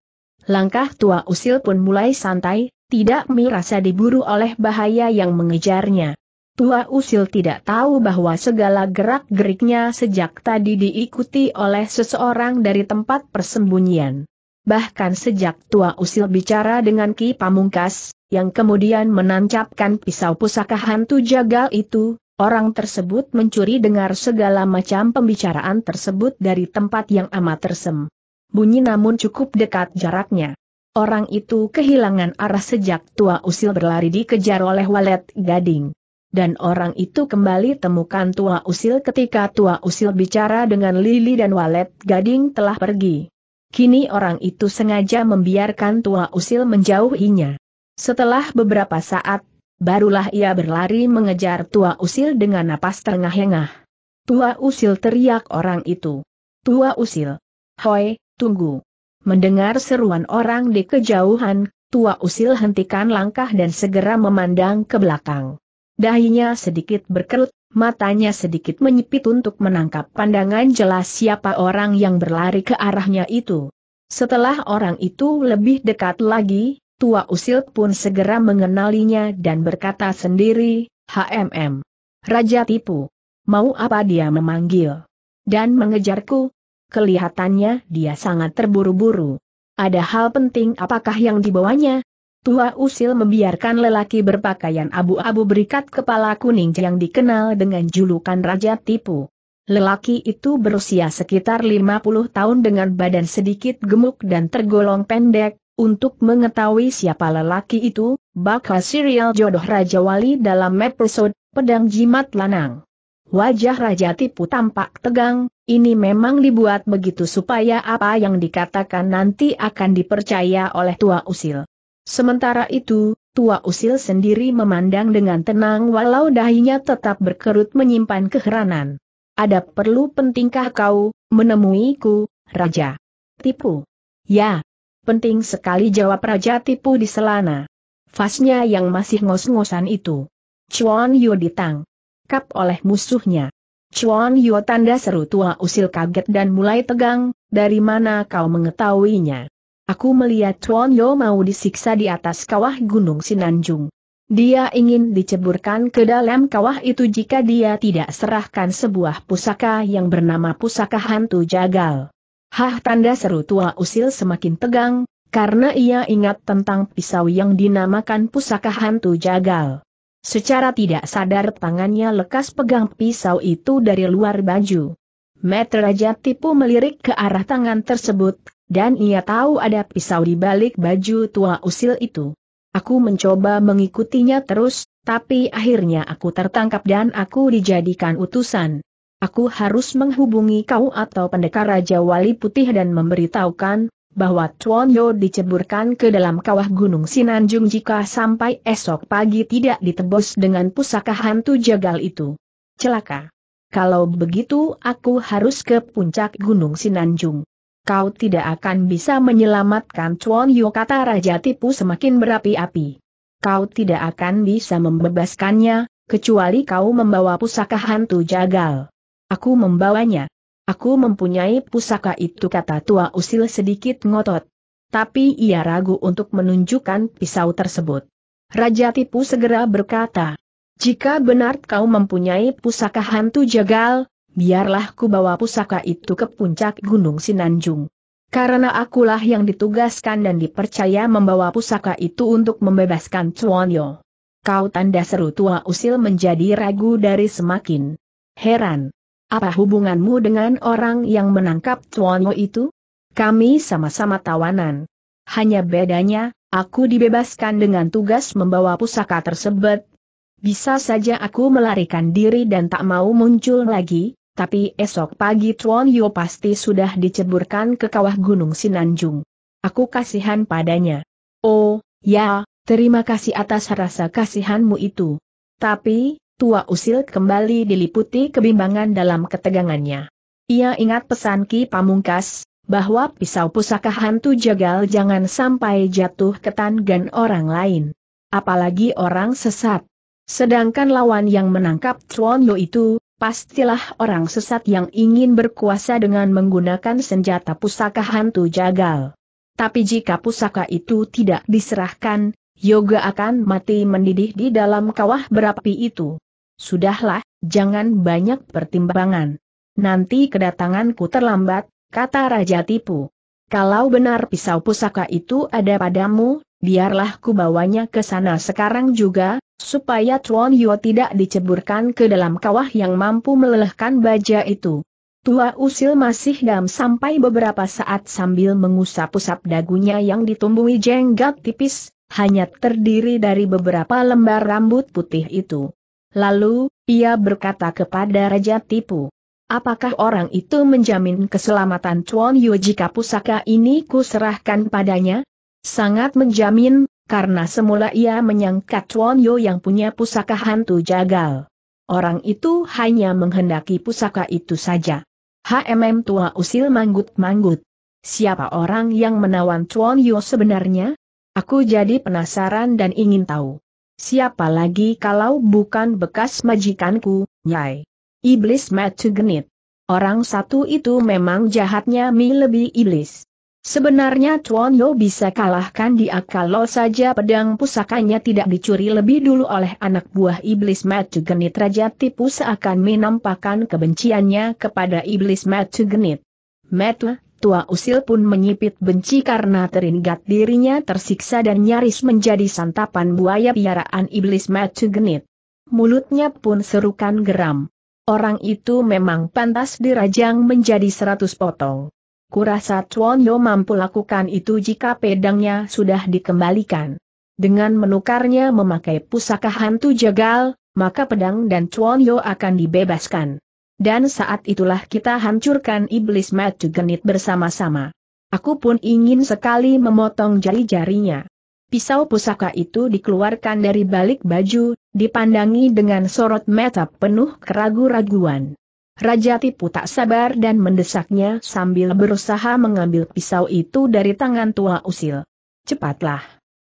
Langkah tua usil pun mulai santai, tidak merasa diburu oleh bahaya yang mengejarnya. Tua usil tidak tahu bahwa segala gerak-geriknya sejak tadi diikuti oleh seseorang dari tempat persembunyian. Bahkan sejak tua usil bicara dengan Ki Pamungkas, yang kemudian menancapkan pisau pusaka hantu jagal itu, Orang tersebut mencuri dengar segala macam pembicaraan tersebut dari tempat yang amat tersem. Bunyi namun cukup dekat jaraknya. Orang itu kehilangan arah sejak tua usil berlari dikejar oleh walet gading. Dan orang itu kembali temukan tua usil ketika tua usil bicara dengan Lili dan walet gading telah pergi. Kini orang itu sengaja membiarkan tua usil menjauhinya. Setelah beberapa saat, Barulah ia berlari mengejar tua usil dengan napas terengah-engah. Tua usil teriak orang itu. Tua usil. Hoi, tunggu. Mendengar seruan orang di kejauhan, tua usil hentikan langkah dan segera memandang ke belakang. Dahinya sedikit berkerut, matanya sedikit menyipit untuk menangkap pandangan jelas siapa orang yang berlari ke arahnya itu. Setelah orang itu lebih dekat lagi, Tua Usil pun segera mengenalinya dan berkata sendiri, HMM. Raja tipu. Mau apa dia memanggil? Dan mengejarku? Kelihatannya dia sangat terburu-buru. Ada hal penting apakah yang dibawanya? Tua Usil membiarkan lelaki berpakaian abu-abu berikat kepala kuning yang dikenal dengan julukan Raja Tipu. Lelaki itu berusia sekitar 50 tahun dengan badan sedikit gemuk dan tergolong pendek, untuk mengetahui siapa lelaki itu, bakal serial jodoh Raja Wali dalam episode Pedang Jimat Lanang. Wajah Raja Tipu tampak tegang, ini memang dibuat begitu supaya apa yang dikatakan nanti akan dipercaya oleh Tua Usil. Sementara itu, Tua Usil sendiri memandang dengan tenang walau dahinya tetap berkerut menyimpan keheranan. Ada perlu pentingkah kau, menemuiku, Raja? Tipu. Ya, Penting sekali jawab Raja Tipu di selana. Fasnya yang masih ngos-ngosan itu. Chuan Yu ditang. Kap oleh musuhnya. Chuan Yu tanda seru tua usil kaget dan mulai tegang, dari mana kau mengetahuinya? Aku melihat Chuan Yu mau disiksa di atas kawah Gunung Sinanjung. Dia ingin diceburkan ke dalam kawah itu jika dia tidak serahkan sebuah pusaka yang bernama Pusaka Hantu Jagal. Hah tanda seru tua usil semakin tegang, karena ia ingat tentang pisau yang dinamakan pusaka hantu jagal. Secara tidak sadar tangannya lekas pegang pisau itu dari luar baju. Raja tipu melirik ke arah tangan tersebut, dan ia tahu ada pisau di balik baju tua usil itu. Aku mencoba mengikutinya terus, tapi akhirnya aku tertangkap dan aku dijadikan utusan aku harus menghubungi kau atau pendekar Raja Wali Putih dan memberitahukan, bahwa Tuan Yo diceburkan ke dalam kawah Gunung Sinanjung jika sampai esok pagi tidak ditebus dengan pusaka hantu jagal itu. Celaka. Kalau begitu aku harus ke puncak Gunung Sinanjung. Kau tidak akan bisa menyelamatkan Tuan Yo kata Raja Tipu semakin berapi-api. Kau tidak akan bisa membebaskannya, kecuali kau membawa pusaka hantu jagal. Aku membawanya. Aku mempunyai pusaka itu kata tua usil sedikit ngotot. Tapi ia ragu untuk menunjukkan pisau tersebut. Raja tipu segera berkata, jika benar kau mempunyai pusaka hantu jagal, biarlah ku bawa pusaka itu ke puncak Gunung Sinanjung. Karena akulah yang ditugaskan dan dipercaya membawa pusaka itu untuk membebaskan Cuonyo. Kau tanda seru tua usil menjadi ragu dari semakin heran. Apa hubunganmu dengan orang yang menangkap Tuanmu itu? Kami sama-sama tawanan. Hanya bedanya, aku dibebaskan dengan tugas membawa pusaka tersebut. Bisa saja aku melarikan diri dan tak mau muncul lagi, tapi esok pagi Tuan Yo pasti sudah diceburkan ke kawah Gunung Sinanjung. Aku kasihan padanya. Oh, ya, terima kasih atas rasa kasihanmu itu. Tapi, Tua Usil kembali diliputi kebimbangan dalam ketegangannya. Ia ingat pesan Ki Pamungkas, bahwa pisau pusaka hantu jagal jangan sampai jatuh ke tangan orang lain. Apalagi orang sesat. Sedangkan lawan yang menangkap Chuan Yo itu, pastilah orang sesat yang ingin berkuasa dengan menggunakan senjata pusaka hantu jagal. Tapi jika pusaka itu tidak diserahkan, Yoga akan mati mendidih di dalam kawah berapi itu. Sudahlah, jangan banyak pertimbangan. Nanti kedatanganku terlambat, kata Raja Tipu. Kalau benar pisau pusaka itu ada padamu, biarlah ku bawanya ke sana sekarang juga, supaya Tuan Yu tidak diceburkan ke dalam kawah yang mampu melelehkan baja itu. Tua usil masih dam sampai beberapa saat sambil mengusap-usap dagunya yang ditumbuhi jenggot tipis, hanya terdiri dari beberapa lembar rambut putih itu. Lalu, ia berkata kepada Raja Tipu. Apakah orang itu menjamin keselamatan Chuan Yu jika pusaka ini kuserahkan padanya? Sangat menjamin, karena semula ia menyangka Chuan Yu yang punya pusaka hantu jagal. Orang itu hanya menghendaki pusaka itu saja. HMM tua usil manggut-manggut. Siapa orang yang menawan Chuan Yu sebenarnya? Aku jadi penasaran dan ingin tahu. Siapa lagi kalau bukan bekas majikanku, Nyai? Iblis matu genit. Orang satu itu memang jahatnya mi lebih iblis. Sebenarnya Chuan Yo bisa kalahkan dia kalau saja pedang pusakanya tidak dicuri lebih dulu oleh anak buah iblis matu genit Raja Tipu seakan menampakkan kebenciannya kepada iblis matu genit tua usil pun menyipit benci karena teringat dirinya tersiksa dan nyaris menjadi santapan buaya piaraan iblis matu genit. Mulutnya pun serukan geram. Orang itu memang pantas dirajang menjadi seratus potong. Kurasa Chuan Yo mampu lakukan itu jika pedangnya sudah dikembalikan. Dengan menukarnya memakai pusaka hantu jagal, maka pedang dan Chuan Yo akan dibebaskan. Dan saat itulah kita hancurkan iblis matu genit bersama-sama. Aku pun ingin sekali memotong jari-jarinya. Pisau pusaka itu dikeluarkan dari balik baju, dipandangi dengan sorot mata penuh keragu-raguan. Raja Tipu tak sabar dan mendesaknya sambil berusaha mengambil pisau itu dari tangan tua usil. Cepatlah.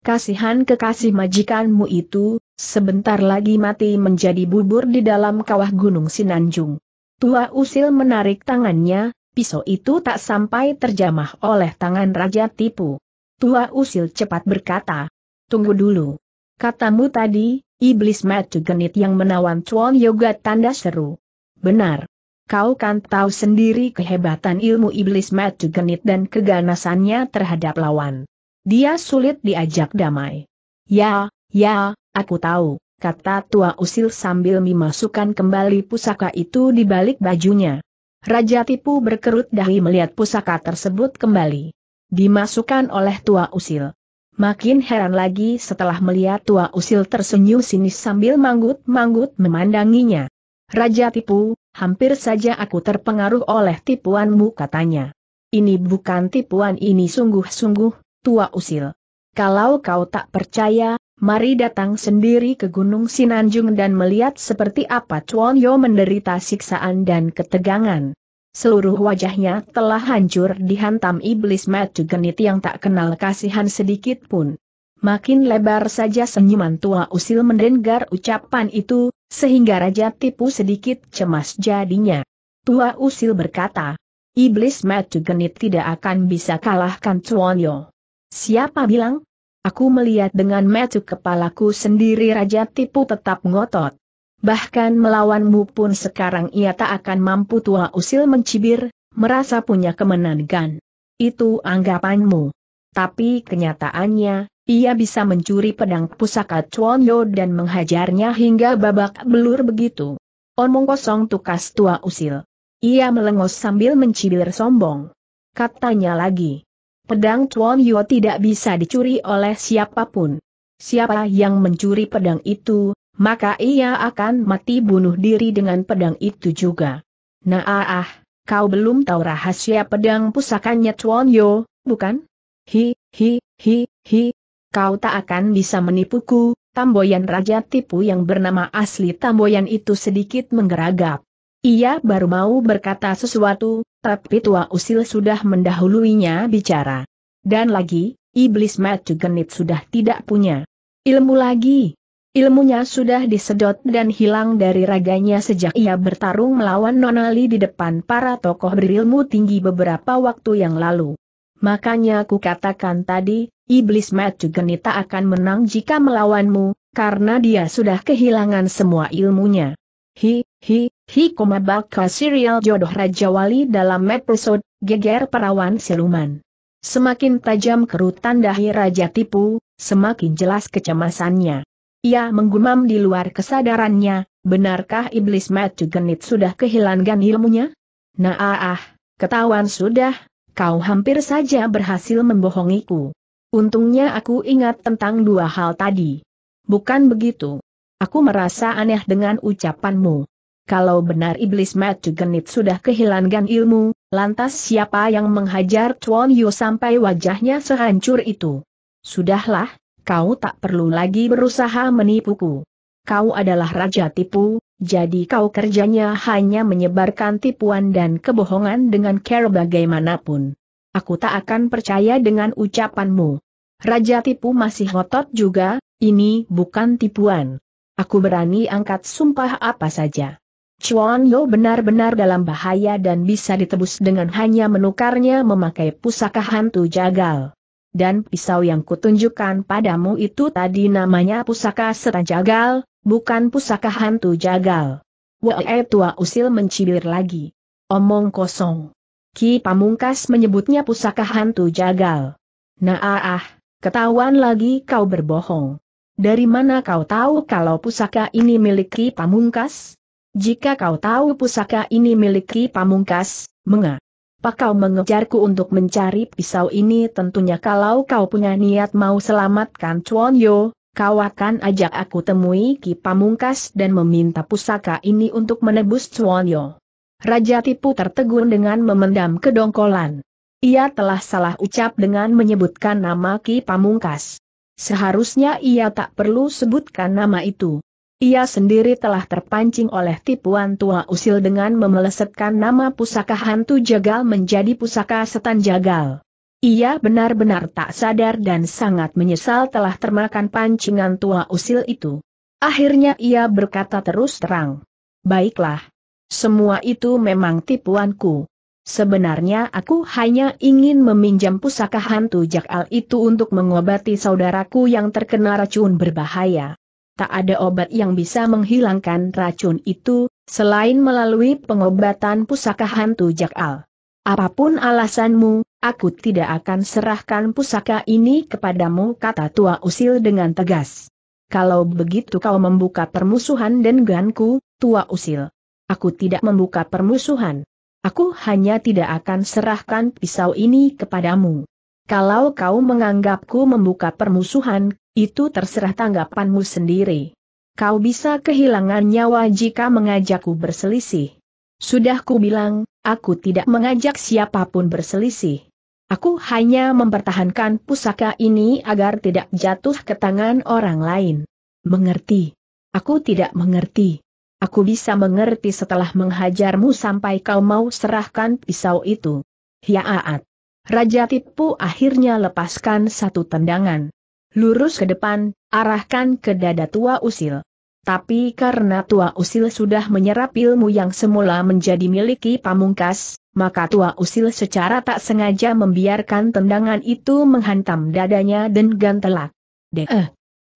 Kasihan kekasih majikanmu itu, sebentar lagi mati menjadi bubur di dalam kawah Gunung Sinanjung. Tua usil menarik tangannya, pisau itu tak sampai terjamah oleh tangan Raja Tipu. Tua usil cepat berkata, Tunggu dulu. Katamu tadi, iblis matu genit yang menawan Chuan Yoga tanda seru. Benar. Kau kan tahu sendiri kehebatan ilmu iblis matu genit dan keganasannya terhadap lawan. Dia sulit diajak damai. Ya, ya, aku tahu kata tua usil sambil memasukkan kembali pusaka itu di balik bajunya. Raja Tipu berkerut dahi melihat pusaka tersebut kembali. Dimasukkan oleh tua usil. Makin heran lagi setelah melihat tua usil tersenyum sinis sambil manggut-manggut memandanginya. Raja Tipu, hampir saja aku terpengaruh oleh tipuanmu katanya. Ini bukan tipuan ini sungguh-sungguh, tua usil. Kalau kau tak percaya, mari datang sendiri ke Gunung Sinanjung dan melihat seperti apa Chuan Yo menderita siksaan dan ketegangan. Seluruh wajahnya telah hancur dihantam iblis matu genit yang tak kenal kasihan sedikit pun. Makin lebar saja senyuman tua usil mendengar ucapan itu, sehingga Raja Tipu sedikit cemas jadinya. Tua usil berkata, Iblis matu genit tidak akan bisa kalahkan Yo. Siapa bilang? Aku melihat dengan metu kepalaku sendiri Raja Tipu tetap ngotot. Bahkan melawanmu pun sekarang ia tak akan mampu tua usil mencibir, merasa punya kemenangan. Itu anggapanmu. Tapi kenyataannya, ia bisa mencuri pedang pusaka Chuan Yo dan menghajarnya hingga babak belur begitu. Omong kosong tukas tua usil. Ia melengos sambil mencibir sombong. Katanya lagi, Pedang Tuan Yo tidak bisa dicuri oleh siapapun. Siapa yang mencuri pedang itu, maka ia akan mati bunuh diri dengan pedang itu juga. Nah ah, kau belum tahu rahasia pedang pusakanya Tuan Yo, bukan? Hi, hi, hi, hi. Kau tak akan bisa menipuku, Tamboyan Raja Tipu yang bernama asli Tamboyan itu sedikit menggeragap. Ia baru mau berkata sesuatu, tapi tua usil sudah mendahuluinya bicara. Dan lagi, iblis genit sudah tidak punya ilmu lagi. Ilmunya sudah disedot dan hilang dari raganya sejak ia bertarung melawan Nonali di depan para tokoh berilmu tinggi beberapa waktu yang lalu. Makanya aku katakan tadi, iblis genit tak akan menang jika melawanmu, karena dia sudah kehilangan semua ilmunya. Hi, hi, Hikoma bakal serial jodoh Raja Wali dalam episode Geger Perawan Siluman. Semakin tajam kerutan dahi Raja Tipu, semakin jelas kecemasannya. Ia menggumam di luar kesadarannya, benarkah iblis Matu Genit sudah kehilangan ilmunya? Nah ah, ah ketahuan sudah, kau hampir saja berhasil membohongiku. Untungnya aku ingat tentang dua hal tadi. Bukan begitu. Aku merasa aneh dengan ucapanmu. Kalau benar iblis Matu Genit sudah kehilangan ilmu, lantas siapa yang menghajar Chuan Yu sampai wajahnya sehancur itu? Sudahlah, kau tak perlu lagi berusaha menipuku. Kau adalah raja tipu, jadi kau kerjanya hanya menyebarkan tipuan dan kebohongan dengan cara bagaimanapun. Aku tak akan percaya dengan ucapanmu. Raja tipu masih ngotot juga, ini bukan tipuan. Aku berani angkat sumpah apa saja. Chuan Yo benar-benar dalam bahaya dan bisa ditebus dengan hanya menukarnya memakai pusaka hantu jagal. Dan pisau yang kutunjukkan padamu itu tadi namanya pusaka setan jagal, bukan pusaka hantu jagal. Wee tua usil mencibir lagi. Omong kosong. Ki Pamungkas menyebutnya pusaka hantu jagal. Nah ah, ah ketahuan lagi kau berbohong. Dari mana kau tahu kalau pusaka ini milik Ki Pamungkas? Jika kau tahu pusaka ini milik Ki pamungkas, menga. Pak kau mengejarku untuk mencari pisau ini tentunya kalau kau punya niat mau selamatkan Chuan Yo, kau akan ajak aku temui Ki Pamungkas dan meminta pusaka ini untuk menebus Chuan Yo. Raja Tipu tertegun dengan memendam kedongkolan. Ia telah salah ucap dengan menyebutkan nama Ki Pamungkas. Seharusnya ia tak perlu sebutkan nama itu. Ia sendiri telah terpancing oleh tipuan tua usil dengan memelesetkan nama pusaka hantu jagal menjadi pusaka setan jagal. Ia benar-benar tak sadar dan sangat menyesal telah termakan pancingan tua usil itu. Akhirnya ia berkata terus terang. Baiklah. Semua itu memang tipuanku. Sebenarnya aku hanya ingin meminjam pusaka hantu Jakal itu untuk mengobati saudaraku yang terkena racun berbahaya tak ada obat yang bisa menghilangkan racun itu, selain melalui pengobatan pusaka hantu Jakal. Apapun alasanmu, aku tidak akan serahkan pusaka ini kepadamu kata tua usil dengan tegas. Kalau begitu kau membuka permusuhan denganku, tua usil. Aku tidak membuka permusuhan. Aku hanya tidak akan serahkan pisau ini kepadamu. Kalau kau menganggapku membuka permusuhan, itu terserah tanggapanmu sendiri. Kau bisa kehilangan nyawa jika mengajakku berselisih. Sudah ku bilang, aku tidak mengajak siapapun berselisih. Aku hanya mempertahankan pusaka ini agar tidak jatuh ke tangan orang lain. Mengerti? Aku tidak mengerti. Aku bisa mengerti setelah menghajarmu sampai kau mau serahkan pisau itu. Hiaat. Raja Tipu akhirnya lepaskan satu tendangan lurus ke depan, arahkan ke dada tua usil. Tapi karena tua usil sudah menyerap ilmu yang semula menjadi miliki pamungkas, maka tua usil secara tak sengaja membiarkan tendangan itu menghantam dadanya dan gantelak. Deh!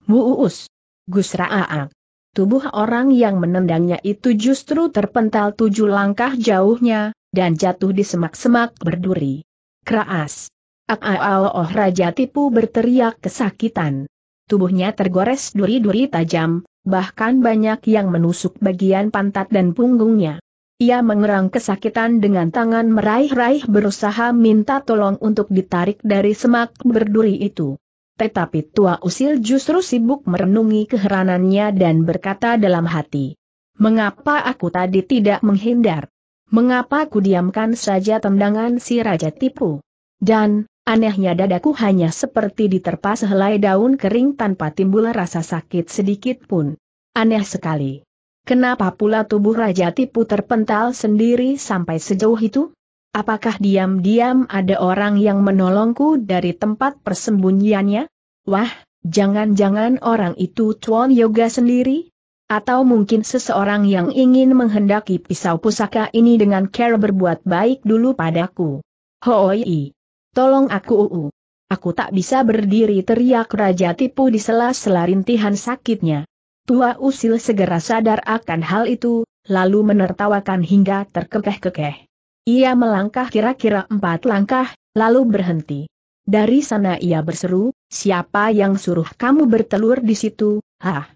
gus Gusra'a'ak! Tubuh orang yang menendangnya itu justru terpental tujuh langkah jauhnya, dan jatuh di semak-semak berduri. Keras! Oh Raja Tipu berteriak kesakitan. Tubuhnya tergores duri-duri tajam, bahkan banyak yang menusuk bagian pantat dan punggungnya. Ia mengerang kesakitan dengan tangan meraih-raih berusaha minta tolong untuk ditarik dari semak berduri itu. Tetapi tua usil justru sibuk merenungi keheranannya dan berkata dalam hati. Mengapa aku tadi tidak menghindar? Mengapa aku diamkan saja tendangan si Raja Tipu? Dan, Anehnya dadaku hanya seperti diterpa sehelai daun kering tanpa timbul rasa sakit sedikit pun. Aneh sekali. Kenapa pula tubuh Raja Tipu terpental sendiri sampai sejauh itu? Apakah diam-diam ada orang yang menolongku dari tempat persembunyiannya? Wah, jangan-jangan orang itu Tuan Yoga sendiri? Atau mungkin seseorang yang ingin menghendaki pisau pusaka ini dengan care berbuat baik dulu padaku. Hoi! Tolong aku uu. Aku tak bisa berdiri teriak Raja Tipu di sela-sela rintihan sakitnya. Tua usil segera sadar akan hal itu, lalu menertawakan hingga terkekeh-kekeh. Ia melangkah kira-kira empat langkah, lalu berhenti. Dari sana ia berseru, siapa yang suruh kamu bertelur di situ, ah?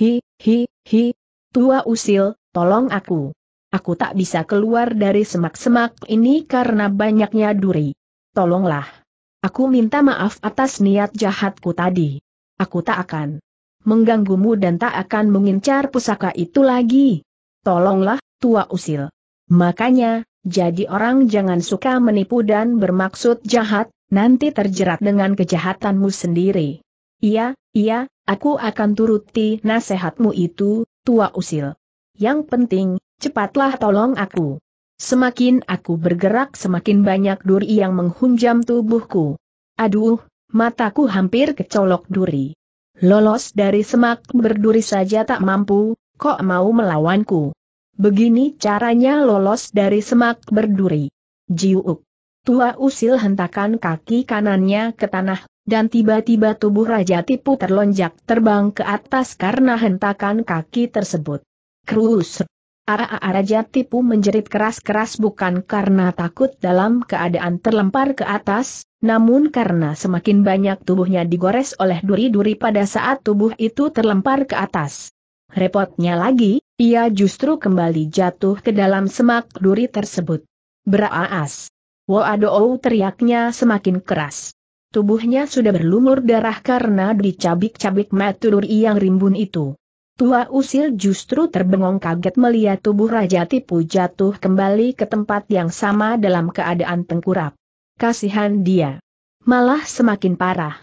Hi, hi, hi. Tua usil, tolong aku. Aku tak bisa keluar dari semak-semak ini karena banyaknya duri tolonglah. Aku minta maaf atas niat jahatku tadi. Aku tak akan mengganggumu dan tak akan mengincar pusaka itu lagi. Tolonglah, tua usil. Makanya, jadi orang jangan suka menipu dan bermaksud jahat, nanti terjerat dengan kejahatanmu sendiri. Iya, iya, aku akan turuti nasihatmu itu, tua usil. Yang penting, cepatlah tolong aku. Semakin aku bergerak semakin banyak duri yang menghunjam tubuhku. Aduh, mataku hampir kecolok duri. Lolos dari semak berduri saja tak mampu, kok mau melawanku. Begini caranya lolos dari semak berduri. Jiuk. Tua usil hentakan kaki kanannya ke tanah, dan tiba-tiba tubuh Raja Tipu terlonjak terbang ke atas karena hentakan kaki tersebut. Krus. Ara-ara jatipu menjerit keras-keras bukan karena takut dalam keadaan terlempar ke atas, namun karena semakin banyak tubuhnya digores oleh duri-duri pada saat tubuh itu terlempar ke atas. Repotnya lagi, ia justru kembali jatuh ke dalam semak duri tersebut. Beraas. Wadoou teriaknya semakin keras. Tubuhnya sudah berlumur darah karena dicabik-cabik duri yang rimbun itu. Tua usil justru terbengong kaget melihat tubuh Raja Tipu jatuh kembali ke tempat yang sama dalam keadaan tengkurap. Kasihan dia. Malah semakin parah.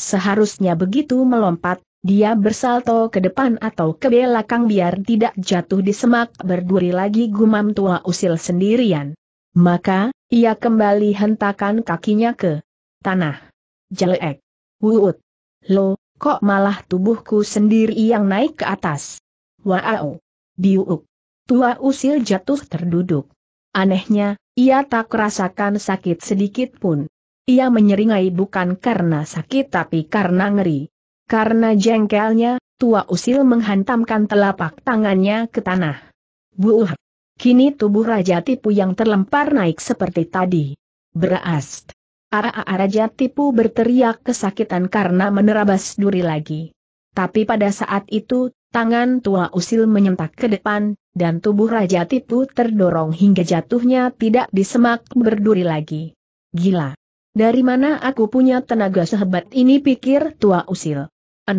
Seharusnya begitu melompat, dia bersalto ke depan atau ke belakang biar tidak jatuh di semak berduri lagi gumam tua usil sendirian. Maka, ia kembali hentakan kakinya ke tanah. Jelek. Wuut. Lo, kok malah tubuhku sendiri yang naik ke atas. Wow! Diuk! Tua usil jatuh terduduk. Anehnya, ia tak rasakan sakit sedikit pun. Ia menyeringai bukan karena sakit tapi karena ngeri. Karena jengkelnya, tua usil menghantamkan telapak tangannya ke tanah. Buuh! Kini tubuh Raja Tipu yang terlempar naik seperti tadi. Berast. Ara-ara tipu berteriak kesakitan karena menerabas duri lagi. Tapi pada saat itu, tangan tua usil menyentak ke depan, dan tubuh Raja Tipu terdorong hingga jatuhnya tidak disemak berduri lagi. Gila! Dari mana aku punya tenaga sehebat ini pikir tua usil. 6.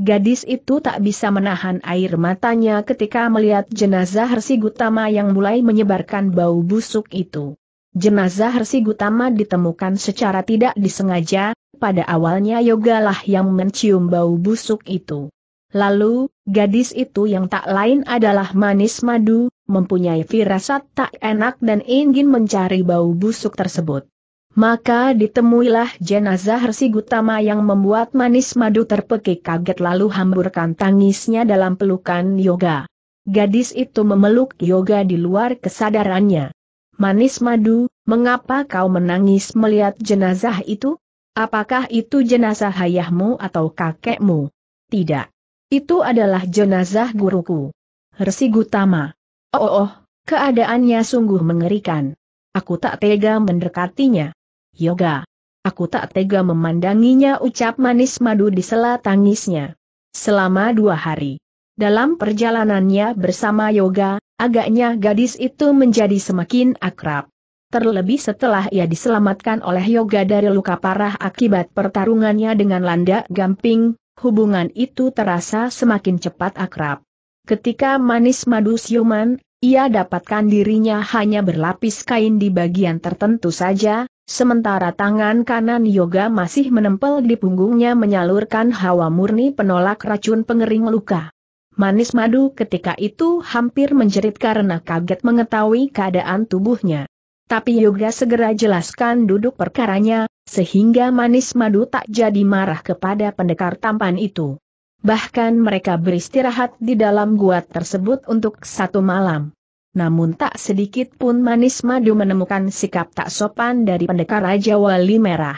Gadis itu tak bisa menahan air matanya ketika melihat jenazah Hersi Gutama yang mulai menyebarkan bau busuk itu. Jenazah Resi Gutama ditemukan secara tidak disengaja, pada awalnya Yoga lah yang mencium bau busuk itu. Lalu, gadis itu yang tak lain adalah manis madu, mempunyai firasat tak enak dan ingin mencari bau busuk tersebut. Maka ditemuilah jenazah Resi Gutama yang membuat manis madu terpekik kaget lalu hamburkan tangisnya dalam pelukan yoga. Gadis itu memeluk yoga di luar kesadarannya. Manis madu, mengapa kau menangis melihat jenazah itu? Apakah itu jenazah ayahmu atau kakekmu? Tidak. Itu adalah jenazah guruku. Resi Gutama. Oh, oh, oh keadaannya sungguh mengerikan. Aku tak tega mendekatinya. Yoga. Aku tak tega memandanginya ucap manis madu di sela tangisnya. Selama dua hari. Dalam perjalanannya bersama Yoga, agaknya gadis itu menjadi semakin akrab. Terlebih setelah ia diselamatkan oleh Yoga dari luka parah akibat pertarungannya dengan Landa Gamping, hubungan itu terasa semakin cepat akrab. Ketika manis madu siuman, ia dapatkan dirinya hanya berlapis kain di bagian tertentu saja, sementara tangan kanan Yoga masih menempel di punggungnya menyalurkan hawa murni penolak racun pengering luka. Manis madu ketika itu hampir menjerit karena kaget mengetahui keadaan tubuhnya. Tapi Yoga segera jelaskan duduk perkaranya, sehingga manis madu tak jadi marah kepada pendekar tampan itu. Bahkan mereka beristirahat di dalam gua tersebut untuk satu malam. Namun tak sedikit pun manis madu menemukan sikap tak sopan dari pendekar Raja Wali Merah.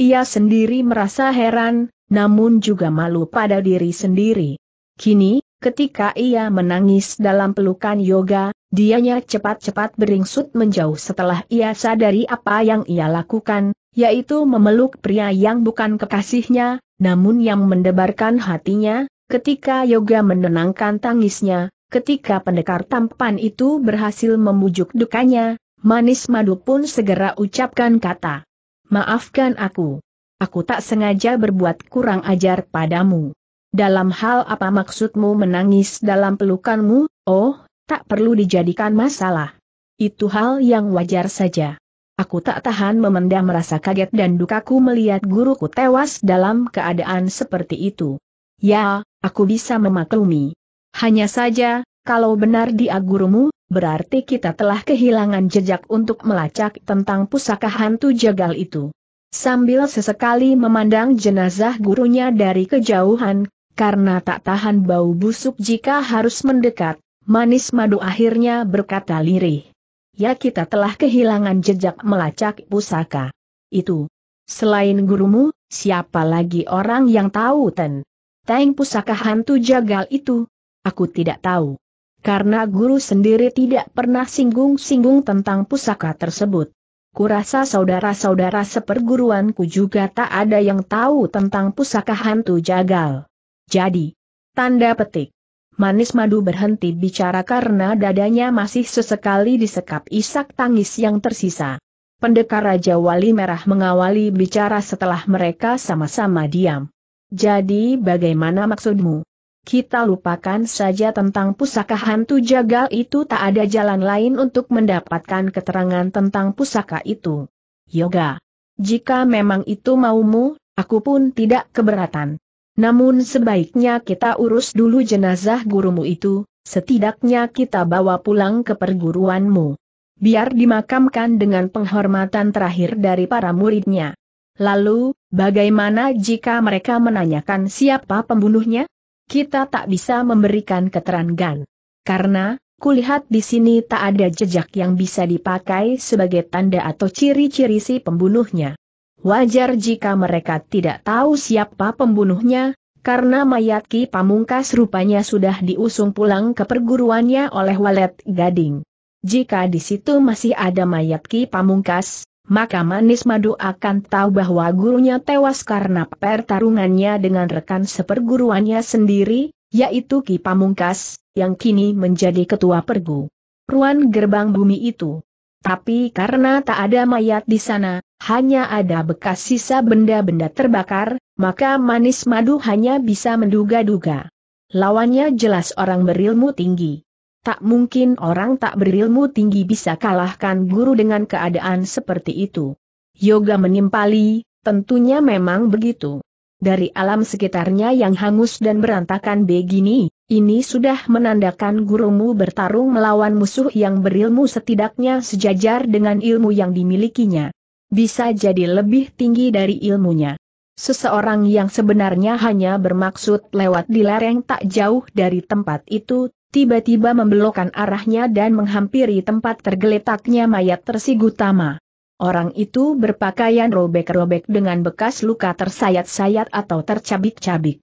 Ia sendiri merasa heran, namun juga malu pada diri sendiri. Kini, Ketika ia menangis dalam pelukan yoga, dianya cepat-cepat beringsut menjauh setelah ia sadari apa yang ia lakukan, yaitu memeluk pria yang bukan kekasihnya, namun yang mendebarkan hatinya, ketika yoga menenangkan tangisnya, ketika pendekar tampan itu berhasil membujuk dukanya, manis madu pun segera ucapkan kata. Maafkan aku. Aku tak sengaja berbuat kurang ajar padamu. Dalam hal apa maksudmu menangis dalam pelukanmu, oh, tak perlu dijadikan masalah. Itu hal yang wajar saja. Aku tak tahan memendam rasa kaget dan dukaku melihat guruku tewas dalam keadaan seperti itu. Ya, aku bisa memaklumi. Hanya saja, kalau benar dia gurumu, berarti kita telah kehilangan jejak untuk melacak tentang pusaka hantu jagal itu. Sambil sesekali memandang jenazah gurunya dari kejauhan, karena tak tahan bau busuk jika harus mendekat, manis madu akhirnya berkata lirih. Ya kita telah kehilangan jejak melacak pusaka. Itu. Selain gurumu, siapa lagi orang yang tahu Ten? Teng pusaka hantu jagal itu? Aku tidak tahu. Karena guru sendiri tidak pernah singgung-singgung tentang pusaka tersebut. Kurasa saudara-saudara seperguruanku juga tak ada yang tahu tentang pusaka hantu jagal. Jadi, tanda petik. Manis madu berhenti bicara karena dadanya masih sesekali disekap isak tangis yang tersisa. Pendekar Raja Wali Merah mengawali bicara setelah mereka sama-sama diam. Jadi bagaimana maksudmu? Kita lupakan saja tentang pusaka hantu jagal itu tak ada jalan lain untuk mendapatkan keterangan tentang pusaka itu. Yoga. Jika memang itu maumu, aku pun tidak keberatan. Namun sebaiknya kita urus dulu jenazah gurumu itu, setidaknya kita bawa pulang ke perguruanmu. Biar dimakamkan dengan penghormatan terakhir dari para muridnya. Lalu, bagaimana jika mereka menanyakan siapa pembunuhnya? Kita tak bisa memberikan keterangan. Karena, kulihat di sini tak ada jejak yang bisa dipakai sebagai tanda atau ciri-ciri si pembunuhnya. Wajar jika mereka tidak tahu siapa pembunuhnya, karena mayat Ki Pamungkas rupanya sudah diusung pulang ke perguruannya oleh Walet Gading. Jika di situ masih ada mayat Ki Pamungkas, maka Manis Madu akan tahu bahwa gurunya tewas karena pertarungannya dengan rekan seperguruannya sendiri, yaitu Ki Pamungkas, yang kini menjadi ketua pergu. Ruan gerbang bumi itu. Tapi karena tak ada mayat di sana, hanya ada bekas sisa benda-benda terbakar, maka manis madu hanya bisa menduga-duga. Lawannya jelas orang berilmu tinggi. Tak mungkin orang tak berilmu tinggi bisa kalahkan guru dengan keadaan seperti itu. Yoga menimpali, tentunya memang begitu. Dari alam sekitarnya yang hangus dan berantakan begini, ini sudah menandakan gurumu bertarung melawan musuh yang berilmu setidaknya sejajar dengan ilmu yang dimilikinya bisa jadi lebih tinggi dari ilmunya. Seseorang yang sebenarnya hanya bermaksud lewat di lereng tak jauh dari tempat itu, tiba-tiba membelokkan arahnya dan menghampiri tempat tergeletaknya mayat Tersigutama. Orang itu berpakaian robek-robek dengan bekas luka tersayat-sayat atau tercabik-cabik.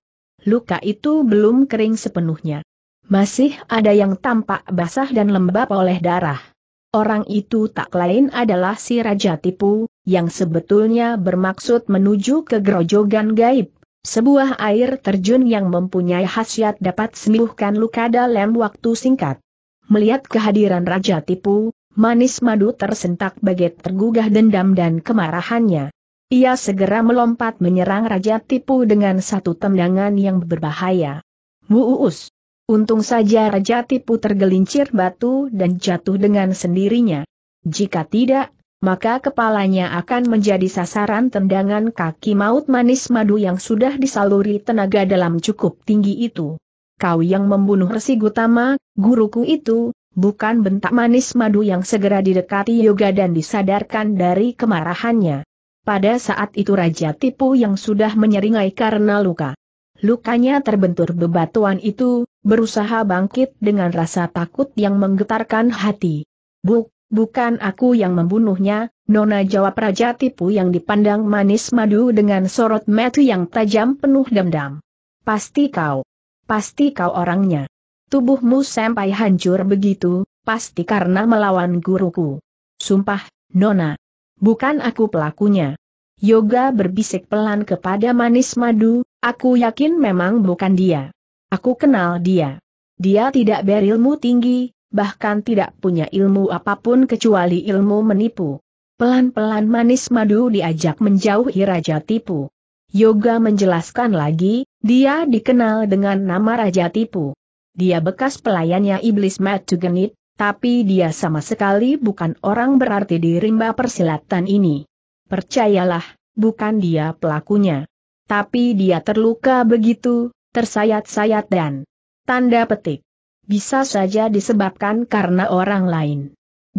Luka itu belum kering sepenuhnya. Masih ada yang tampak basah dan lembab oleh darah. Orang itu tak lain adalah si Raja Tipu, yang sebetulnya bermaksud menuju ke Grojogan gaib. Sebuah air terjun yang mempunyai khasiat dapat sembuhkan luka dalam waktu singkat. Melihat kehadiran Raja Tipu, manis madu tersentak bagai tergugah dendam dan kemarahannya. Ia segera melompat menyerang Raja Tipu dengan satu tendangan yang berbahaya. Muus! Untung saja Raja Tipu tergelincir batu dan jatuh dengan sendirinya. Jika tidak, maka kepalanya akan menjadi sasaran tendangan kaki maut manis madu yang sudah disaluri tenaga dalam cukup tinggi itu. Kau yang membunuh Resi Gutama, guruku itu, bukan bentak manis madu yang segera didekati Yoga dan disadarkan dari kemarahannya. Pada saat itu Raja Tipu yang sudah menyeringai karena luka. Lukanya terbentur bebatuan itu, berusaha bangkit dengan rasa takut yang menggetarkan hati. Buk, bukan aku yang membunuhnya, Nona jawab Raja Tipu yang dipandang manis madu dengan sorot metu yang tajam penuh dendam. Pasti kau. Pasti kau orangnya. Tubuhmu sampai hancur begitu, pasti karena melawan guruku. Sumpah, Nona. Bukan aku pelakunya. Yoga berbisik pelan kepada Manis Madu, aku yakin memang bukan dia. Aku kenal dia. Dia tidak berilmu tinggi, bahkan tidak punya ilmu apapun kecuali ilmu menipu. Pelan-pelan Manis Madu diajak menjauhi Raja Tipu. Yoga menjelaskan lagi, dia dikenal dengan nama Raja Tipu. Dia bekas pelayannya Iblis Matu Genit, tapi dia sama sekali bukan orang berarti di rimba persilatan ini. Percayalah, bukan dia pelakunya. Tapi dia terluka begitu, tersayat-sayat dan tanda petik. Bisa saja disebabkan karena orang lain.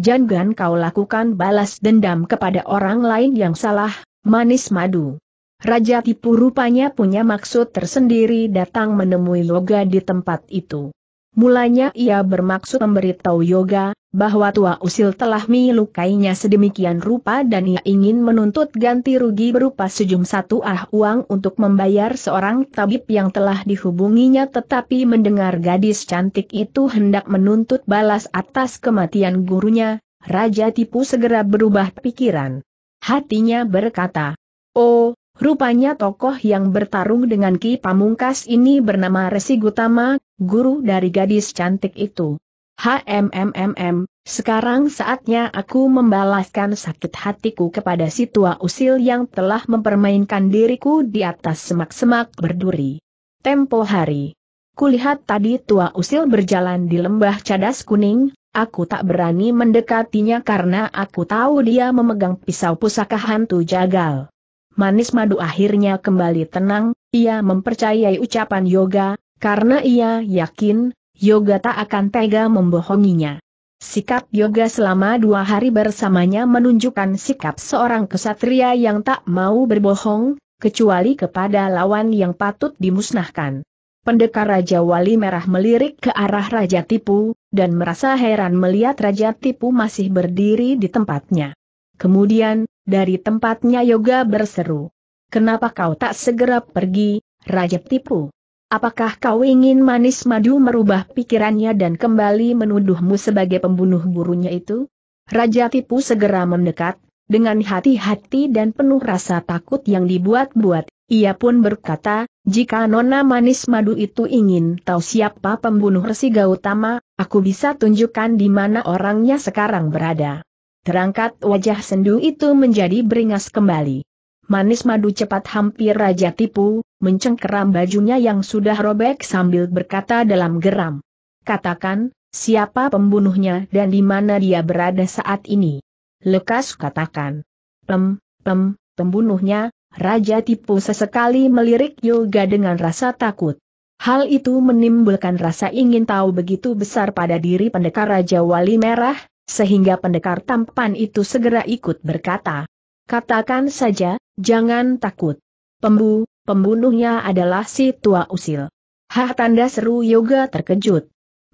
Jangan kau lakukan balas dendam kepada orang lain yang salah, manis madu. Raja tipu rupanya punya maksud tersendiri datang menemui Loga di tempat itu. Mulanya ia bermaksud memberitahu Yoga, bahwa Tua Usil telah melukainya sedemikian rupa dan ia ingin menuntut ganti rugi berupa sejum satu ah uang untuk membayar seorang tabib yang telah dihubunginya tetapi mendengar gadis cantik itu hendak menuntut balas atas kematian gurunya, Raja Tipu segera berubah pikiran. Hatinya berkata, Oh, rupanya tokoh yang bertarung dengan Ki Pamungkas ini bernama Resi Gutama, guru dari gadis cantik itu. HMMMM, sekarang saatnya aku membalaskan sakit hatiku kepada si tua usil yang telah mempermainkan diriku di atas semak-semak berduri. Tempo hari. Kulihat tadi tua usil berjalan di lembah cadas kuning, aku tak berani mendekatinya karena aku tahu dia memegang pisau pusaka hantu jagal. Manis madu akhirnya kembali tenang, ia mempercayai ucapan yoga, karena ia yakin, Yoga tak akan tega membohonginya. Sikap Yoga selama dua hari bersamanya menunjukkan sikap seorang kesatria yang tak mau berbohong, kecuali kepada lawan yang patut dimusnahkan. Pendekar Raja Wali Merah melirik ke arah Raja Tipu, dan merasa heran melihat Raja Tipu masih berdiri di tempatnya. Kemudian, dari tempatnya Yoga berseru. Kenapa kau tak segera pergi, Raja Tipu? Apakah kau ingin manis madu merubah pikirannya dan kembali menuduhmu sebagai pembunuh gurunya itu? Raja tipu segera mendekat, dengan hati-hati dan penuh rasa takut yang dibuat-buat. Ia pun berkata, jika Nona Manis Madu itu ingin tahu siapa pembunuh Resi Gautama, aku bisa tunjukkan di mana orangnya sekarang berada. Terangkat wajah sendu itu menjadi beringas kembali. Manis Madu cepat hampir Raja Tipu, mencengkeram bajunya yang sudah robek sambil berkata dalam geram. Katakan, siapa pembunuhnya dan di mana dia berada saat ini. Lekas katakan. Pem, pem, pembunuhnya, Raja Tipu sesekali melirik Yoga dengan rasa takut. Hal itu menimbulkan rasa ingin tahu begitu besar pada diri pendekar Raja Wali Merah, sehingga pendekar tampan itu segera ikut berkata. Katakan saja, jangan takut. Pembu, Pembunuhnya adalah si tua usil. Hah tanda seru Yoga terkejut.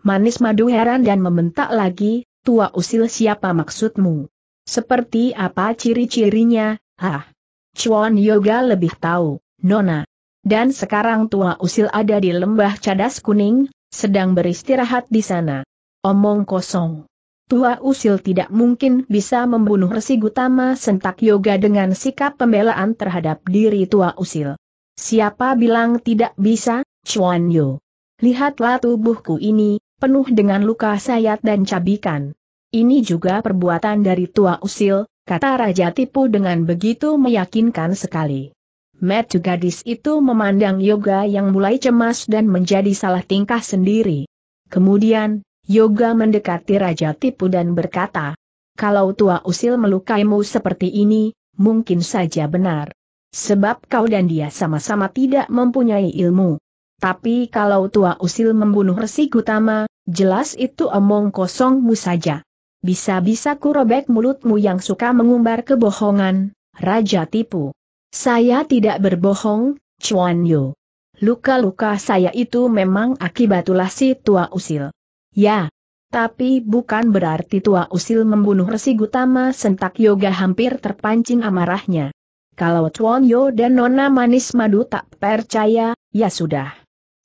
Manis madu heran dan membentak lagi, tua usil siapa maksudmu? Seperti apa ciri-cirinya, hah? Chuan Yoga lebih tahu, Nona. Dan sekarang tua usil ada di lembah cadas kuning, sedang beristirahat di sana. Omong kosong. Tua usil tidak mungkin bisa membunuh Resi Gutama sentak yoga dengan sikap pembelaan terhadap diri tua usil. Siapa bilang tidak bisa, Chuan Yu? Lihatlah tubuhku ini, penuh dengan luka sayat dan cabikan. Ini juga perbuatan dari tua usil, kata Raja Tipu dengan begitu meyakinkan sekali. Metu gadis itu memandang Yoga yang mulai cemas dan menjadi salah tingkah sendiri. Kemudian, Yoga mendekati Raja Tipu dan berkata, kalau tua usil melukaimu seperti ini, mungkin saja benar. Sebab kau dan dia sama-sama tidak mempunyai ilmu. Tapi kalau tua usil membunuh resi Gutama, jelas itu omong kosongmu saja. Bisa-bisa ku robek mulutmu yang suka mengumbar kebohongan, Raja Tipu. Saya tidak berbohong, Chuan Yu. Luka-luka saya itu memang akibat ulah si tua usil. Ya, tapi bukan berarti tua usil membunuh resi Gutama sentak yoga hampir terpancing amarahnya. Kalau Chuan Yo dan Nona Manis Madu tak percaya, ya sudah.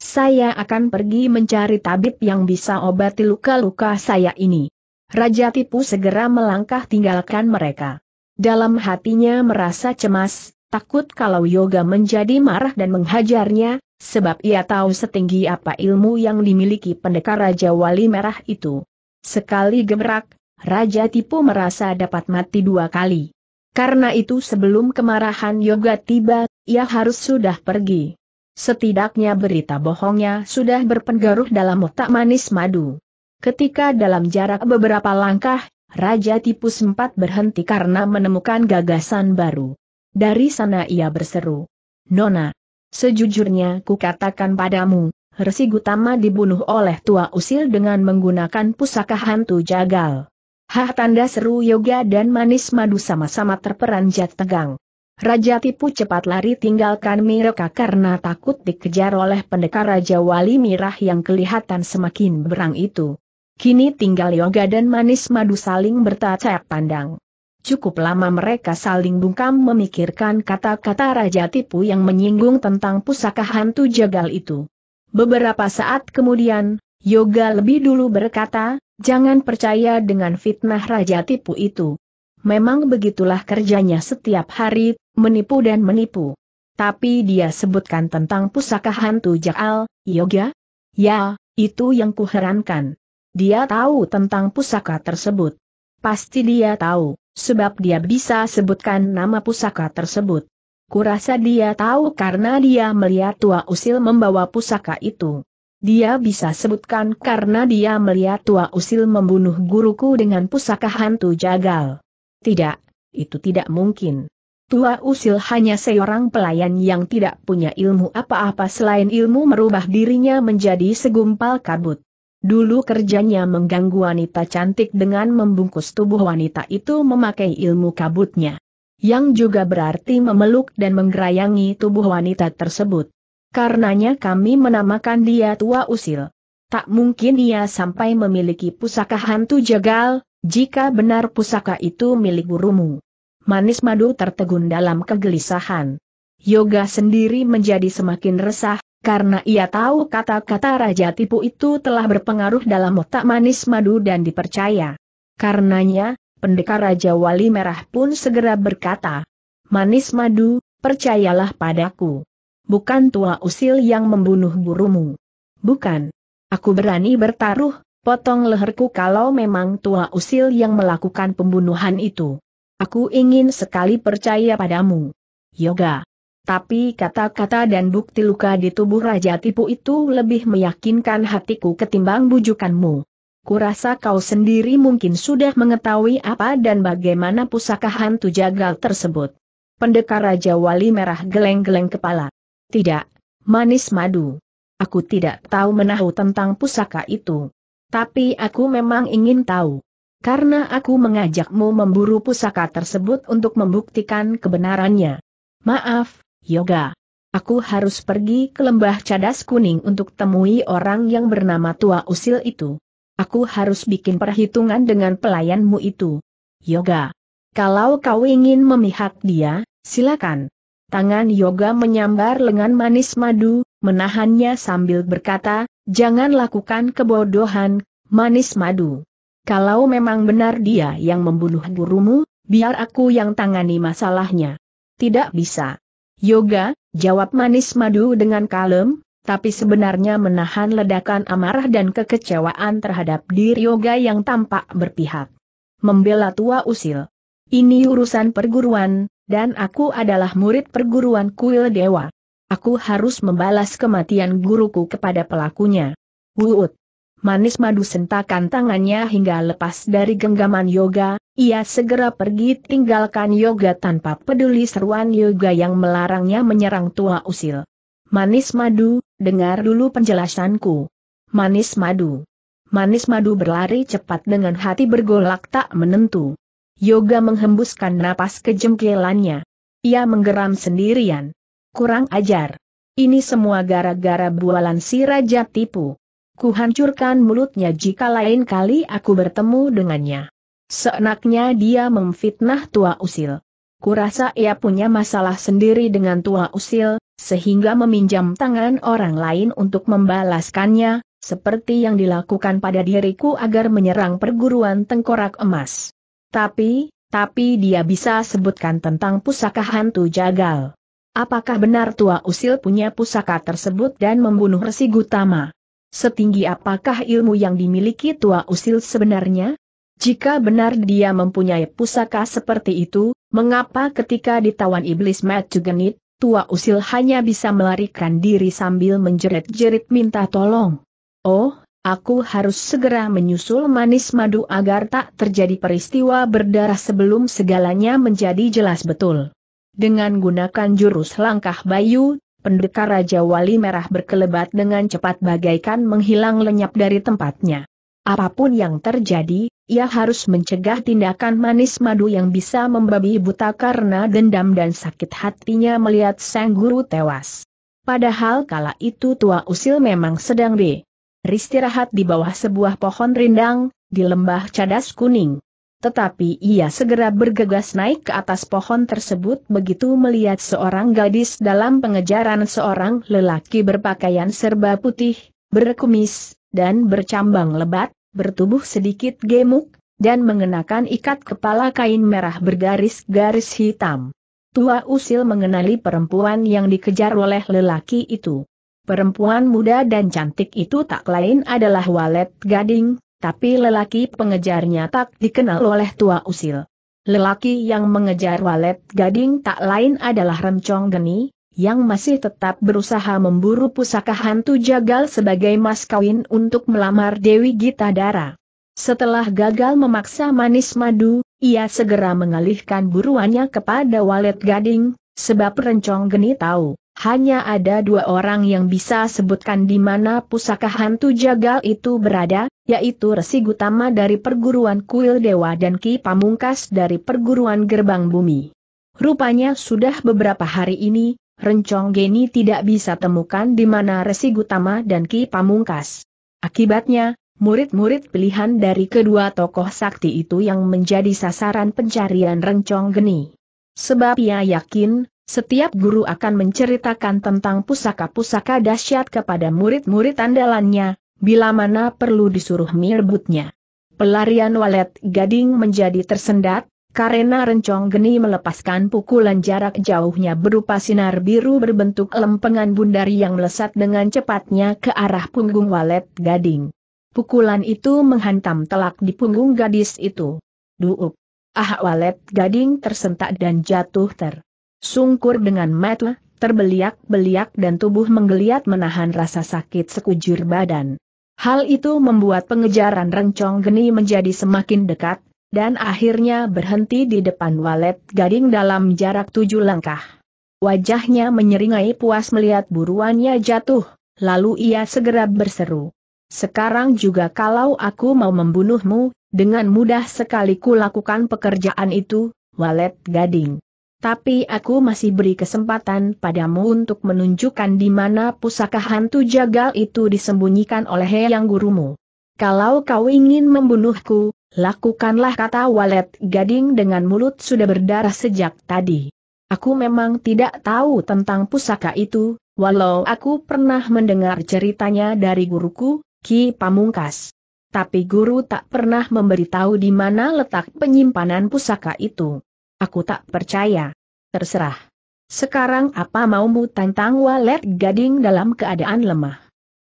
Saya akan pergi mencari tabib yang bisa obati luka-luka saya ini. Raja Tipu segera melangkah tinggalkan mereka. Dalam hatinya merasa cemas, takut kalau Yoga menjadi marah dan menghajarnya, sebab ia tahu setinggi apa ilmu yang dimiliki pendekar Raja Wali Merah itu. Sekali gemerak, Raja Tipu merasa dapat mati dua kali. Karena itu sebelum kemarahan Yoga tiba, ia harus sudah pergi. Setidaknya berita bohongnya sudah berpengaruh dalam otak manis madu. Ketika dalam jarak beberapa langkah, Raja Tipu sempat berhenti karena menemukan gagasan baru. Dari sana ia berseru. Nona, sejujurnya ku katakan padamu, Resi Gutama dibunuh oleh tua usil dengan menggunakan pusaka hantu jagal. Hah tanda seru Yoga dan Manis Madu sama-sama terperanjat tegang. Raja Tipu cepat lari tinggalkan mereka karena takut dikejar oleh pendekar Raja Wali Mirah yang kelihatan semakin berang itu. Kini tinggal Yoga dan Manis Madu saling bertacap pandang. Cukup lama mereka saling bungkam memikirkan kata-kata Raja Tipu yang menyinggung tentang pusaka hantu jagal itu. Beberapa saat kemudian, Yoga lebih dulu berkata, Jangan percaya dengan fitnah Raja Tipu itu. Memang begitulah kerjanya setiap hari, menipu dan menipu. Tapi dia sebutkan tentang pusaka hantu Jaal, Yoga? Ya, itu yang kuherankan. Dia tahu tentang pusaka tersebut. Pasti dia tahu, sebab dia bisa sebutkan nama pusaka tersebut. Kurasa dia tahu karena dia melihat tua usil membawa pusaka itu. Dia bisa sebutkan karena dia melihat tua usil membunuh guruku dengan pusaka hantu jagal. Tidak, itu tidak mungkin. Tua usil hanya seorang pelayan yang tidak punya ilmu apa-apa selain ilmu merubah dirinya menjadi segumpal kabut. Dulu kerjanya mengganggu wanita cantik dengan membungkus tubuh wanita itu memakai ilmu kabutnya. Yang juga berarti memeluk dan menggerayangi tubuh wanita tersebut. Karenanya kami menamakan dia tua usil. Tak mungkin ia sampai memiliki pusaka hantu jagal, jika benar pusaka itu milik gurumu. Manis madu tertegun dalam kegelisahan. Yoga sendiri menjadi semakin resah, karena ia tahu kata-kata Raja Tipu itu telah berpengaruh dalam otak manis madu dan dipercaya. Karenanya, pendekar Raja Wali Merah pun segera berkata, Manis madu, percayalah padaku bukan tua usil yang membunuh gurumu. Bukan. Aku berani bertaruh, potong leherku kalau memang tua usil yang melakukan pembunuhan itu. Aku ingin sekali percaya padamu. Yoga. Tapi kata-kata dan bukti luka di tubuh Raja Tipu itu lebih meyakinkan hatiku ketimbang bujukanmu. Kurasa kau sendiri mungkin sudah mengetahui apa dan bagaimana pusaka hantu jagal tersebut. Pendekar Raja Wali Merah geleng-geleng kepala. Tidak, manis madu. Aku tidak tahu menahu tentang pusaka itu. Tapi aku memang ingin tahu. Karena aku mengajakmu memburu pusaka tersebut untuk membuktikan kebenarannya. Maaf, Yoga. Aku harus pergi ke lembah cadas kuning untuk temui orang yang bernama Tua Usil itu. Aku harus bikin perhitungan dengan pelayanmu itu. Yoga. Kalau kau ingin memihak dia, silakan. Tangan Yoga menyambar lengan manis madu, menahannya sambil berkata, jangan lakukan kebodohan, manis madu. Kalau memang benar dia yang membunuh gurumu, biar aku yang tangani masalahnya. Tidak bisa. Yoga, jawab manis madu dengan kalem, tapi sebenarnya menahan ledakan amarah dan kekecewaan terhadap diri Yoga yang tampak berpihak. Membela tua usil. Ini urusan perguruan, dan aku adalah murid perguruan kuil dewa. Aku harus membalas kematian guruku kepada pelakunya. Wuut. Manis madu sentakan tangannya hingga lepas dari genggaman yoga, ia segera pergi tinggalkan yoga tanpa peduli seruan yoga yang melarangnya menyerang tua usil. Manis madu, dengar dulu penjelasanku. Manis madu. Manis madu berlari cepat dengan hati bergolak tak menentu. Yoga menghembuskan napas kejengkelannya. Ia menggeram sendirian. Kurang ajar. Ini semua gara-gara bualan si Raja tipu. Kuhancurkan mulutnya jika lain kali aku bertemu dengannya. Seenaknya dia memfitnah tua usil. Kurasa ia punya masalah sendiri dengan tua usil, sehingga meminjam tangan orang lain untuk membalaskannya, seperti yang dilakukan pada diriku agar menyerang perguruan tengkorak emas. Tapi, tapi dia bisa sebutkan tentang pusaka hantu jagal. Apakah benar tua usil punya pusaka tersebut dan membunuh Resi Gutama? Setinggi apakah ilmu yang dimiliki tua usil sebenarnya? Jika benar dia mempunyai pusaka seperti itu, mengapa ketika ditawan iblis Matt tua usil hanya bisa melarikan diri sambil menjerit-jerit minta tolong? Oh, Aku harus segera menyusul manis madu agar tak terjadi peristiwa berdarah sebelum segalanya menjadi jelas betul. Dengan gunakan jurus langkah bayu, pendekar Raja Wali Merah berkelebat dengan cepat bagaikan menghilang lenyap dari tempatnya. Apapun yang terjadi, ia harus mencegah tindakan manis madu yang bisa membabi buta karena dendam dan sakit hatinya melihat sang guru tewas. Padahal kala itu tua usil memang sedang di beristirahat di bawah sebuah pohon rindang, di lembah cadas kuning. Tetapi ia segera bergegas naik ke atas pohon tersebut begitu melihat seorang gadis dalam pengejaran seorang lelaki berpakaian serba putih, berkumis, dan bercambang lebat, bertubuh sedikit gemuk, dan mengenakan ikat kepala kain merah bergaris-garis hitam. Tua usil mengenali perempuan yang dikejar oleh lelaki itu. Perempuan muda dan cantik itu tak lain adalah Walet Gading, tapi lelaki pengejarnya tak dikenal oleh tua usil. Lelaki yang mengejar Walet Gading tak lain adalah Remcong Geni, yang masih tetap berusaha memburu pusaka hantu jagal sebagai mas kawin untuk melamar Dewi Gita Dara. Setelah gagal memaksa manis madu, ia segera mengalihkan buruannya kepada Walet Gading, sebab Rencong Geni tahu hanya ada dua orang yang bisa sebutkan di mana pusaka hantu jagal itu berada, yaitu Resi Gutama dari perguruan Kuil Dewa dan Ki Pamungkas dari perguruan Gerbang Bumi. Rupanya sudah beberapa hari ini, Rencong Geni tidak bisa temukan di mana Resi Gutama dan Ki Pamungkas. Akibatnya, murid-murid pilihan dari kedua tokoh sakti itu yang menjadi sasaran pencarian Rencong Geni. Sebab ia yakin, setiap guru akan menceritakan tentang pusaka-pusaka dahsyat kepada murid-murid andalannya, bila mana perlu disuruh merebutnya. Pelarian walet gading menjadi tersendat, karena rencong geni melepaskan pukulan jarak jauhnya berupa sinar biru berbentuk lempengan bundar yang melesat dengan cepatnya ke arah punggung walet gading. Pukulan itu menghantam telak di punggung gadis itu. Duup. Ah walet gading tersentak dan jatuh ter Sungkur dengan metle, terbeliak-beliak dan tubuh menggeliat menahan rasa sakit sekujur badan. Hal itu membuat pengejaran rencong geni menjadi semakin dekat, dan akhirnya berhenti di depan walet gading dalam jarak tujuh langkah. Wajahnya menyeringai puas melihat buruannya jatuh, lalu ia segera berseru. Sekarang juga kalau aku mau membunuhmu, dengan mudah sekali kulakukan pekerjaan itu, walet gading tapi aku masih beri kesempatan padamu untuk menunjukkan di mana pusaka hantu jagal itu disembunyikan oleh yang gurumu. Kalau kau ingin membunuhku, lakukanlah kata walet gading dengan mulut sudah berdarah sejak tadi. Aku memang tidak tahu tentang pusaka itu, walau aku pernah mendengar ceritanya dari guruku, Ki Pamungkas. Tapi guru tak pernah memberitahu di mana letak penyimpanan pusaka itu. Aku tak percaya. Terserah. Sekarang apa maumu tantang walet gading dalam keadaan lemah.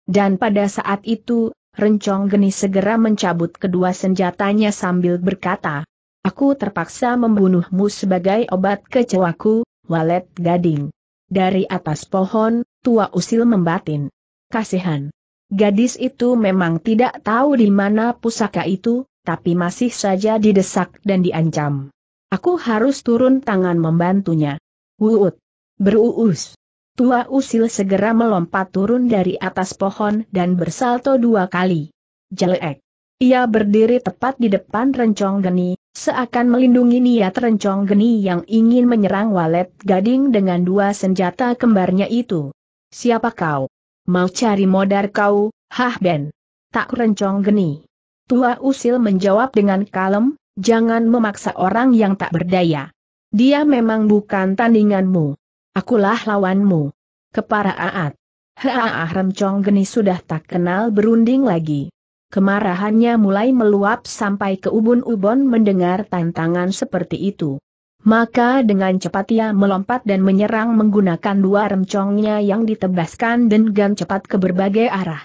Dan pada saat itu, Rencong Geni segera mencabut kedua senjatanya sambil berkata, Aku terpaksa membunuhmu sebagai obat kecewaku, walet gading. Dari atas pohon, tua usil membatin. Kasihan. Gadis itu memang tidak tahu di mana pusaka itu, tapi masih saja didesak dan diancam. Aku harus turun tangan membantunya. Wuut. Beruus. Tua usil segera melompat turun dari atas pohon dan bersalto dua kali. Jelek. Ia berdiri tepat di depan rencong geni, seakan melindungi niat rencong geni yang ingin menyerang walet gading dengan dua senjata kembarnya itu. Siapa kau? Mau cari modar kau, Hah Ben? Tak rencong geni. Tua usil menjawab dengan kalem, jangan memaksa orang yang tak berdaya. Dia memang bukan tandinganmu. Akulah lawanmu. Kepara Aat. Haah ah, Remcong Geni sudah tak kenal berunding lagi. Kemarahannya mulai meluap sampai ke ubun ubun mendengar tantangan seperti itu. Maka dengan cepat ia melompat dan menyerang menggunakan dua remcongnya yang ditebaskan dengan cepat ke berbagai arah.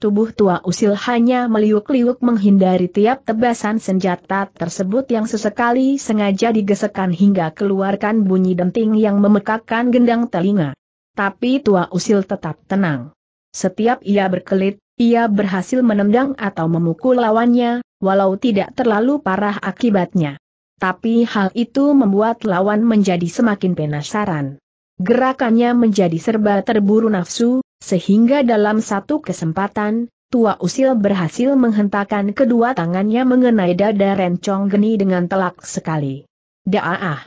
Tubuh tua usil hanya meliuk-liuk menghindari tiap tebasan senjata tersebut yang sesekali sengaja digesekan hingga keluarkan bunyi denting yang memekakkan gendang telinga. Tapi tua usil tetap tenang. Setiap ia berkelit, ia berhasil menendang atau memukul lawannya, walau tidak terlalu parah akibatnya. Tapi hal itu membuat lawan menjadi semakin penasaran. Gerakannya menjadi serba terburu nafsu, sehingga dalam satu kesempatan, Tua Usil berhasil menghentakkan kedua tangannya mengenai dada Rencong Geni dengan telak sekali. Daah!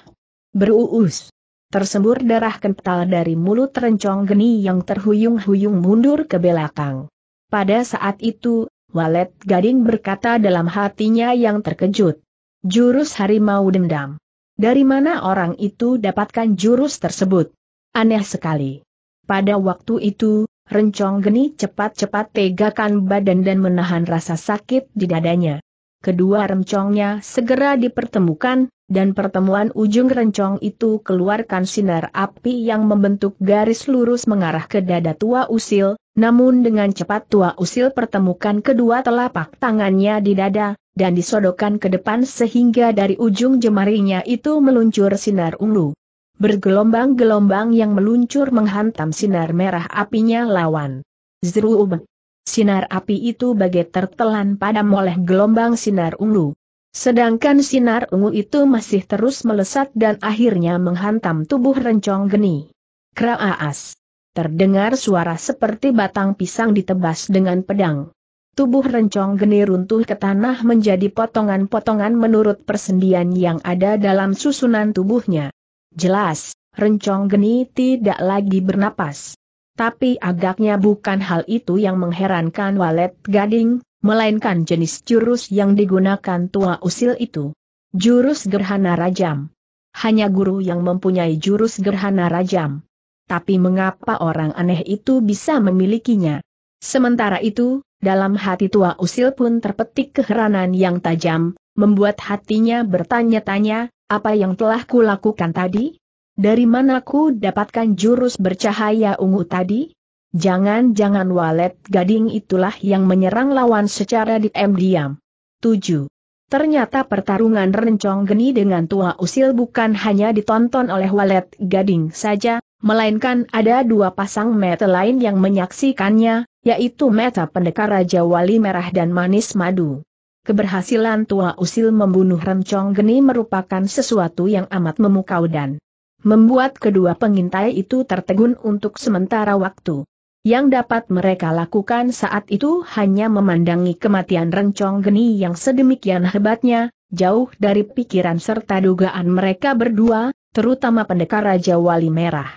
Beruus! Tersembur darah kental dari mulut Rencong Geni yang terhuyung-huyung mundur ke belakang. Pada saat itu, Walet Gading berkata dalam hatinya yang terkejut. Jurus harimau dendam. Dari mana orang itu dapatkan jurus tersebut? Aneh sekali. Pada waktu itu, rencong geni cepat-cepat tegakkan badan dan menahan rasa sakit di dadanya. Kedua rencongnya segera dipertemukan, dan pertemuan ujung rencong itu keluarkan sinar api yang membentuk garis lurus mengarah ke dada tua usil, namun dengan cepat tua usil pertemukan kedua telapak tangannya di dada, dan disodokkan ke depan sehingga dari ujung jemarinya itu meluncur sinar ungu. Bergelombang-gelombang yang meluncur menghantam sinar merah apinya lawan. Zruub. Sinar api itu bagai tertelan pada oleh gelombang sinar ungu. Sedangkan sinar ungu itu masih terus melesat dan akhirnya menghantam tubuh rencong geni. Kraaas. Terdengar suara seperti batang pisang ditebas dengan pedang. Tubuh rencong geni runtuh ke tanah menjadi potongan-potongan menurut persendian yang ada dalam susunan tubuhnya. Jelas, rencong geni tidak lagi bernapas. Tapi agaknya bukan hal itu yang mengherankan walet gading, melainkan jenis jurus yang digunakan tua usil itu. Jurus gerhana rajam. Hanya guru yang mempunyai jurus gerhana rajam. Tapi mengapa orang aneh itu bisa memilikinya? Sementara itu, dalam hati tua usil pun terpetik keheranan yang tajam, membuat hatinya bertanya-tanya, apa yang telah kulakukan tadi? Dari mana ku dapatkan jurus bercahaya ungu tadi? Jangan-jangan walet gading itulah yang menyerang lawan secara diam-diam. 7. Ternyata pertarungan rencong geni dengan tua usil bukan hanya ditonton oleh walet gading saja, melainkan ada dua pasang mata lain yang menyaksikannya, yaitu mata pendekar Raja Wali Merah dan Manis Madu. Keberhasilan Tua Usil membunuh Rencong Geni merupakan sesuatu yang amat memukau dan membuat kedua pengintai itu tertegun untuk sementara waktu. Yang dapat mereka lakukan saat itu hanya memandangi kematian rencong geni yang sedemikian hebatnya, jauh dari pikiran serta dugaan mereka berdua, terutama pendekar Raja Wali Merah.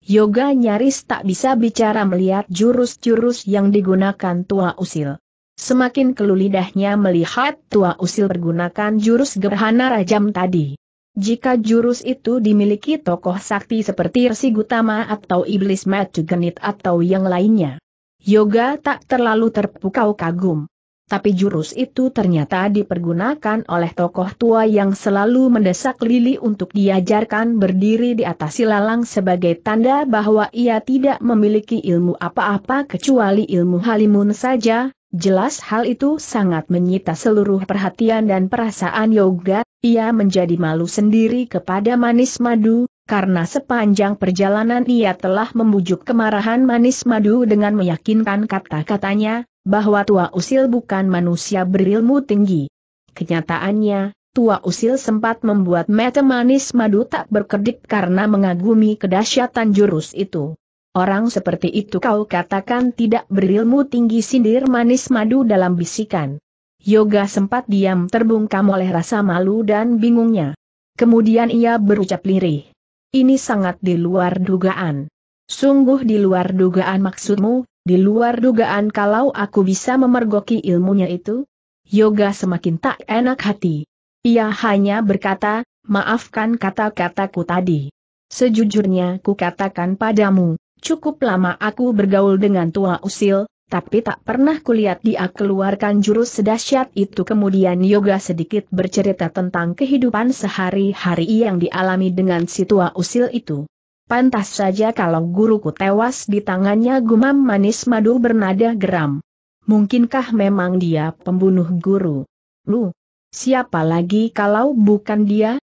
Yoga nyaris tak bisa bicara melihat jurus-jurus yang digunakan tua usil. Semakin kelulidahnya melihat tua usil pergunakan jurus gerhana rajam tadi. Jika jurus itu dimiliki tokoh sakti seperti Resi Gutama atau Iblis Matu Genit atau yang lainnya. Yoga tak terlalu terpukau kagum. Tapi jurus itu ternyata dipergunakan oleh tokoh tua yang selalu mendesak Lili untuk diajarkan berdiri di atas silalang sebagai tanda bahwa ia tidak memiliki ilmu apa-apa kecuali ilmu halimun saja, Jelas hal itu sangat menyita seluruh perhatian dan perasaan Yoga, ia menjadi malu sendiri kepada Manis Madu, karena sepanjang perjalanan ia telah membujuk kemarahan Manis Madu dengan meyakinkan kata-katanya, bahwa Tua Usil bukan manusia berilmu tinggi. Kenyataannya, Tua Usil sempat membuat mata Manis Madu tak berkedip karena mengagumi kedahsyatan jurus itu. Orang seperti itu kau katakan tidak berilmu tinggi sindir manis madu dalam bisikan. Yoga sempat diam terbungkam oleh rasa malu dan bingungnya. Kemudian ia berucap lirih. Ini sangat di luar dugaan. Sungguh di luar dugaan maksudmu, di luar dugaan kalau aku bisa memergoki ilmunya itu? Yoga semakin tak enak hati. Ia hanya berkata, maafkan kata-kataku tadi. Sejujurnya ku katakan padamu, Cukup lama aku bergaul dengan tua usil, tapi tak pernah kulihat dia keluarkan jurus sedahsyat itu. Kemudian Yoga sedikit bercerita tentang kehidupan sehari-hari yang dialami dengan si tua usil itu. Pantas saja kalau guruku tewas di tangannya gumam manis madu bernada geram. Mungkinkah memang dia pembunuh guru? Lu, siapa lagi kalau bukan dia?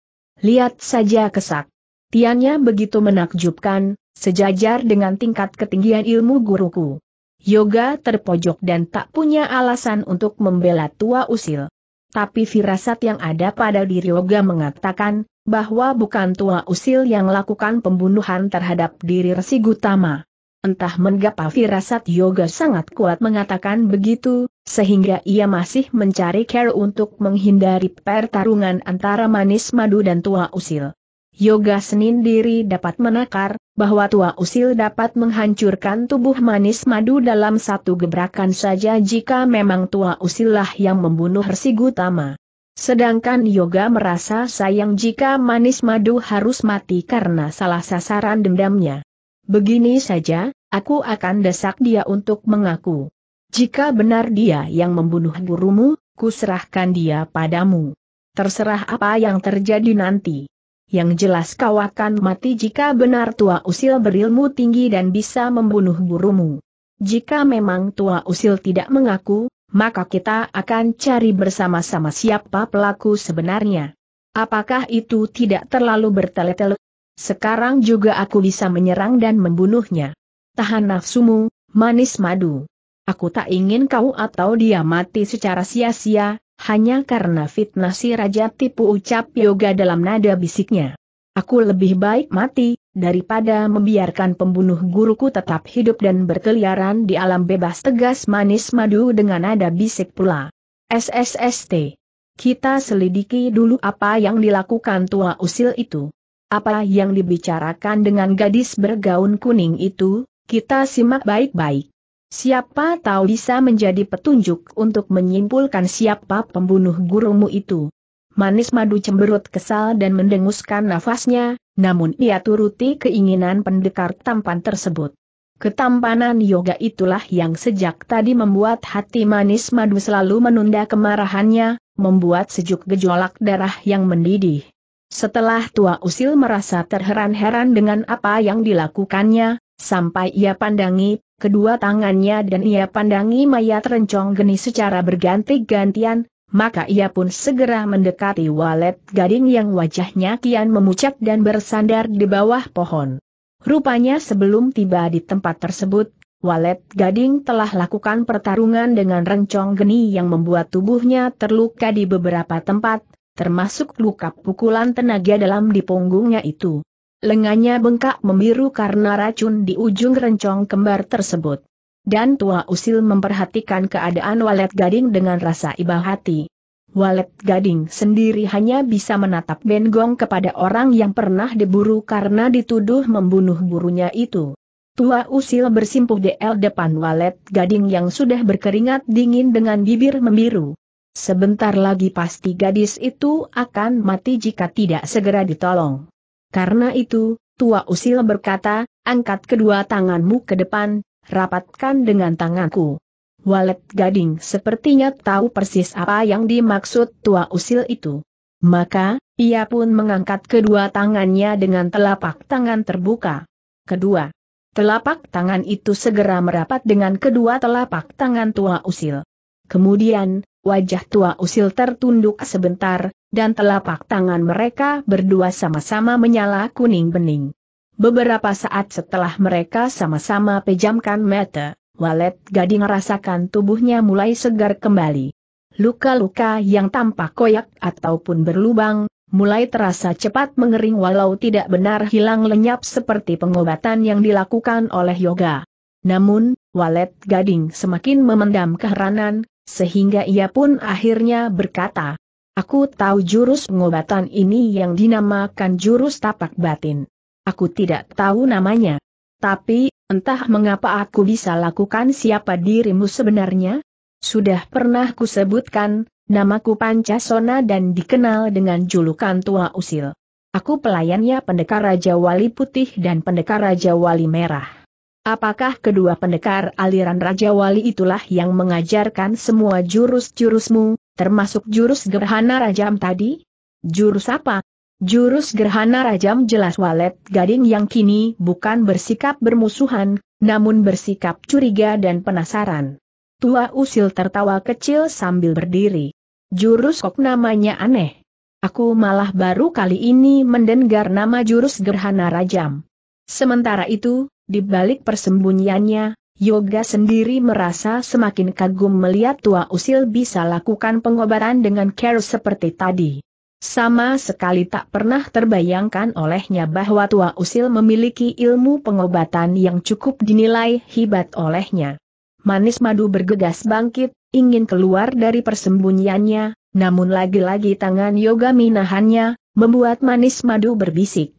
Lihat saja kesak. Tiannya begitu menakjubkan, sejajar dengan tingkat ketinggian ilmu guruku. Yoga terpojok dan tak punya alasan untuk membela tua usil. Tapi firasat yang ada pada diri Yoga mengatakan, bahwa bukan tua usil yang lakukan pembunuhan terhadap diri Resi Gutama. Entah mengapa firasat Yoga sangat kuat mengatakan begitu, sehingga ia masih mencari care untuk menghindari pertarungan antara manis madu dan tua usil. Yoga Senin Diri dapat menakar, bahwa tua usil dapat menghancurkan tubuh manis madu dalam satu gebrakan saja jika memang tua usillah yang membunuh Resi Gutama. Sedangkan Yoga merasa sayang jika manis madu harus mati karena salah sasaran dendamnya. Begini saja, aku akan desak dia untuk mengaku. Jika benar dia yang membunuh gurumu, kuserahkan dia padamu. Terserah apa yang terjadi nanti. Yang jelas kau akan mati jika benar tua usil berilmu tinggi dan bisa membunuh gurumu. Jika memang tua usil tidak mengaku, maka kita akan cari bersama-sama siapa pelaku sebenarnya. Apakah itu tidak terlalu bertele-tele? Sekarang juga aku bisa menyerang dan membunuhnya. Tahan nafsumu, manis madu. Aku tak ingin kau atau dia mati secara sia-sia, hanya karena fitnah si Raja tipu ucap yoga dalam nada bisiknya. Aku lebih baik mati, daripada membiarkan pembunuh guruku tetap hidup dan berkeliaran di alam bebas tegas manis madu dengan nada bisik pula. SSST. Kita selidiki dulu apa yang dilakukan tua usil itu. Apa yang dibicarakan dengan gadis bergaun kuning itu, kita simak baik-baik. Siapa tahu bisa menjadi petunjuk untuk menyimpulkan siapa pembunuh gurumu itu. Manis madu cemberut kesal dan mendenguskan nafasnya, namun ia turuti keinginan pendekar tampan tersebut. Ketampanan yoga itulah yang sejak tadi membuat hati manis madu selalu menunda kemarahannya, membuat sejuk gejolak darah yang mendidih. Setelah tua usil merasa terheran-heran dengan apa yang dilakukannya, sampai ia pandangi kedua tangannya dan ia pandangi mayat rencong geni secara berganti-gantian, maka ia pun segera mendekati walet gading yang wajahnya kian memucat dan bersandar di bawah pohon. Rupanya sebelum tiba di tempat tersebut, walet gading telah lakukan pertarungan dengan rencong geni yang membuat tubuhnya terluka di beberapa tempat, termasuk luka pukulan tenaga dalam di punggungnya itu lengannya bengkak memiru karena racun di ujung rencong kembar tersebut. Dan tua usil memperhatikan keadaan walet gading dengan rasa iba hati. Walet gading sendiri hanya bisa menatap Benggong kepada orang yang pernah diburu karena dituduh membunuh burunya itu. Tua usil bersimpuh di el depan walet gading yang sudah berkeringat dingin dengan bibir membiru. Sebentar lagi pasti gadis itu akan mati jika tidak segera ditolong. Karena itu, Tua Usil berkata, angkat kedua tanganmu ke depan, rapatkan dengan tanganku. Walet Gading sepertinya tahu persis apa yang dimaksud Tua Usil itu. Maka, ia pun mengangkat kedua tangannya dengan telapak tangan terbuka. Kedua, telapak tangan itu segera merapat dengan kedua telapak tangan Tua Usil. Kemudian, Wajah tua usil tertunduk sebentar, dan telapak tangan mereka berdua sama-sama menyala kuning bening. Beberapa saat setelah mereka sama-sama pejamkan mata, Walet Gading rasakan tubuhnya mulai segar kembali. Luka-luka yang tampak koyak ataupun berlubang, mulai terasa cepat mengering walau tidak benar hilang lenyap seperti pengobatan yang dilakukan oleh yoga. Namun, Walet Gading semakin memendam keheranan, sehingga ia pun akhirnya berkata, Aku tahu jurus pengobatan ini yang dinamakan jurus tapak batin. Aku tidak tahu namanya. Tapi, entah mengapa aku bisa lakukan siapa dirimu sebenarnya? Sudah pernah kusebutkan, namaku Pancasona dan dikenal dengan julukan Tua Usil. Aku pelayannya Pendekar Raja Wali Putih dan Pendekar Raja Wali Merah. Apakah kedua pendekar aliran Raja Wali itulah yang mengajarkan semua jurus-jurusmu, termasuk jurus gerhana rajam tadi? Jurus apa? Jurus gerhana rajam jelas walet gading yang kini bukan bersikap bermusuhan, namun bersikap curiga dan penasaran. Tua usil tertawa kecil sambil berdiri. Jurus kok namanya aneh. Aku malah baru kali ini mendengar nama jurus gerhana rajam. Sementara itu, di balik persembunyiannya, Yoga sendiri merasa semakin kagum melihat tua usil bisa lakukan pengobatan dengan care seperti tadi. Sama sekali tak pernah terbayangkan olehnya bahwa tua usil memiliki ilmu pengobatan yang cukup dinilai hebat olehnya. Manis madu bergegas bangkit, ingin keluar dari persembunyiannya, namun lagi-lagi tangan yoga minahannya, membuat manis madu berbisik.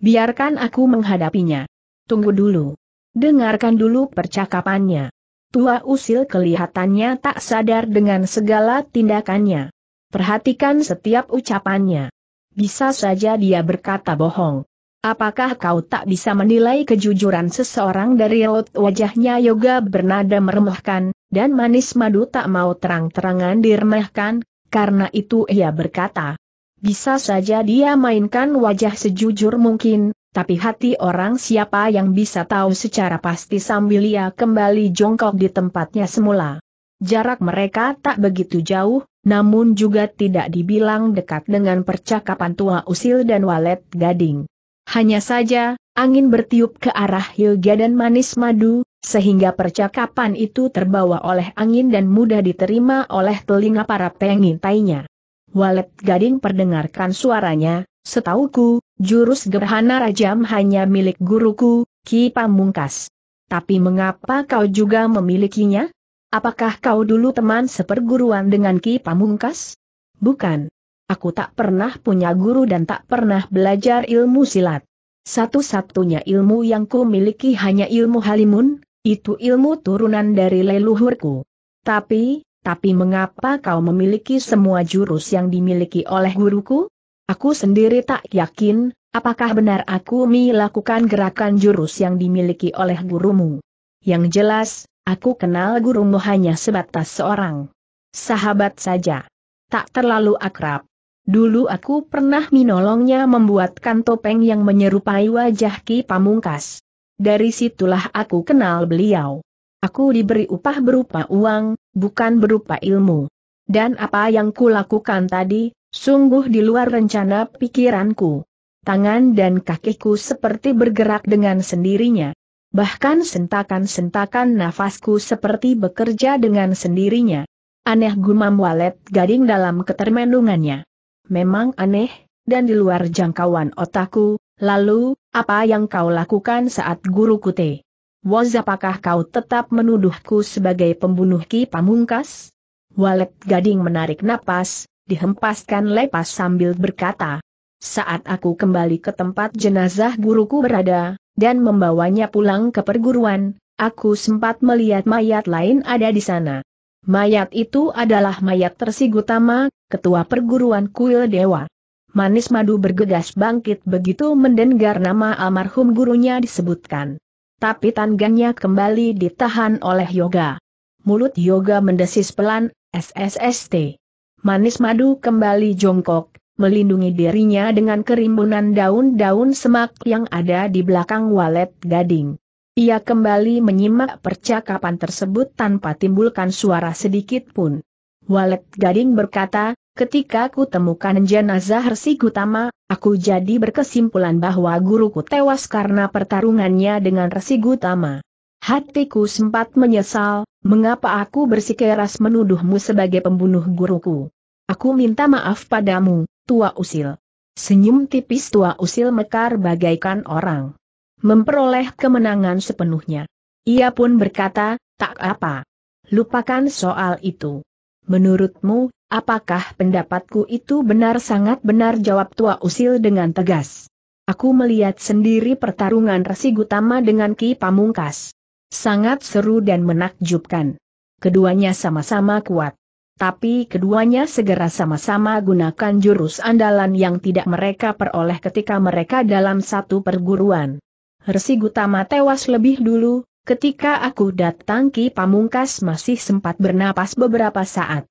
Biarkan aku menghadapinya. Tunggu dulu. Dengarkan dulu percakapannya. Tua usil kelihatannya tak sadar dengan segala tindakannya. Perhatikan setiap ucapannya. Bisa saja dia berkata bohong. Apakah kau tak bisa menilai kejujuran seseorang dari raut wajahnya yoga bernada meremehkan, dan manis madu tak mau terang-terangan diremehkan, karena itu ia berkata. Bisa saja dia mainkan wajah sejujur mungkin, tapi hati orang siapa yang bisa tahu secara pasti sambil ia kembali jongkok di tempatnya semula. Jarak mereka tak begitu jauh, namun juga tidak dibilang dekat dengan percakapan tua usil dan walet gading. Hanya saja, angin bertiup ke arah Hilga dan manis madu, sehingga percakapan itu terbawa oleh angin dan mudah diterima oleh telinga para pengintainya. Walet Gading perdengarkan suaranya, setauku, Jurus gerhana rajam hanya milik guruku, Ki Pamungkas. Tapi mengapa kau juga memilikinya? Apakah kau dulu teman seperguruan dengan Ki Pamungkas? Bukan. Aku tak pernah punya guru dan tak pernah belajar ilmu silat. Satu-satunya ilmu yang ku miliki hanya ilmu halimun, itu ilmu turunan dari leluhurku. Tapi, tapi mengapa kau memiliki semua jurus yang dimiliki oleh guruku? Aku sendiri tak yakin, apakah benar aku melakukan gerakan jurus yang dimiliki oleh gurumu. Yang jelas, aku kenal gurumu hanya sebatas seorang sahabat saja. Tak terlalu akrab. Dulu aku pernah minolongnya membuatkan topeng yang menyerupai wajah Ki Pamungkas. Dari situlah aku kenal beliau. Aku diberi upah berupa uang, bukan berupa ilmu. Dan apa yang kulakukan tadi, Sungguh di luar rencana pikiranku. Tangan dan kakiku seperti bergerak dengan sendirinya. Bahkan sentakan-sentakan nafasku seperti bekerja dengan sendirinya. Aneh gumam walet gading dalam ketermenungannya. Memang aneh, dan di luar jangkauan otakku, lalu, apa yang kau lakukan saat guru kute? Woz apakah kau tetap menuduhku sebagai pembunuh Ki Pamungkas? Walet gading menarik napas, dihempaskan lepas sambil berkata, saat aku kembali ke tempat jenazah guruku berada, dan membawanya pulang ke perguruan, aku sempat melihat mayat lain ada di sana. Mayat itu adalah mayat Tersigutama, ketua perguruan kuil dewa. Manis Madu bergegas bangkit begitu mendengar nama almarhum gurunya disebutkan. Tapi tangannya kembali ditahan oleh Yoga. Mulut Yoga mendesis pelan, SSST manis madu kembali jongkok, melindungi dirinya dengan kerimbunan daun-daun semak yang ada di belakang walet gading. Ia kembali menyimak percakapan tersebut tanpa timbulkan suara sedikit pun. Walet gading berkata, ketika ku temukan jenazah Hersi Gutama, aku jadi berkesimpulan bahwa guruku tewas karena pertarungannya dengan Hersi Gutama. Hatiku sempat menyesal, Mengapa aku bersikeras menuduhmu sebagai pembunuh guruku? Aku minta maaf padamu, tua usil. Senyum tipis tua usil mekar bagaikan orang. Memperoleh kemenangan sepenuhnya. Ia pun berkata, tak apa. Lupakan soal itu. Menurutmu, apakah pendapatku itu benar sangat benar jawab tua usil dengan tegas. Aku melihat sendiri pertarungan Resi Gutama dengan Ki Pamungkas. Sangat seru dan menakjubkan. Keduanya sama-sama kuat. Tapi keduanya segera sama-sama gunakan jurus andalan yang tidak mereka peroleh ketika mereka dalam satu perguruan. Resi Gutama tewas lebih dulu, ketika aku datang Ki Pamungkas masih sempat bernapas beberapa saat.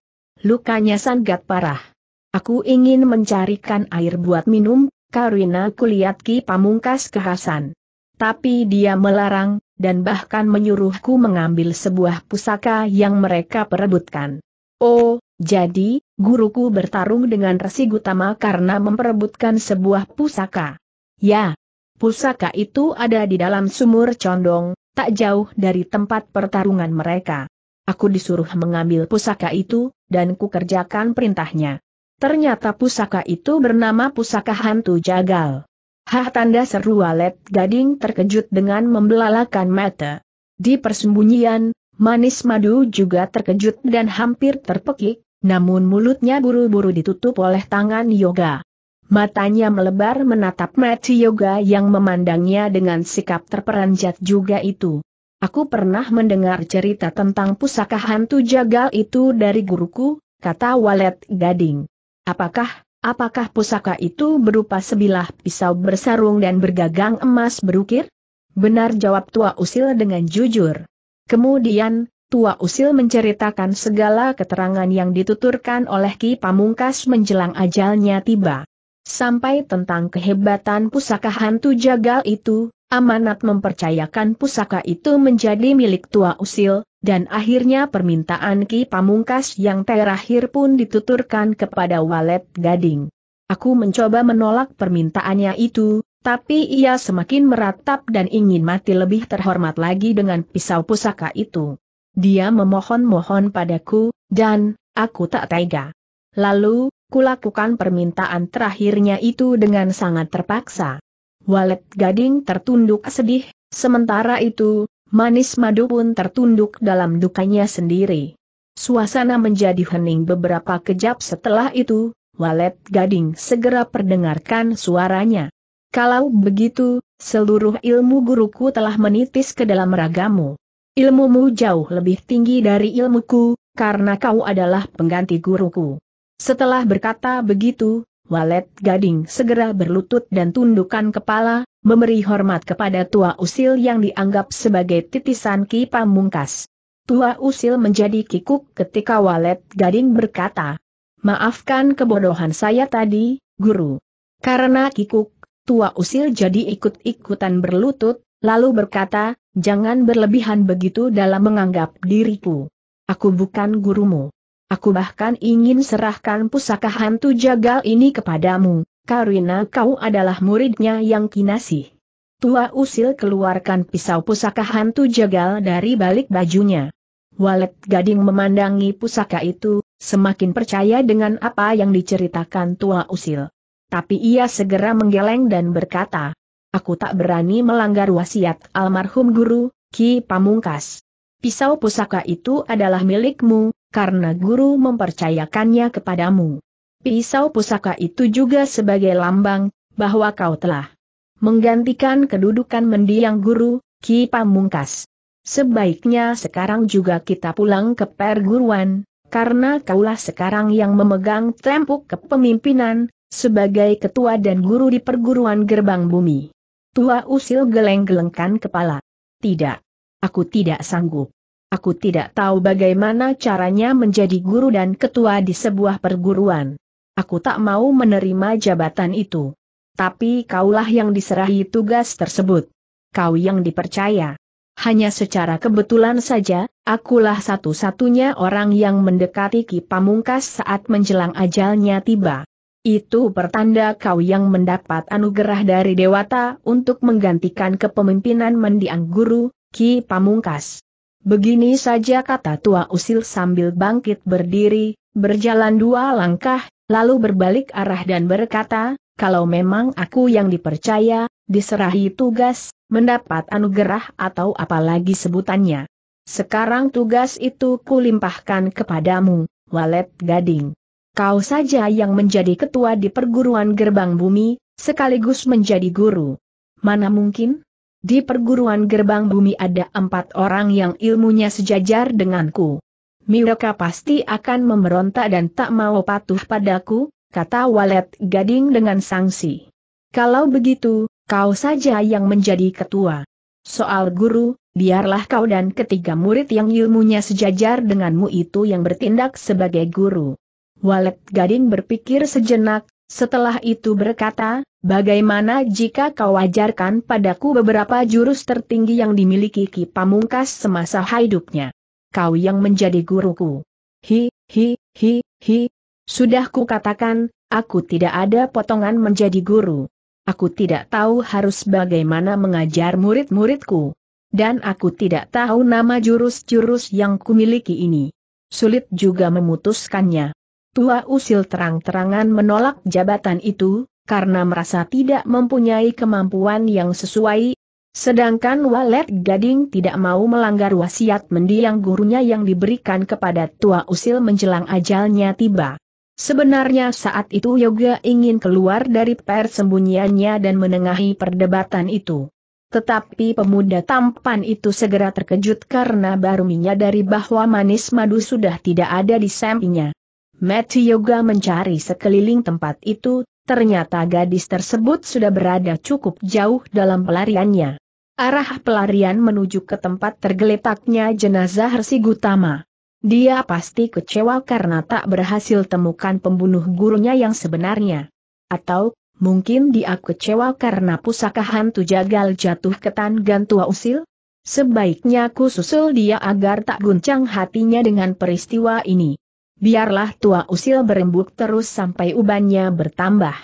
Lukanya sangat parah. Aku ingin mencarikan air buat minum, Karina kulihat Ki Pamungkas kehasan. Tapi dia melarang, dan bahkan menyuruhku mengambil sebuah pusaka yang mereka perebutkan. Oh, jadi, guruku bertarung dengan Resi Gutama karena memperebutkan sebuah pusaka. Ya, pusaka itu ada di dalam sumur condong, tak jauh dari tempat pertarungan mereka. Aku disuruh mengambil pusaka itu, dan ku kerjakan perintahnya. Ternyata pusaka itu bernama pusaka hantu jagal. Hah tanda seru Walet Gading terkejut dengan membelalakan mata. Di persembunyian, Manis Madu juga terkejut dan hampir terpekik, namun mulutnya buru-buru ditutup oleh tangan Yoga. Matanya melebar menatap Mati Yoga yang memandangnya dengan sikap terperanjat juga itu. Aku pernah mendengar cerita tentang pusaka hantu jagal itu dari guruku, kata Walet Gading. Apakah Apakah pusaka itu berupa sebilah pisau bersarung dan bergagang emas berukir? Benar jawab Tua Usil dengan jujur. Kemudian, Tua Usil menceritakan segala keterangan yang dituturkan oleh Ki Pamungkas menjelang ajalnya tiba. Sampai tentang kehebatan pusaka hantu jagal itu, amanat mempercayakan pusaka itu menjadi milik tua usil, dan akhirnya permintaan Ki Pamungkas yang terakhir pun dituturkan kepada Walet Gading. Aku mencoba menolak permintaannya itu, tapi ia semakin meratap dan ingin mati lebih terhormat lagi dengan pisau pusaka itu. Dia memohon-mohon padaku, dan, aku tak tega. Lalu, kulakukan permintaan terakhirnya itu dengan sangat terpaksa. Walet gading tertunduk sedih, sementara itu, manis madu pun tertunduk dalam dukanya sendiri. Suasana menjadi hening beberapa kejap setelah itu, Walet Gading segera perdengarkan suaranya. Kalau begitu, seluruh ilmu guruku telah menitis ke dalam ragamu. Ilmumu jauh lebih tinggi dari ilmuku, karena kau adalah pengganti guruku. Setelah berkata begitu, Walet Gading segera berlutut dan tundukkan kepala, memberi hormat kepada Tua Usil yang dianggap sebagai titisan Ki Pamungkas. Tua Usil menjadi kikuk ketika Walet Gading berkata, Maafkan kebodohan saya tadi, guru. Karena kikuk, Tua Usil jadi ikut-ikutan berlutut, lalu berkata, jangan berlebihan begitu dalam menganggap diriku. Aku bukan gurumu. Aku bahkan ingin serahkan pusaka hantu jagal ini kepadamu, karena kau adalah muridnya yang kinasih. Tua usil keluarkan pisau pusaka hantu jagal dari balik bajunya. Walet gading memandangi pusaka itu, semakin percaya dengan apa yang diceritakan tua usil. Tapi ia segera menggeleng dan berkata, Aku tak berani melanggar wasiat almarhum guru, Ki Pamungkas. Pisau pusaka itu adalah milikmu, karena guru mempercayakannya kepadamu. Pisau pusaka itu juga sebagai lambang, bahwa kau telah menggantikan kedudukan mendiang guru, Ki Pamungkas. Sebaiknya sekarang juga kita pulang ke perguruan, karena kaulah sekarang yang memegang tempuk kepemimpinan, sebagai ketua dan guru di perguruan gerbang bumi. Tua usil geleng-gelengkan kepala. Tidak. Aku tidak sanggup. Aku tidak tahu bagaimana caranya menjadi guru dan ketua di sebuah perguruan. Aku tak mau menerima jabatan itu. Tapi kaulah yang diserahi tugas tersebut. Kau yang dipercaya. Hanya secara kebetulan saja, akulah satu-satunya orang yang mendekati Ki Pamungkas saat menjelang ajalnya tiba. Itu pertanda kau yang mendapat anugerah dari Dewata untuk menggantikan kepemimpinan mendiang guru, Ki Pamungkas. Begini saja kata tua usil sambil bangkit berdiri, berjalan dua langkah, lalu berbalik arah dan berkata, kalau memang aku yang dipercaya, diserahi tugas, mendapat anugerah atau apalagi sebutannya. Sekarang tugas itu kulimpahkan kepadamu, walet gading. Kau saja yang menjadi ketua di perguruan gerbang bumi, sekaligus menjadi guru. Mana mungkin? Di perguruan gerbang bumi ada empat orang yang ilmunya sejajar denganku. Mereka pasti akan memberontak dan tak mau patuh padaku, kata Walet Gading dengan sanksi. Kalau begitu, kau saja yang menjadi ketua. Soal guru, biarlah kau dan ketiga murid yang ilmunya sejajar denganmu itu yang bertindak sebagai guru. Walet Gading berpikir sejenak, setelah itu berkata, bagaimana jika kau ajarkan padaku beberapa jurus tertinggi yang dimiliki Ki Pamungkas semasa hidupnya? Kau yang menjadi guruku. Hi, hi, hi, hi. Sudah kukatakan, aku tidak ada potongan menjadi guru. Aku tidak tahu harus bagaimana mengajar murid-muridku. Dan aku tidak tahu nama jurus-jurus yang kumiliki ini. Sulit juga memutuskannya. Tua Usil terang-terangan menolak jabatan itu, karena merasa tidak mempunyai kemampuan yang sesuai, sedangkan Walet Gading tidak mau melanggar wasiat mendiang gurunya yang diberikan kepada Tua Usil menjelang ajalnya tiba. Sebenarnya saat itu Yoga ingin keluar dari persembunyiannya dan menengahi perdebatan itu. Tetapi pemuda tampan itu segera terkejut karena baru menyadari bahwa manis madu sudah tidak ada di sampingnya. Mati Yoga mencari sekeliling tempat itu, ternyata gadis tersebut sudah berada cukup jauh dalam pelariannya. Arah pelarian menuju ke tempat tergeletaknya jenazah Hersi Gutama. Dia pasti kecewa karena tak berhasil temukan pembunuh gurunya yang sebenarnya. Atau, mungkin dia kecewa karena pusaka hantu jagal jatuh ke tangan tua usil? Sebaiknya ku susul dia agar tak guncang hatinya dengan peristiwa ini. Biarlah tua usil berembuk terus sampai ubannya bertambah.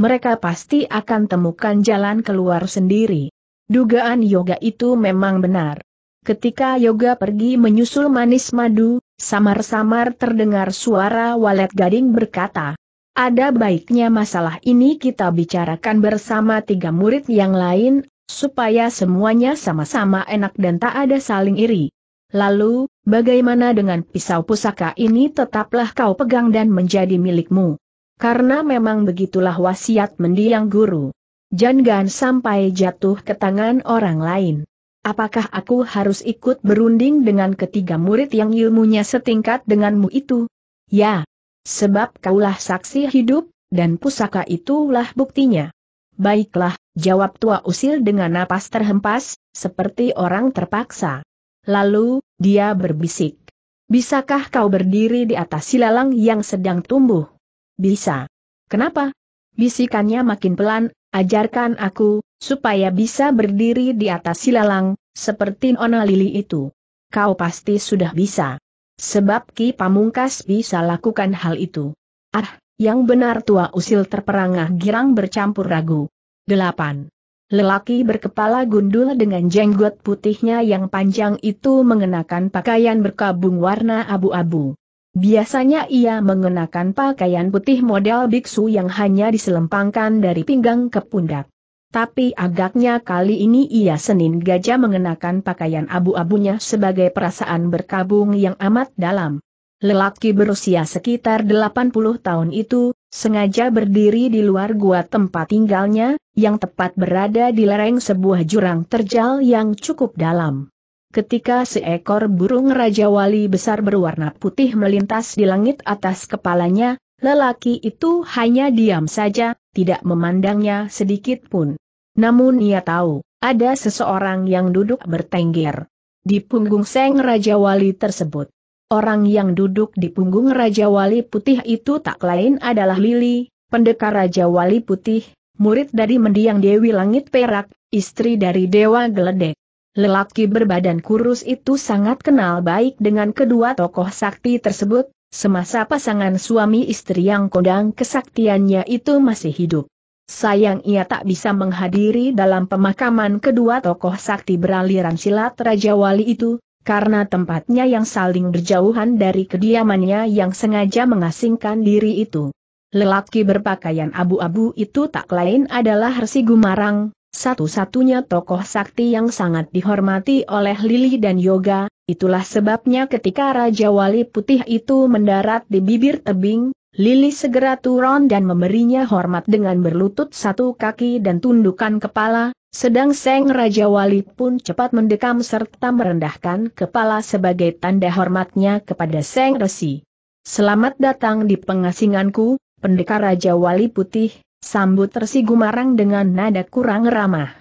Mereka pasti akan temukan jalan keluar sendiri. Dugaan yoga itu memang benar. Ketika yoga pergi menyusul manis madu, samar-samar terdengar suara walet gading berkata, ada baiknya masalah ini kita bicarakan bersama tiga murid yang lain, supaya semuanya sama-sama enak dan tak ada saling iri. Lalu, Bagaimana dengan pisau pusaka ini tetaplah kau pegang dan menjadi milikmu. Karena memang begitulah wasiat mendiang guru. Jangan sampai jatuh ke tangan orang lain. Apakah aku harus ikut berunding dengan ketiga murid yang ilmunya setingkat denganmu itu? Ya. Sebab kaulah saksi hidup, dan pusaka itulah buktinya. Baiklah, jawab tua usil dengan napas terhempas, seperti orang terpaksa. Lalu, dia berbisik. Bisakah kau berdiri di atas silalang yang sedang tumbuh? Bisa. Kenapa? Bisikannya makin pelan, ajarkan aku, supaya bisa berdiri di atas silalang, seperti Nona Lili itu. Kau pasti sudah bisa. Sebab Ki Pamungkas bisa lakukan hal itu. Ah, yang benar tua usil terperangah girang bercampur ragu. 8. Lelaki berkepala gundul dengan jenggot putihnya yang panjang itu mengenakan pakaian berkabung warna abu-abu. Biasanya ia mengenakan pakaian putih model biksu yang hanya diselempangkan dari pinggang ke pundak. Tapi agaknya kali ini ia Senin Gajah mengenakan pakaian abu-abunya sebagai perasaan berkabung yang amat dalam. Lelaki berusia sekitar 80 tahun itu, sengaja berdiri di luar gua tempat tinggalnya, yang tepat berada di lereng sebuah jurang terjal yang cukup dalam. Ketika seekor burung Raja Wali besar berwarna putih melintas di langit atas kepalanya, lelaki itu hanya diam saja, tidak memandangnya sedikit pun. Namun ia tahu, ada seseorang yang duduk bertengger di punggung Seng Raja Wali tersebut. Orang yang duduk di punggung Raja Wali Putih itu tak lain adalah Lili, pendekar Raja Wali Putih, murid dari mendiang Dewi Langit Perak, istri dari Dewa Geledek. Lelaki berbadan kurus itu sangat kenal baik dengan kedua tokoh sakti tersebut, semasa pasangan suami istri yang kondang kesaktiannya itu masih hidup. Sayang ia tak bisa menghadiri dalam pemakaman kedua tokoh sakti beraliran silat Raja Wali itu, karena tempatnya yang saling berjauhan dari kediamannya yang sengaja mengasingkan diri itu. Lelaki berpakaian abu-abu itu tak lain adalah Resi Gumarang, satu-satunya tokoh sakti yang sangat dihormati oleh Lili dan Yoga, itulah sebabnya ketika Raja Wali Putih itu mendarat di bibir tebing, Lili segera turun dan memberinya hormat dengan berlutut satu kaki dan tundukan kepala, sedang Seng Raja Wali pun cepat mendekam serta merendahkan kepala sebagai tanda hormatnya kepada Seng Resi. Selamat datang di pengasinganku, pendekar Raja Wali Putih, sambut Resi Gumarang dengan nada kurang ramah.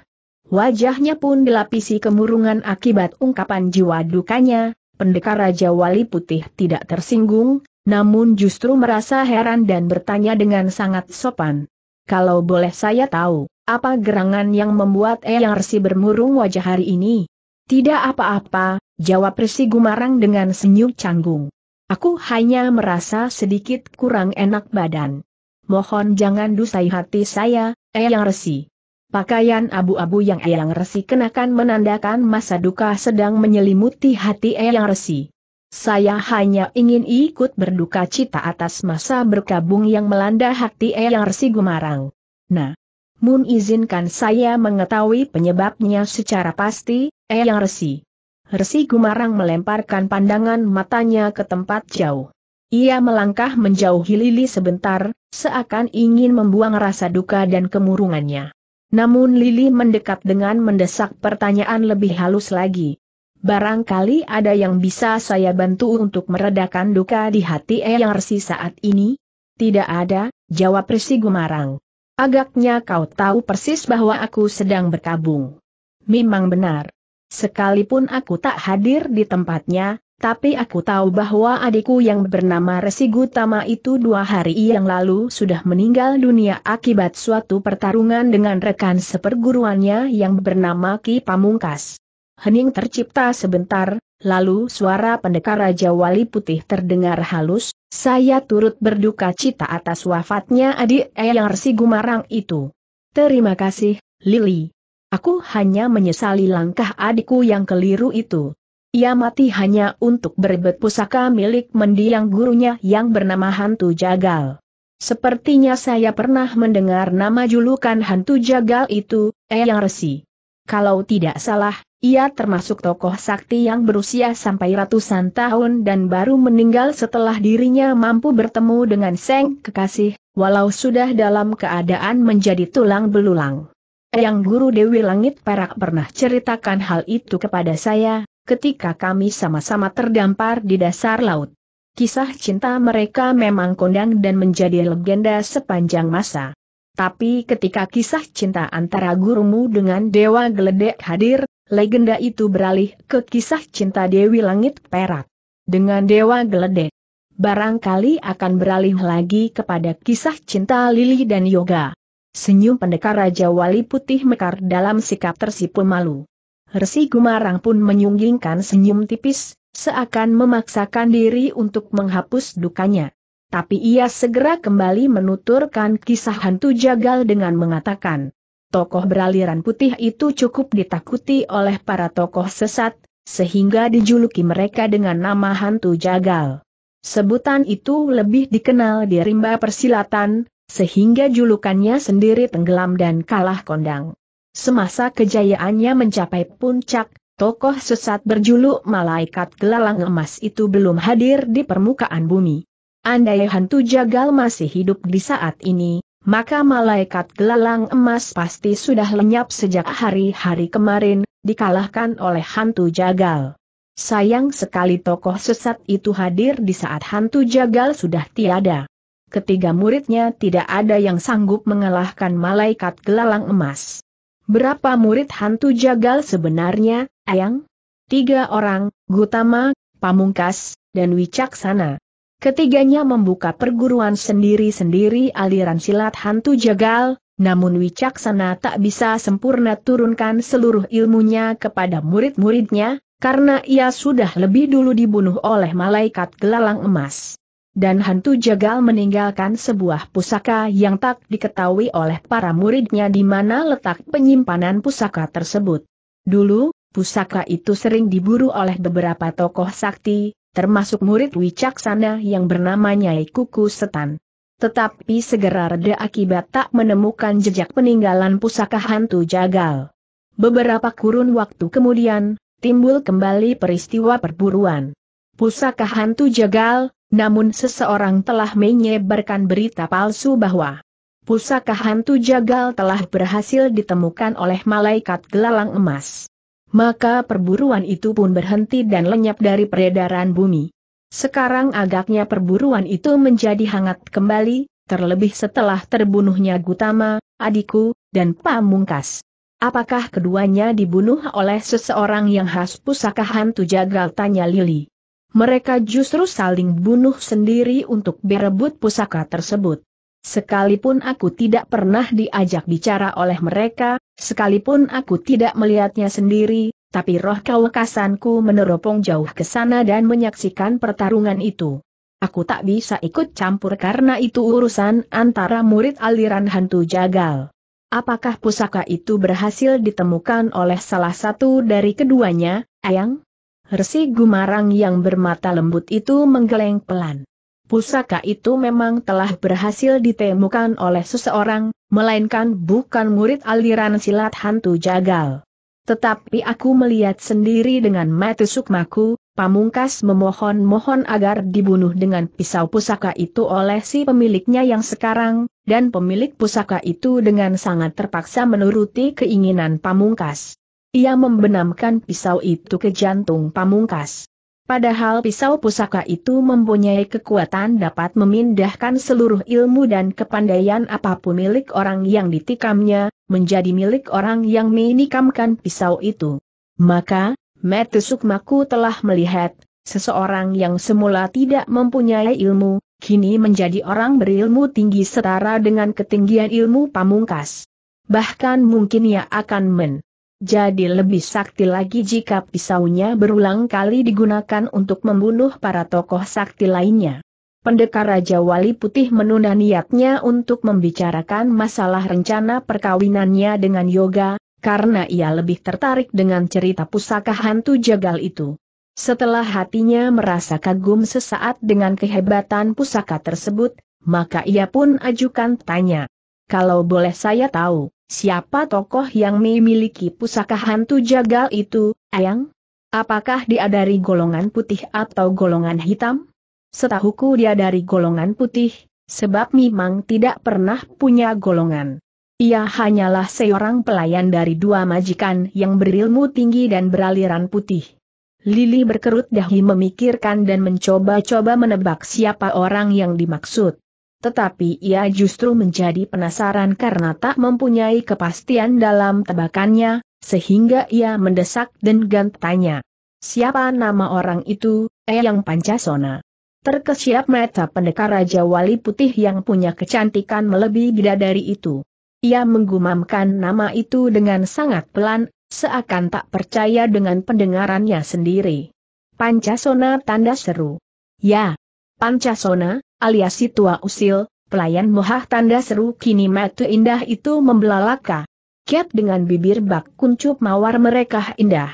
Wajahnya pun dilapisi kemurungan akibat ungkapan jiwa dukanya, pendekar Raja Wali Putih tidak tersinggung, namun justru merasa heran dan bertanya dengan sangat sopan. Kalau boleh saya tahu, apa gerangan yang membuat Eyang Resi bermurung wajah hari ini? Tidak apa-apa, jawab Resi Gumarang dengan senyum canggung. Aku hanya merasa sedikit kurang enak badan. Mohon jangan dusai hati saya, Eyang Resi. Pakaian abu-abu yang Eyang Resi kenakan menandakan masa duka sedang menyelimuti hati Eyang Resi. Saya hanya ingin ikut berduka cita atas masa berkabung yang melanda hati Eyang Resi Gumarang. Nah, Mun izinkan saya mengetahui penyebabnya secara pasti, Eyang Resi. Resi Gumarang melemparkan pandangan matanya ke tempat jauh. Ia melangkah menjauhi Lili sebentar, seakan ingin membuang rasa duka dan kemurungannya. Namun Lili mendekat dengan mendesak pertanyaan lebih halus lagi. Barangkali ada yang bisa saya bantu untuk meredakan duka di hati Eyang Resi saat ini? Tidak ada, jawab Resi Gumarang. Agaknya kau tahu persis bahwa aku sedang berkabung. Memang benar. Sekalipun aku tak hadir di tempatnya, tapi aku tahu bahwa adikku yang bernama Resi Gutama itu dua hari yang lalu sudah meninggal dunia akibat suatu pertarungan dengan rekan seperguruannya yang bernama Ki Pamungkas. Hening tercipta sebentar, lalu suara pendekar Raja Wali Putih terdengar halus, saya turut berduka cita atas wafatnya adik Eyang resi Gumarang itu. Terima kasih, Lili. Aku hanya menyesali langkah adikku yang keliru itu. Ia mati hanya untuk berebut pusaka milik mendiang gurunya yang bernama Hantu Jagal. Sepertinya saya pernah mendengar nama julukan Hantu Jagal itu, Eyang resi. Kalau tidak salah, ia termasuk tokoh sakti yang berusia sampai ratusan tahun dan baru meninggal setelah dirinya mampu bertemu dengan Seng Kekasih, walau sudah dalam keadaan menjadi tulang belulang. Yang Guru Dewi Langit Perak pernah ceritakan hal itu kepada saya, ketika kami sama-sama terdampar di dasar laut. Kisah cinta mereka memang kondang dan menjadi legenda sepanjang masa. Tapi ketika kisah cinta antara gurumu dengan Dewa Geledek hadir, legenda itu beralih ke kisah cinta Dewi Langit Perak dengan Dewa Geledek. Barangkali akan beralih lagi kepada kisah cinta Lili dan Yoga. Senyum pendekar Raja Wali Putih mekar dalam sikap tersipu malu. Resi Gumarang pun menyunggingkan senyum tipis, seakan memaksakan diri untuk menghapus dukanya. Tapi ia segera kembali menuturkan kisah hantu jagal dengan mengatakan, tokoh beraliran putih itu cukup ditakuti oleh para tokoh sesat, sehingga dijuluki mereka dengan nama hantu jagal. Sebutan itu lebih dikenal di rimba persilatan, sehingga julukannya sendiri tenggelam dan kalah kondang. Semasa kejayaannya mencapai puncak, tokoh sesat berjuluk malaikat gelalang emas itu belum hadir di permukaan bumi. Andai hantu jagal masih hidup di saat ini, maka malaikat gelalang emas pasti sudah lenyap sejak hari-hari kemarin, dikalahkan oleh hantu jagal. Sayang sekali tokoh sesat itu hadir di saat hantu jagal sudah tiada. Ketiga muridnya tidak ada yang sanggup mengalahkan malaikat gelalang emas. Berapa murid hantu jagal sebenarnya, Ayang? Tiga orang, Gutama, Pamungkas, dan Wicaksana. Ketiganya membuka perguruan sendiri-sendiri aliran silat hantu jagal, namun wicaksana tak bisa sempurna turunkan seluruh ilmunya kepada murid-muridnya, karena ia sudah lebih dulu dibunuh oleh malaikat gelalang emas. Dan hantu jagal meninggalkan sebuah pusaka yang tak diketahui oleh para muridnya di mana letak penyimpanan pusaka tersebut. Dulu, pusaka itu sering diburu oleh beberapa tokoh sakti, termasuk murid wicaksana yang bernama Nyai Kuku Setan. Tetapi segera reda akibat tak menemukan jejak peninggalan pusaka hantu jagal. Beberapa kurun waktu kemudian, timbul kembali peristiwa perburuan. Pusaka hantu jagal, namun seseorang telah menyebarkan berita palsu bahwa pusaka hantu jagal telah berhasil ditemukan oleh malaikat gelalang emas maka perburuan itu pun berhenti dan lenyap dari peredaran bumi. Sekarang agaknya perburuan itu menjadi hangat kembali, terlebih setelah terbunuhnya Gutama, adikku, dan Pamungkas. Apakah keduanya dibunuh oleh seseorang yang khas pusaka hantu jagal tanya Lili. Mereka justru saling bunuh sendiri untuk berebut pusaka tersebut. Sekalipun aku tidak pernah diajak bicara oleh mereka, Sekalipun aku tidak melihatnya sendiri, tapi roh kawakasanku meneropong jauh ke sana dan menyaksikan pertarungan itu. Aku tak bisa ikut campur karena itu urusan antara murid aliran hantu jagal. Apakah pusaka itu berhasil ditemukan oleh salah satu dari keduanya, Ayang? Resi Gumarang yang bermata lembut itu menggeleng pelan pusaka itu memang telah berhasil ditemukan oleh seseorang, melainkan bukan murid aliran silat hantu jagal. Tetapi aku melihat sendiri dengan mata sukmaku, pamungkas memohon-mohon agar dibunuh dengan pisau pusaka itu oleh si pemiliknya yang sekarang, dan pemilik pusaka itu dengan sangat terpaksa menuruti keinginan pamungkas. Ia membenamkan pisau itu ke jantung pamungkas. Padahal pisau pusaka itu mempunyai kekuatan dapat memindahkan seluruh ilmu dan kepandaian apapun milik orang yang ditikamnya, menjadi milik orang yang menikamkan pisau itu. Maka, Metu Sukmaku telah melihat, seseorang yang semula tidak mempunyai ilmu, kini menjadi orang berilmu tinggi setara dengan ketinggian ilmu pamungkas. Bahkan mungkin ia akan men jadi lebih sakti lagi jika pisaunya berulang kali digunakan untuk membunuh para tokoh sakti lainnya. Pendekar Raja Wali Putih menunda niatnya untuk membicarakan masalah rencana perkawinannya dengan Yoga, karena ia lebih tertarik dengan cerita pusaka hantu jagal itu. Setelah hatinya merasa kagum sesaat dengan kehebatan pusaka tersebut, maka ia pun ajukan tanya. Kalau boleh saya tahu, Siapa tokoh yang memiliki pusaka hantu jagal itu, Ayang? Apakah dia dari golongan putih atau golongan hitam? Setahuku dia dari golongan putih, sebab memang tidak pernah punya golongan. Ia hanyalah seorang pelayan dari dua majikan yang berilmu tinggi dan beraliran putih. Lili berkerut dahi memikirkan dan mencoba-coba menebak siapa orang yang dimaksud tetapi ia justru menjadi penasaran karena tak mempunyai kepastian dalam tebakannya, sehingga ia mendesak dan gantanya. Siapa nama orang itu, Eyang eh, Pancasona? Terkesiap mata pendekar Raja Wali Putih yang punya kecantikan melebihi bidadari itu. Ia menggumamkan nama itu dengan sangat pelan, seakan tak percaya dengan pendengarannya sendiri. Pancasona tanda seru. Ya, Pancasona, alias si tua usil, pelayan mohah tanda seru kini mata indah itu membelalaka. Kiat dengan bibir bak kuncup mawar mereka indah.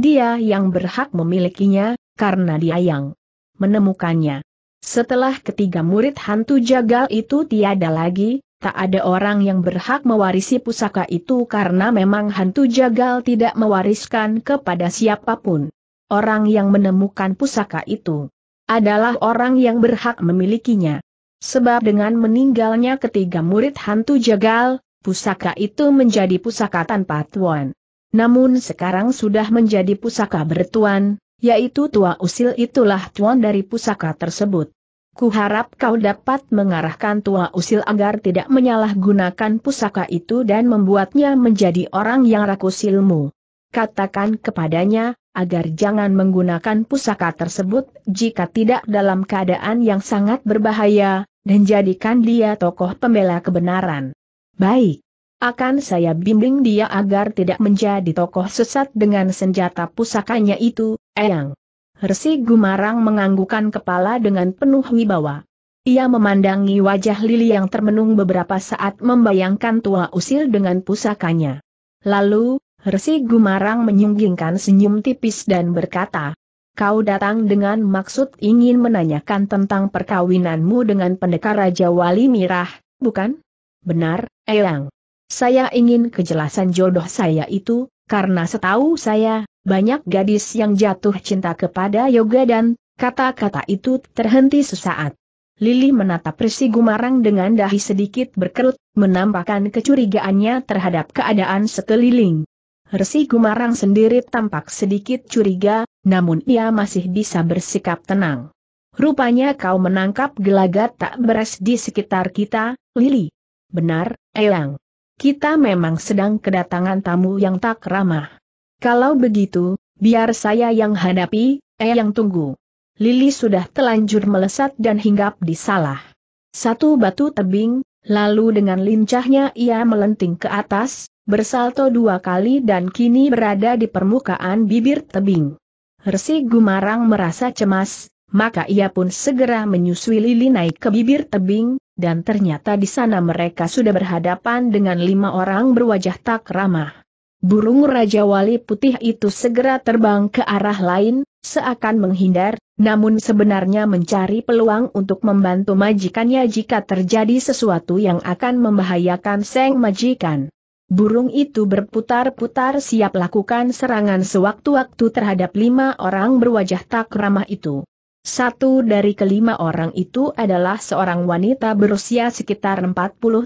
Dia yang berhak memilikinya, karena dia yang menemukannya. Setelah ketiga murid hantu jagal itu tiada lagi, tak ada orang yang berhak mewarisi pusaka itu karena memang hantu jagal tidak mewariskan kepada siapapun. Orang yang menemukan pusaka itu adalah orang yang berhak memilikinya. Sebab dengan meninggalnya ketiga murid hantu jagal, pusaka itu menjadi pusaka tanpa tuan. Namun sekarang sudah menjadi pusaka bertuan, yaitu tua usil itulah tuan dari pusaka tersebut. Kuharap kau dapat mengarahkan tua usil agar tidak menyalahgunakan pusaka itu dan membuatnya menjadi orang yang rakus ilmu. Katakan kepadanya, agar jangan menggunakan pusaka tersebut jika tidak dalam keadaan yang sangat berbahaya, dan jadikan dia tokoh pembela kebenaran. Baik. Akan saya bimbing dia agar tidak menjadi tokoh sesat dengan senjata pusakanya itu, Eyang. Resi Gumarang menganggukan kepala dengan penuh wibawa. Ia memandangi wajah Lili yang termenung beberapa saat membayangkan tua usil dengan pusakanya. Lalu, Resi Gumarang menyunggingkan senyum tipis dan berkata, Kau datang dengan maksud ingin menanyakan tentang perkawinanmu dengan pendekar Raja Wali Mirah, bukan? Benar, Eyang. Saya ingin kejelasan jodoh saya itu, karena setahu saya, banyak gadis yang jatuh cinta kepada yoga dan kata-kata itu terhenti sesaat. Lili menatap Resi Gumarang dengan dahi sedikit berkerut, menampakkan kecurigaannya terhadap keadaan sekeliling. Resi Gumarang sendiri tampak sedikit curiga, namun ia masih bisa bersikap tenang. Rupanya kau menangkap gelagat tak beres di sekitar kita, Lili. Benar, Eyang. Kita memang sedang kedatangan tamu yang tak ramah. Kalau begitu, biar saya yang hadapi, Eyang tunggu. Lili sudah telanjur melesat dan hinggap di salah. Satu batu tebing, lalu dengan lincahnya ia melenting ke atas, bersalto dua kali dan kini berada di permukaan bibir tebing. Resi Gumarang merasa cemas, maka ia pun segera menyusui Lili naik ke bibir tebing, dan ternyata di sana mereka sudah berhadapan dengan lima orang berwajah tak ramah. Burung Raja Wali Putih itu segera terbang ke arah lain, seakan menghindar, namun sebenarnya mencari peluang untuk membantu majikannya jika terjadi sesuatu yang akan membahayakan Seng Majikan. Burung itu berputar-putar siap lakukan serangan sewaktu-waktu terhadap lima orang berwajah tak ramah itu. Satu dari kelima orang itu adalah seorang wanita berusia sekitar 40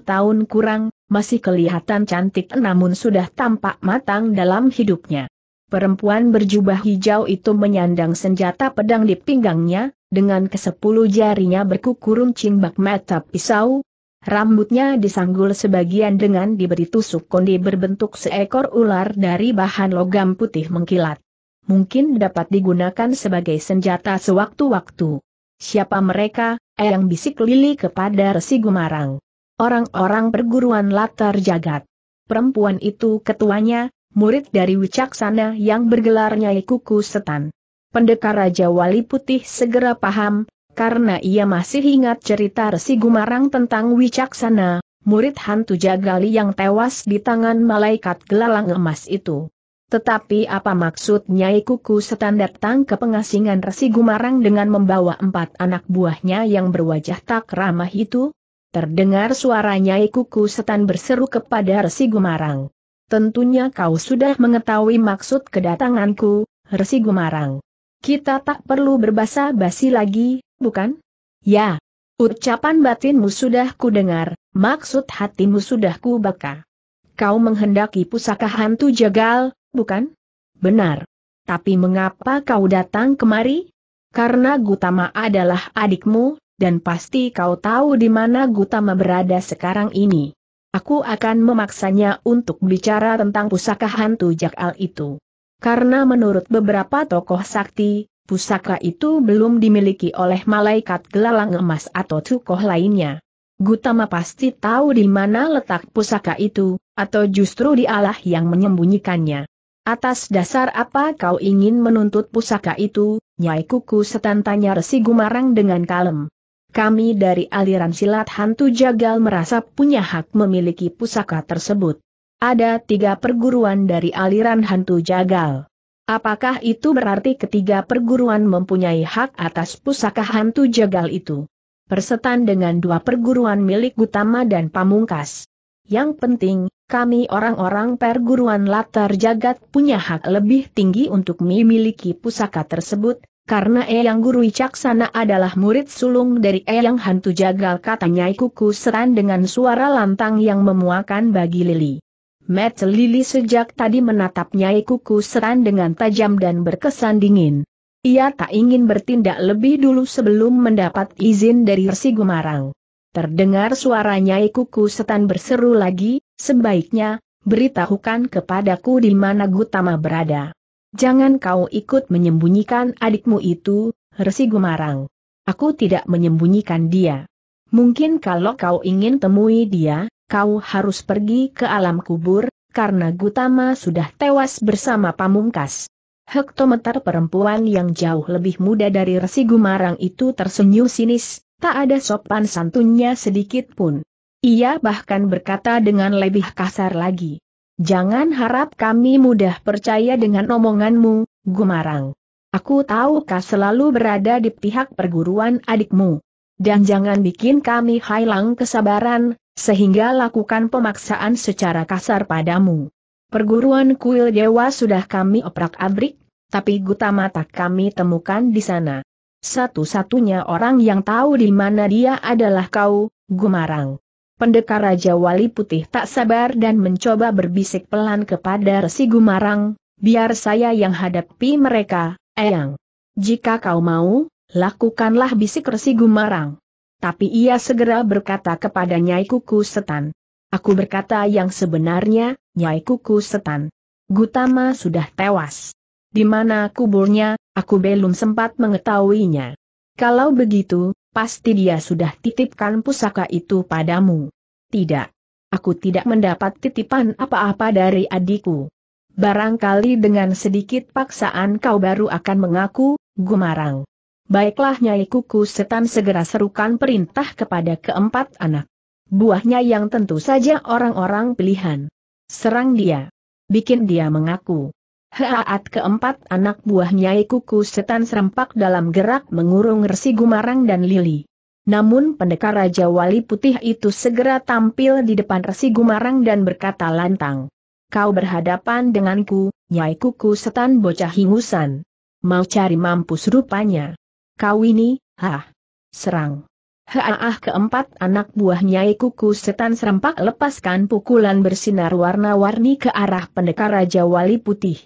tahun kurang, masih kelihatan cantik namun sudah tampak matang dalam hidupnya. Perempuan berjubah hijau itu menyandang senjata pedang di pinggangnya, dengan kesepuluh jarinya berkuku runcing bak mata pisau, Rambutnya disanggul sebagian dengan diberi tusuk konde berbentuk seekor ular dari bahan logam putih mengkilat. Mungkin dapat digunakan sebagai senjata sewaktu-waktu. Siapa mereka? Eyang bisik Lili kepada Resi Gumarang. Orang-orang perguruan latar jagat. Perempuan itu ketuanya, murid dari Wicaksana yang bergelarnya Nyai Kuku Setan. Pendekar Raja Wali Putih segera paham, karena ia masih ingat cerita Resi Gumarang tentang Wicaksana, murid hantu Jagali yang tewas di tangan malaikat gelalang emas itu. Tetapi apa maksud Nyai Kuku datang ke pengasingan Resi Gumarang dengan membawa empat anak buahnya yang berwajah tak ramah itu? Terdengar suara Nyai Kuku setan berseru kepada Resi Gumarang. Tentunya kau sudah mengetahui maksud kedatanganku, Resi Gumarang. Kita tak perlu berbasa basi lagi, bukan? Ya. Ucapan batinmu sudah ku dengar, maksud hatimu sudah ku baka. Kau menghendaki pusaka hantu jagal, bukan? Benar. Tapi mengapa kau datang kemari? Karena Gutama adalah adikmu, dan pasti kau tahu di mana Gutama berada sekarang ini. Aku akan memaksanya untuk bicara tentang pusaka hantu Jagal itu. Karena menurut beberapa tokoh sakti, pusaka itu belum dimiliki oleh malaikat gelalang emas atau tukoh lainnya. Gutama pasti tahu di mana letak pusaka itu, atau justru di dialah yang menyembunyikannya. Atas dasar apa kau ingin menuntut pusaka itu, Nyai Kuku setan tanya Resi Gumarang dengan kalem. Kami dari aliran silat hantu jagal merasa punya hak memiliki pusaka tersebut. Ada tiga perguruan dari aliran hantu jagal. Apakah itu berarti ketiga perguruan mempunyai hak atas pusaka hantu jagal itu? Persetan dengan dua perguruan milik Gutama dan Pamungkas. Yang penting, kami orang-orang perguruan latar jagat punya hak lebih tinggi untuk memiliki pusaka tersebut, karena Eyang Guru Wicaksana adalah murid sulung dari Eyang Hantu Jagal katanya Kuku setan dengan suara lantang yang memuakan bagi Lili. Matt Lili sejak tadi menatap Nyai Kuku seran dengan tajam dan berkesan dingin. Ia tak ingin bertindak lebih dulu sebelum mendapat izin dari resi Gumarang. Terdengar suara Nyai Kuku Setan berseru lagi, sebaiknya, beritahukan kepadaku di mana Gutama berada. Jangan kau ikut menyembunyikan adikmu itu, Resi Gumarang. Aku tidak menyembunyikan dia. Mungkin kalau kau ingin temui dia, kau harus pergi ke alam kubur, karena Gutama sudah tewas bersama pamungkas. Hektometer perempuan yang jauh lebih muda dari Resi Gumarang itu tersenyum sinis, tak ada sopan santunnya sedikit pun. Ia bahkan berkata dengan lebih kasar lagi. Jangan harap kami mudah percaya dengan omonganmu, Gumarang. Aku tahu kau selalu berada di pihak perguruan adikmu. Dan jangan bikin kami hilang kesabaran, sehingga lakukan pemaksaan secara kasar padamu. Perguruan kuil dewa sudah kami oprak-abrik, tapi Gutama tak kami temukan di sana. Satu-satunya orang yang tahu di mana dia adalah kau, Gumarang. Pendekar Raja Wali Putih tak sabar dan mencoba berbisik pelan kepada Resi Gumarang, biar saya yang hadapi mereka, Eyang. Jika kau mau, lakukanlah bisik Resi Gumarang. Tapi ia segera berkata kepada Nyai Kuku Setan. Aku berkata yang sebenarnya, Nyai Kuku Setan. Gutama sudah tewas. Di mana kuburnya, aku belum sempat mengetahuinya. Kalau begitu, pasti dia sudah titipkan pusaka itu padamu. Tidak. Aku tidak mendapat titipan apa-apa dari adikku. Barangkali dengan sedikit paksaan kau baru akan mengaku, Gumarang. Baiklah Nyai Kuku Setan segera serukan perintah kepada keempat anak. Buahnya yang tentu saja orang-orang pilihan. Serang dia. Bikin dia mengaku. Heaat keempat anak buah Nyai Kuku Setan serempak dalam gerak mengurung Resi Gumarang dan Lili. Namun pendekar Raja Wali Putih itu segera tampil di depan Resi Gumarang dan berkata lantang. Kau berhadapan denganku, Nyai Kuku Setan bocah hingusan. Mau cari mampus rupanya. Kau ini, hah, serang. Haah keempat anak buah Nyai Kuku Setan serempak lepaskan pukulan bersinar warna-warni ke arah pendekar Raja Wali Putih.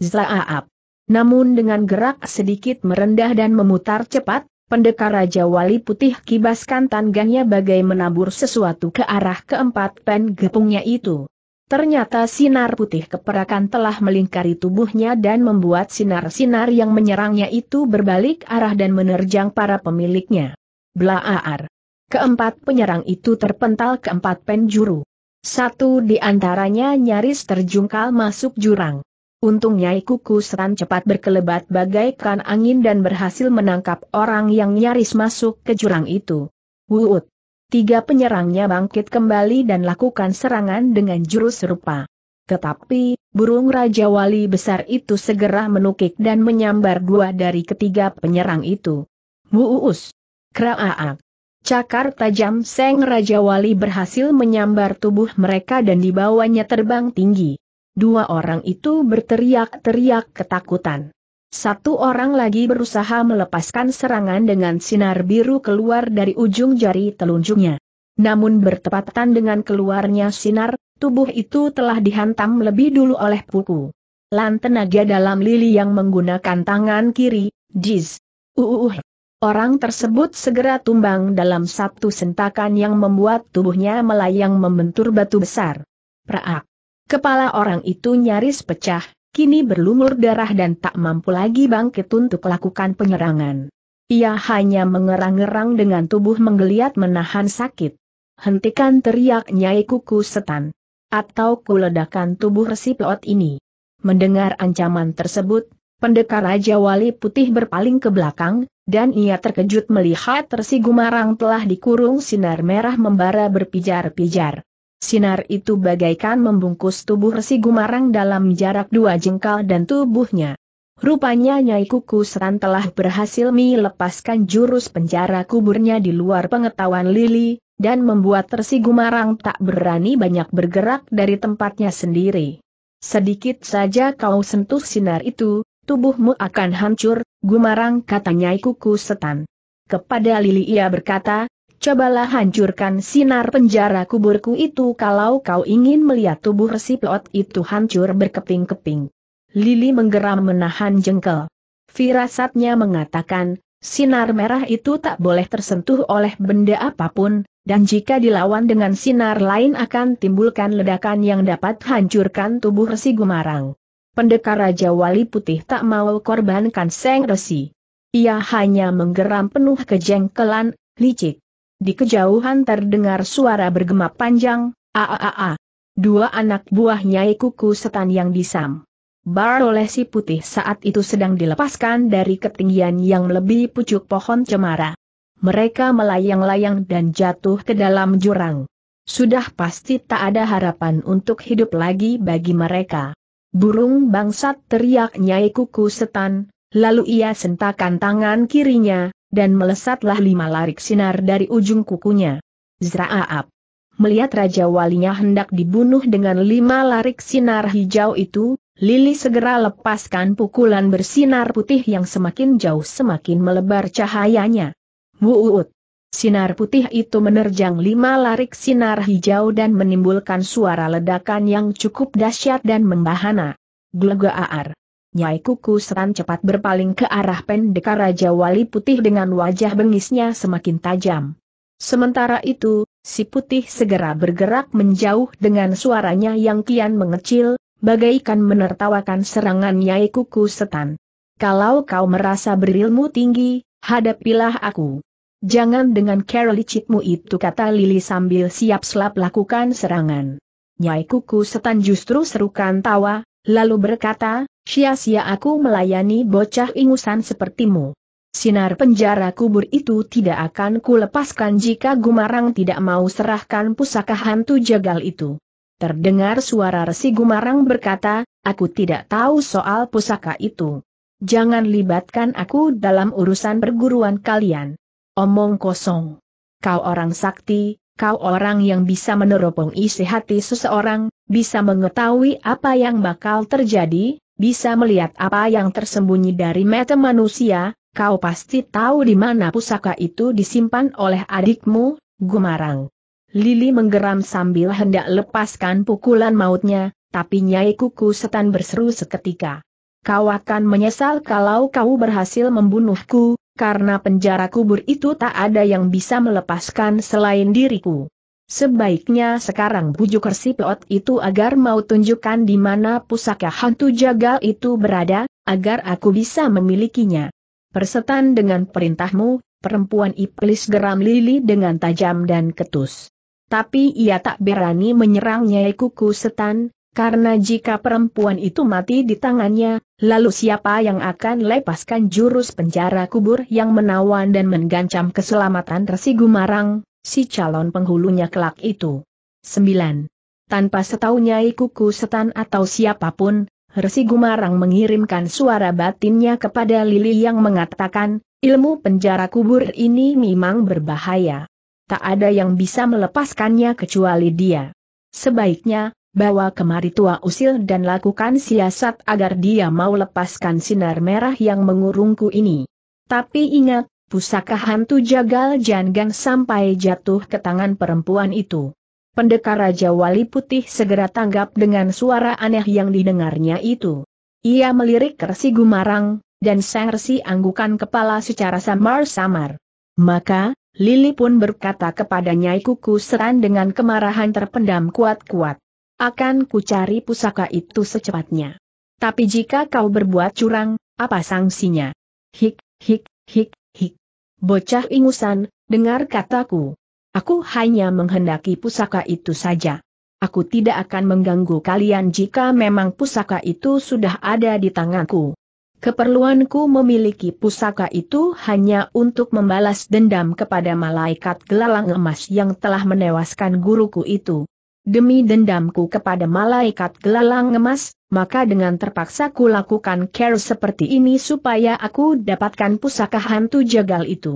Zaaap. Namun dengan gerak sedikit merendah dan memutar cepat, pendekar Raja Wali Putih kibaskan tangganya bagai menabur sesuatu ke arah keempat pen gepungnya itu. Ternyata sinar putih keperakan telah melingkari tubuhnya dan membuat sinar-sinar yang menyerangnya itu berbalik arah dan menerjang para pemiliknya. Blaaar. Keempat penyerang itu terpental ke empat penjuru. Satu di antaranya nyaris terjungkal masuk jurang. Untungnya Ikuku Seran cepat berkelebat bagaikan angin dan berhasil menangkap orang yang nyaris masuk ke jurang itu. Wuut tiga penyerangnya bangkit kembali dan lakukan serangan dengan jurus serupa. Tetapi, burung Raja Wali besar itu segera menukik dan menyambar dua dari ketiga penyerang itu. Muus! Kraaak! Cakar tajam Seng Raja Wali berhasil menyambar tubuh mereka dan dibawanya terbang tinggi. Dua orang itu berteriak-teriak ketakutan. Satu orang lagi berusaha melepaskan serangan dengan sinar biru keluar dari ujung jari telunjuknya. Namun bertepatan dengan keluarnya sinar, tubuh itu telah dihantam lebih dulu oleh puku. Lan tenaga dalam lili yang menggunakan tangan kiri, jiz. Uuuh. Orang tersebut segera tumbang dalam satu sentakan yang membuat tubuhnya melayang membentur batu besar. Praak. Kepala orang itu nyaris pecah, kini berlumur darah dan tak mampu lagi bangkit untuk melakukan penyerangan. Ia hanya mengerang ngerang dengan tubuh menggeliat menahan sakit. Hentikan teriak Nyai Kuku Setan. Atau kuledakan tubuh resi pelot ini. Mendengar ancaman tersebut, pendekar Raja Wali Putih berpaling ke belakang, dan ia terkejut melihat resi Gumarang telah dikurung sinar merah membara berpijar-pijar. Sinar itu bagaikan membungkus tubuh Resi Gumarang dalam jarak dua jengkal dan tubuhnya. Rupanya Nyai Kuku Seran telah berhasil melepaskan jurus penjara kuburnya di luar pengetahuan Lili, dan membuat Resi Gumarang tak berani banyak bergerak dari tempatnya sendiri. Sedikit saja kau sentuh sinar itu, tubuhmu akan hancur, Gumarang kata Nyai Kuku Setan. Kepada Lili ia berkata, cobalah hancurkan sinar penjara kuburku itu kalau kau ingin melihat tubuh resi plot itu hancur berkeping-keping. Lili menggeram menahan jengkel. Firasatnya mengatakan, sinar merah itu tak boleh tersentuh oleh benda apapun, dan jika dilawan dengan sinar lain akan timbulkan ledakan yang dapat hancurkan tubuh Resi Gumarang. Pendekar Raja Wali Putih tak mau korbankan Seng Resi. Ia hanya menggeram penuh kejengkelan, licik. Di kejauhan terdengar suara bergema panjang, aaaa. Dua anak buah Nyai Kuku Setan yang disam. Bar oleh si putih saat itu sedang dilepaskan dari ketinggian yang lebih pucuk pohon cemara. Mereka melayang-layang dan jatuh ke dalam jurang. Sudah pasti tak ada harapan untuk hidup lagi bagi mereka. Burung bangsat teriak Nyai Kuku Setan, lalu ia sentakan tangan kirinya, dan melesatlah lima larik sinar dari ujung kukunya. Zraaap. Melihat Raja Walinya hendak dibunuh dengan lima larik sinar hijau itu, Lili segera lepaskan pukulan bersinar putih yang semakin jauh semakin melebar cahayanya. Wuut. Sinar putih itu menerjang lima larik sinar hijau dan menimbulkan suara ledakan yang cukup dahsyat dan membahana. Glegaar. Nyai Kuku Seran cepat berpaling ke arah pendekar Raja Wali Putih dengan wajah bengisnya semakin tajam. Sementara itu, si putih segera bergerak menjauh dengan suaranya yang kian mengecil, bagaikan menertawakan serangan Nyai Kuku Setan. Kalau kau merasa berilmu tinggi, hadapilah aku. Jangan dengan cara itu kata Lili sambil siap-siap lakukan serangan. Nyai Kuku Setan justru serukan tawa, lalu berkata, sia-sia aku melayani bocah ingusan sepertimu. Sinar penjara kubur itu tidak akan kulepaskan jika Gumarang tidak mau serahkan pusaka hantu jagal itu. Terdengar suara resi Gumarang berkata, aku tidak tahu soal pusaka itu. Jangan libatkan aku dalam urusan perguruan kalian. Omong kosong. Kau orang sakti, kau orang yang bisa meneropong isi hati seseorang, bisa mengetahui apa yang bakal terjadi, bisa melihat apa yang tersembunyi dari mata manusia, kau pasti tahu di mana pusaka itu disimpan oleh adikmu, Gumarang. Lili menggeram sambil hendak lepaskan pukulan mautnya, tapi Nyai Kuku Setan berseru seketika kau akan menyesal kalau kau berhasil membunuhku, karena penjara kubur itu tak ada yang bisa melepaskan selain diriku. Sebaiknya sekarang bujuk kersi plot itu agar mau tunjukkan di mana pusaka hantu jagal itu berada, agar aku bisa memilikinya. Persetan dengan perintahmu, perempuan iblis geram Lili dengan tajam dan ketus. Tapi ia tak berani menyerang Nyai Kuku Setan, karena jika perempuan itu mati di tangannya, lalu siapa yang akan lepaskan jurus penjara kubur yang menawan dan mengancam keselamatan Resi Gumarang, si calon penghulunya kelak itu? 9. Tanpa setahunya kuku Setan atau siapapun, Resi Gumarang mengirimkan suara batinnya kepada Lili yang mengatakan, ilmu penjara kubur ini memang berbahaya. Tak ada yang bisa melepaskannya kecuali dia. Sebaiknya, bawa kemari tua usil dan lakukan siasat agar dia mau lepaskan sinar merah yang mengurungku ini. Tapi ingat, pusaka hantu jagal jangan sampai jatuh ke tangan perempuan itu. Pendekar Raja Wali Putih segera tanggap dengan suara aneh yang didengarnya itu. Ia melirik Resi Gumarang, dan Sang Resi anggukan kepala secara samar-samar. Maka, Lili pun berkata kepada Nyai Kuku Seran dengan kemarahan terpendam kuat-kuat. Akan kucari pusaka itu secepatnya. Tapi jika kau berbuat curang, apa sanksinya? Hik, hik, hik, hik. Bocah ingusan, dengar kataku. Aku hanya menghendaki pusaka itu saja. Aku tidak akan mengganggu kalian jika memang pusaka itu sudah ada di tanganku. Keperluanku memiliki pusaka itu hanya untuk membalas dendam kepada malaikat gelalang emas yang telah menewaskan guruku itu. Demi dendamku kepada malaikat gelalang emas, maka dengan terpaksa ku lakukan care seperti ini supaya aku dapatkan pusaka hantu jagal itu.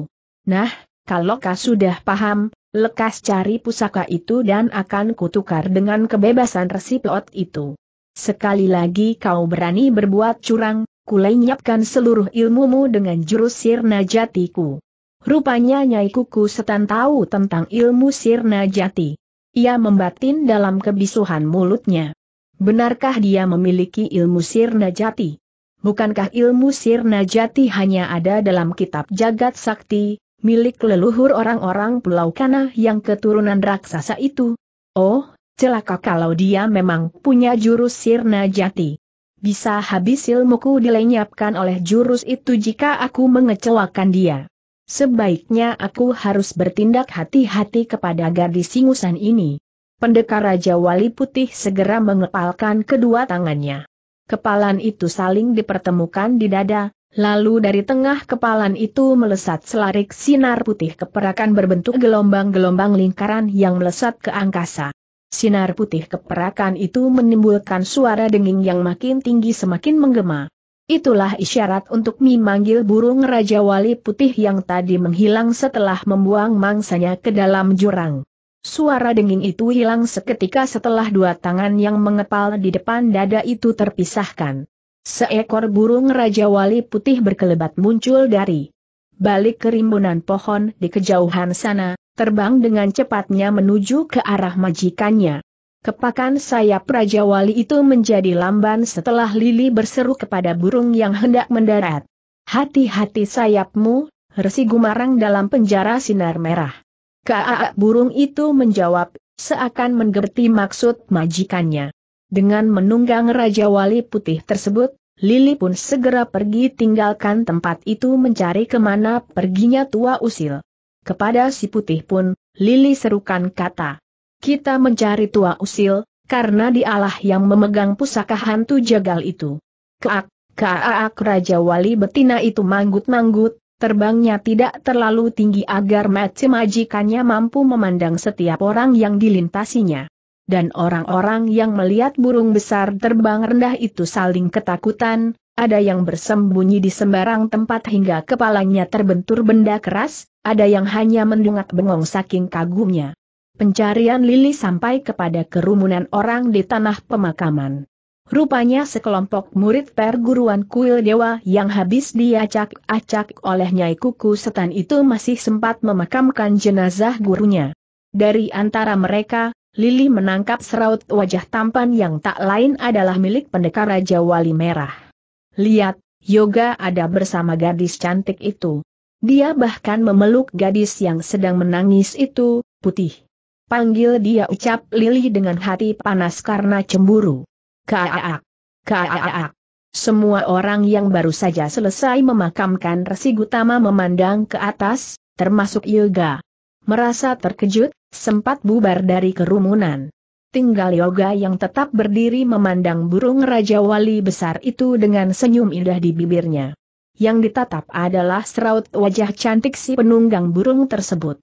Nah, kalau kau sudah paham, lekas cari pusaka itu dan akan kutukar dengan kebebasan resi plot itu. Sekali lagi kau berani berbuat curang, kulenyapkan seluruh ilmumu dengan jurus sirna jatiku. Rupanya Nyai Kuku setan tahu tentang ilmu sirna jati. Ia membatin dalam kebisuhan mulutnya. Benarkah dia memiliki ilmu sirna jati? Bukankah ilmu sirna jati hanya ada dalam kitab jagat sakti, milik leluhur orang-orang Pulau Kana yang keturunan raksasa itu? Oh, celaka kalau dia memang punya jurus sirna jati. Bisa habis ilmuku dilenyapkan oleh jurus itu jika aku mengecewakan dia. Sebaiknya aku harus bertindak hati-hati kepada gadis singusan ini. Pendekar Raja Wali Putih segera mengepalkan kedua tangannya. Kepalan itu saling dipertemukan di dada, lalu dari tengah kepalan itu melesat selarik sinar putih keperakan berbentuk gelombang-gelombang lingkaran yang melesat ke angkasa. Sinar putih keperakan itu menimbulkan suara denging yang makin tinggi semakin menggema. Itulah isyarat untuk memanggil burung Raja Wali Putih yang tadi menghilang setelah membuang mangsanya ke dalam jurang. Suara denging itu hilang seketika setelah dua tangan yang mengepal di depan dada itu terpisahkan. Seekor burung Raja Wali Putih berkelebat muncul dari balik kerimbunan pohon di kejauhan sana, terbang dengan cepatnya menuju ke arah majikannya. Kepakan sayap Raja Wali itu menjadi lamban setelah Lili berseru kepada burung yang hendak mendarat. Hati-hati sayapmu, resi gumarang dalam penjara sinar merah. Kaak burung itu menjawab, seakan mengerti maksud majikannya. Dengan menunggang Raja Wali putih tersebut, Lili pun segera pergi tinggalkan tempat itu mencari kemana perginya tua usil. Kepada si putih pun, Lili serukan kata. Kita mencari tua usil, karena dialah yang memegang pusaka hantu jagal itu. Keak, keak Raja Wali Betina itu manggut-manggut, terbangnya tidak terlalu tinggi agar mati majikannya mampu memandang setiap orang yang dilintasinya. Dan orang-orang yang melihat burung besar terbang rendah itu saling ketakutan, ada yang bersembunyi di sembarang tempat hingga kepalanya terbentur benda keras, ada yang hanya mendungak bengong saking kagumnya. Pencarian Lili sampai kepada kerumunan orang di tanah pemakaman. Rupanya sekelompok murid perguruan kuil dewa yang habis diacak-acak oleh Nyai Kuku Setan itu masih sempat memakamkan jenazah gurunya. Dari antara mereka, Lili menangkap seraut wajah tampan yang tak lain adalah milik pendekar Raja Wali Merah. Lihat, Yoga ada bersama gadis cantik itu. Dia bahkan memeluk gadis yang sedang menangis itu, putih. Panggil dia ucap Lili dengan hati panas karena cemburu. Kaaak. Kaaak. Semua orang yang baru saja selesai memakamkan resi Gutama memandang ke atas, termasuk Yoga. Merasa terkejut, sempat bubar dari kerumunan. Tinggal Yoga yang tetap berdiri memandang burung Raja Wali besar itu dengan senyum indah di bibirnya. Yang ditatap adalah seraut wajah cantik si penunggang burung tersebut.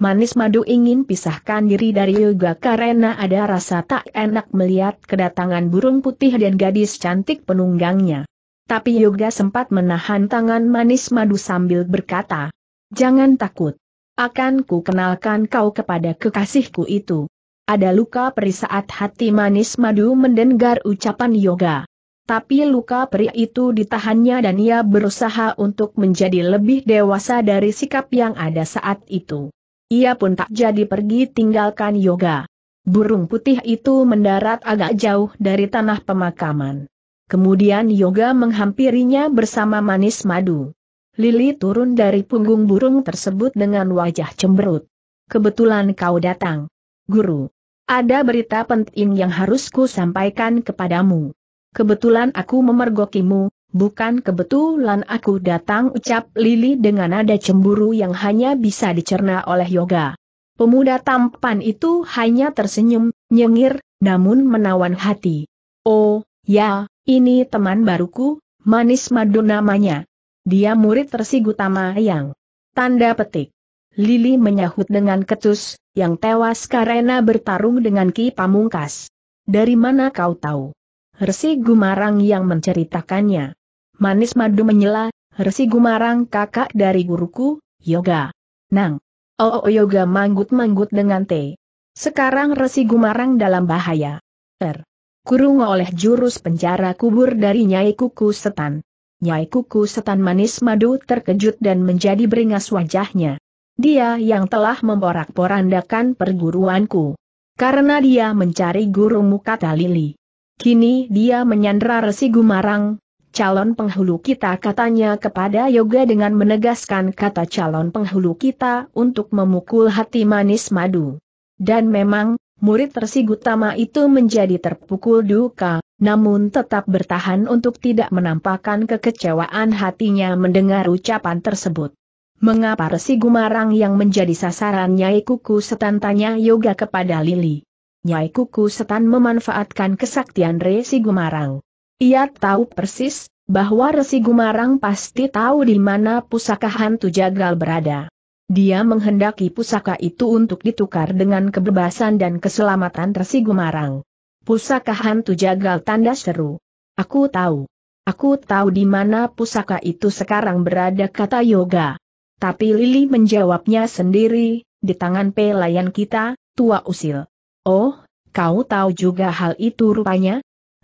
Manis Madu ingin pisahkan diri dari Yoga karena ada rasa tak enak melihat kedatangan burung putih dan gadis cantik penunggangnya. Tapi Yoga sempat menahan tangan Manis Madu sambil berkata, Jangan takut. Akan ku kenalkan kau kepada kekasihku itu. Ada luka peri saat hati Manis Madu mendengar ucapan Yoga. Tapi luka peri itu ditahannya dan ia berusaha untuk menjadi lebih dewasa dari sikap yang ada saat itu. Ia pun tak jadi pergi tinggalkan yoga. Burung putih itu mendarat agak jauh dari tanah pemakaman. Kemudian yoga menghampirinya bersama manis madu. Lili turun dari punggung burung tersebut dengan wajah cemberut. Kebetulan kau datang. Guru. Ada berita penting yang harus ku sampaikan kepadamu. Kebetulan aku memergokimu, bukan kebetulan aku datang ucap Lili dengan nada cemburu yang hanya bisa dicerna oleh Yoga. Pemuda tampan itu hanya tersenyum, nyengir, namun menawan hati. Oh, ya, ini teman baruku, Manis Madu namanya. Dia murid Resi Gutama yang. Tanda petik. Lili menyahut dengan ketus, yang tewas karena bertarung dengan Ki Pamungkas. Dari mana kau tahu? Resi Gumarang yang menceritakannya manis madu menyela, resi gumarang kakak dari guruku, yoga. Nang. Oh, oh yoga manggut-manggut dengan teh. Sekarang resi gumarang dalam bahaya. Er. Kurung oleh jurus penjara kubur dari Nyai Kuku Setan. Nyai Kuku Setan manis madu terkejut dan menjadi beringas wajahnya. Dia yang telah memporak-porandakan perguruanku. Karena dia mencari gurumu kata Lili. Kini dia menyandra Resi Gumarang, calon penghulu kita katanya kepada Yoga dengan menegaskan kata calon penghulu kita untuk memukul hati manis madu. Dan memang, murid tersigutama itu menjadi terpukul duka, namun tetap bertahan untuk tidak menampakkan kekecewaan hatinya mendengar ucapan tersebut. Mengapa Resi Gumarang yang menjadi sasaran Nyai Kuku Setan tanya Yoga kepada Lili. Nyai Kuku Setan memanfaatkan kesaktian Resi Gumarang. Ia tahu persis, bahwa Resi Gumarang pasti tahu di mana pusaka hantu jagal berada. Dia menghendaki pusaka itu untuk ditukar dengan kebebasan dan keselamatan Resi Gumarang. Pusaka hantu jagal tanda seru. Aku tahu. Aku tahu di mana pusaka itu sekarang berada kata Yoga. Tapi Lili menjawabnya sendiri, di tangan pelayan kita, tua usil. Oh, kau tahu juga hal itu rupanya?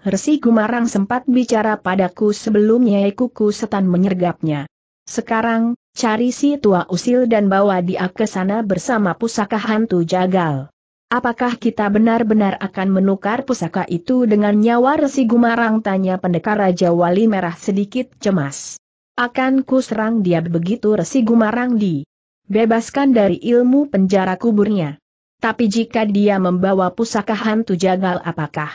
Resi Gumarang sempat bicara padaku sebelumnya Kuku Setan menyergapnya. Sekarang, cari si tua usil dan bawa dia ke sana bersama pusaka hantu jagal. Apakah kita benar-benar akan menukar pusaka itu dengan nyawa Resi Gumarang tanya pendekar Raja Wali Merah sedikit cemas. Akan ku serang dia begitu Resi Gumarang di bebaskan dari ilmu penjara kuburnya. Tapi jika dia membawa pusaka hantu jagal apakah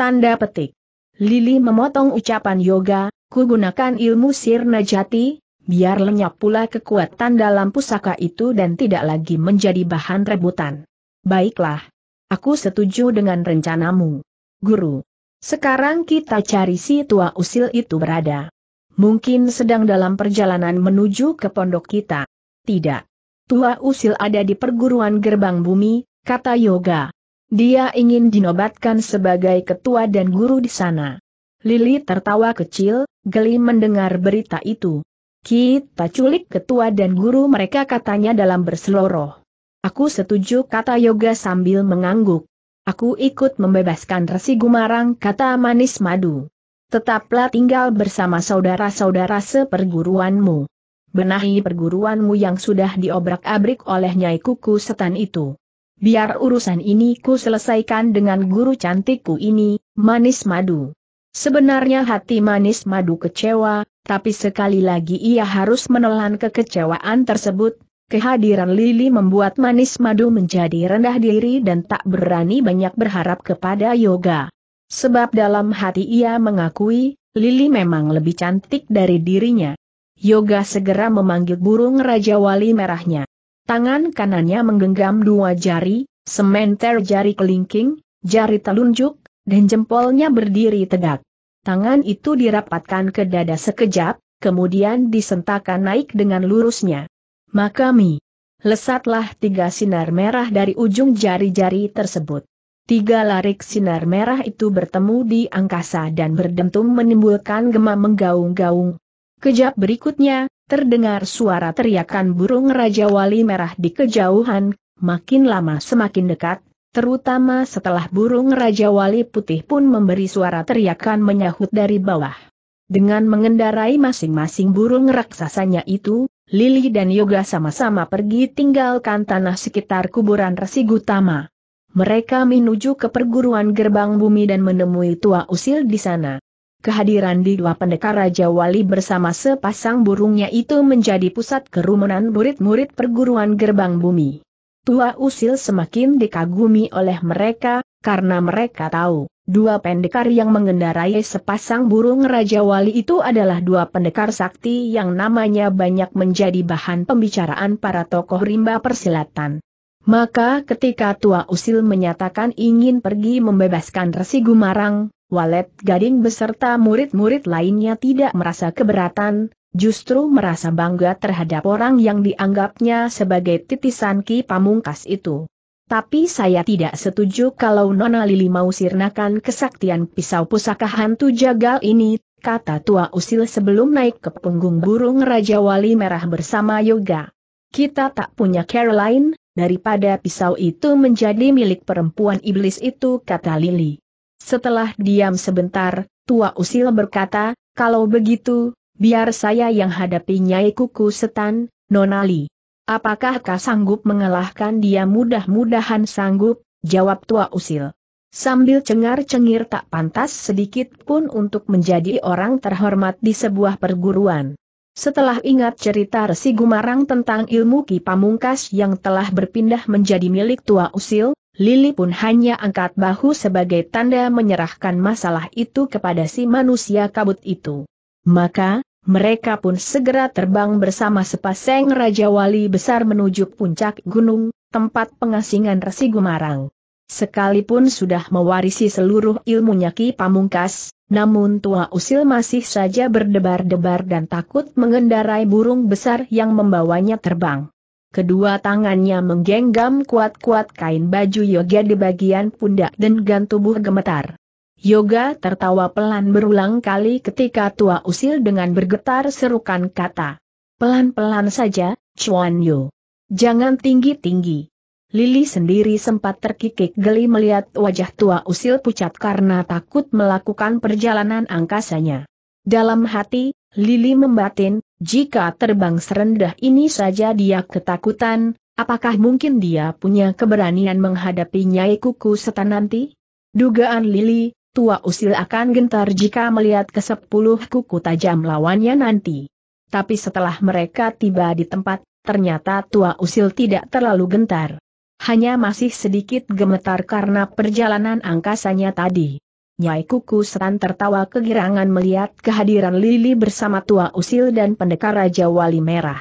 Tanda petik. Lili memotong ucapan yoga, Kugunakan ilmu sirna jati, biar lenyap pula kekuatan dalam pusaka itu dan tidak lagi menjadi bahan rebutan. Baiklah. Aku setuju dengan rencanamu. Guru. Sekarang kita cari si tua usil itu berada. Mungkin sedang dalam perjalanan menuju ke pondok kita. Tidak. Tua usil ada di perguruan gerbang bumi, kata Yoga. Dia ingin dinobatkan sebagai ketua dan guru di sana. Lili tertawa kecil, geli mendengar berita itu. Kita culik ketua dan guru mereka katanya dalam berseloroh. Aku setuju kata Yoga sambil mengangguk. Aku ikut membebaskan resi gumarang kata manis madu. Tetaplah tinggal bersama saudara-saudara seperguruanmu. Benahi perguruanmu yang sudah diobrak-abrik oleh Nyai Kuku Setan itu biar urusan ini ku selesaikan dengan guru cantikku ini, manis madu. Sebenarnya hati manis madu kecewa, tapi sekali lagi ia harus menelan kekecewaan tersebut, Kehadiran Lili membuat manis madu menjadi rendah diri dan tak berani banyak berharap kepada yoga. Sebab dalam hati ia mengakui, Lili memang lebih cantik dari dirinya. Yoga segera memanggil burung Raja Wali Merahnya. Tangan kanannya menggenggam dua jari, sementer jari kelingking, jari telunjuk, dan jempolnya berdiri tegak. Tangan itu dirapatkan ke dada sekejap, kemudian disentakan naik dengan lurusnya. Maka mi. Lesatlah tiga sinar merah dari ujung jari-jari tersebut. Tiga larik sinar merah itu bertemu di angkasa dan berdentum menimbulkan gema menggaung-gaung. Kejap berikutnya, Terdengar suara teriakan burung Raja Wali Merah di kejauhan, makin lama semakin dekat, terutama setelah burung Raja Wali Putih pun memberi suara teriakan menyahut dari bawah. Dengan mengendarai masing-masing burung raksasanya itu, Lili dan Yoga sama-sama pergi tinggalkan tanah sekitar kuburan Resi Gutama. Mereka menuju ke perguruan gerbang bumi dan menemui tua usil di sana. Kehadiran di dua pendekar Raja Wali bersama sepasang burungnya itu menjadi pusat kerumunan murid-murid perguruan gerbang bumi. Tua usil semakin dikagumi oleh mereka, karena mereka tahu, dua pendekar yang mengendarai sepasang burung Raja Wali itu adalah dua pendekar sakti yang namanya banyak menjadi bahan pembicaraan para tokoh rimba persilatan. Maka ketika Tua Usil menyatakan ingin pergi membebaskan Resi Gumarang, Walet Gading beserta murid-murid lainnya tidak merasa keberatan, justru merasa bangga terhadap orang yang dianggapnya sebagai titisan Ki Pamungkas itu. Tapi saya tidak setuju kalau Nona Lili mau sirnakan kesaktian pisau pusaka hantu jagal ini, kata tua usil sebelum naik ke punggung burung Raja Wali Merah bersama Yoga. Kita tak punya Caroline, daripada pisau itu menjadi milik perempuan iblis itu, kata Lili. Setelah diam sebentar, Tua Usil berkata, kalau begitu, biar saya yang hadapi Nyai Kuku Setan, Nonali. Apakah kau sanggup mengalahkan dia mudah-mudahan sanggup, jawab Tua Usil. Sambil cengar-cengir tak pantas sedikit pun untuk menjadi orang terhormat di sebuah perguruan. Setelah ingat cerita Resi Gumarang tentang ilmu Ki Pamungkas yang telah berpindah menjadi milik Tua Usil, Lili pun hanya angkat bahu sebagai tanda menyerahkan masalah itu kepada si manusia kabut itu. Maka, mereka pun segera terbang bersama sepasang Raja Wali besar menuju puncak gunung, tempat pengasingan Resi Gumarang. Sekalipun sudah mewarisi seluruh ilmunya Ki Pamungkas, namun tua usil masih saja berdebar-debar dan takut mengendarai burung besar yang membawanya terbang. Kedua tangannya menggenggam kuat-kuat kain baju Yoga di bagian pundak dan gantung tubuh gemetar. Yoga tertawa pelan berulang kali ketika tua usil dengan bergetar serukan kata. Pelan-pelan saja, Chuan Yu. Jangan tinggi-tinggi. Lili sendiri sempat terkikik geli melihat wajah tua usil pucat karena takut melakukan perjalanan angkasanya. Dalam hati, Lili membatin, jika terbang serendah ini saja dia ketakutan, apakah mungkin dia punya keberanian menghadapi Nyai Kuku setan nanti? Dugaan Lili, tua usil akan gentar jika melihat ke sepuluh kuku tajam lawannya nanti. Tapi setelah mereka tiba di tempat, ternyata tua usil tidak terlalu gentar. Hanya masih sedikit gemetar karena perjalanan angkasanya tadi. Nyai Kuku Seran tertawa kegirangan melihat kehadiran Lili bersama tua usil dan pendekar Raja Wali Merah.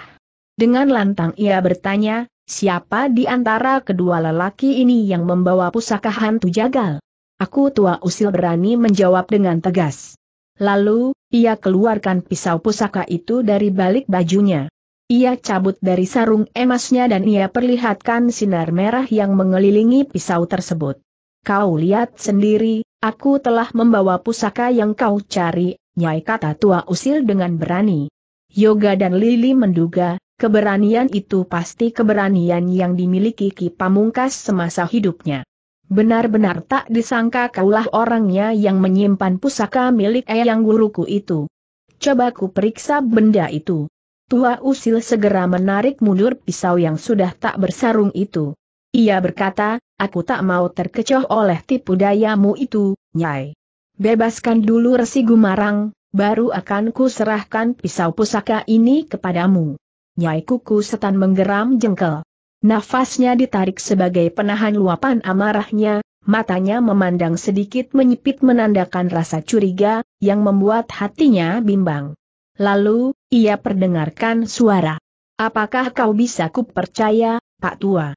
Dengan lantang ia bertanya, siapa di antara kedua lelaki ini yang membawa pusaka hantu jagal? Aku tua usil berani menjawab dengan tegas. Lalu, ia keluarkan pisau pusaka itu dari balik bajunya. Ia cabut dari sarung emasnya dan ia perlihatkan sinar merah yang mengelilingi pisau tersebut. Kau lihat sendiri, aku telah membawa pusaka yang kau cari, nyai kata tua usil dengan berani. Yoga dan Lili menduga, keberanian itu pasti keberanian yang dimiliki Ki Pamungkas semasa hidupnya. Benar-benar tak disangka kaulah orangnya yang menyimpan pusaka milik eyang guruku itu. Coba ku periksa benda itu. Tua usil segera menarik mundur pisau yang sudah tak bersarung itu. Ia berkata, Aku tak mau terkecoh oleh tipu dayamu itu, Nyai. Bebaskan dulu Resi Gumarang, baru akan ku serahkan pisau pusaka ini kepadamu. Nyai Kuku Setan menggeram jengkel. Nafasnya ditarik sebagai penahan luapan amarahnya, matanya memandang sedikit menyipit menandakan rasa curiga, yang membuat hatinya bimbang. Lalu, ia perdengarkan suara. Apakah kau bisa kupercaya, Pak Tua?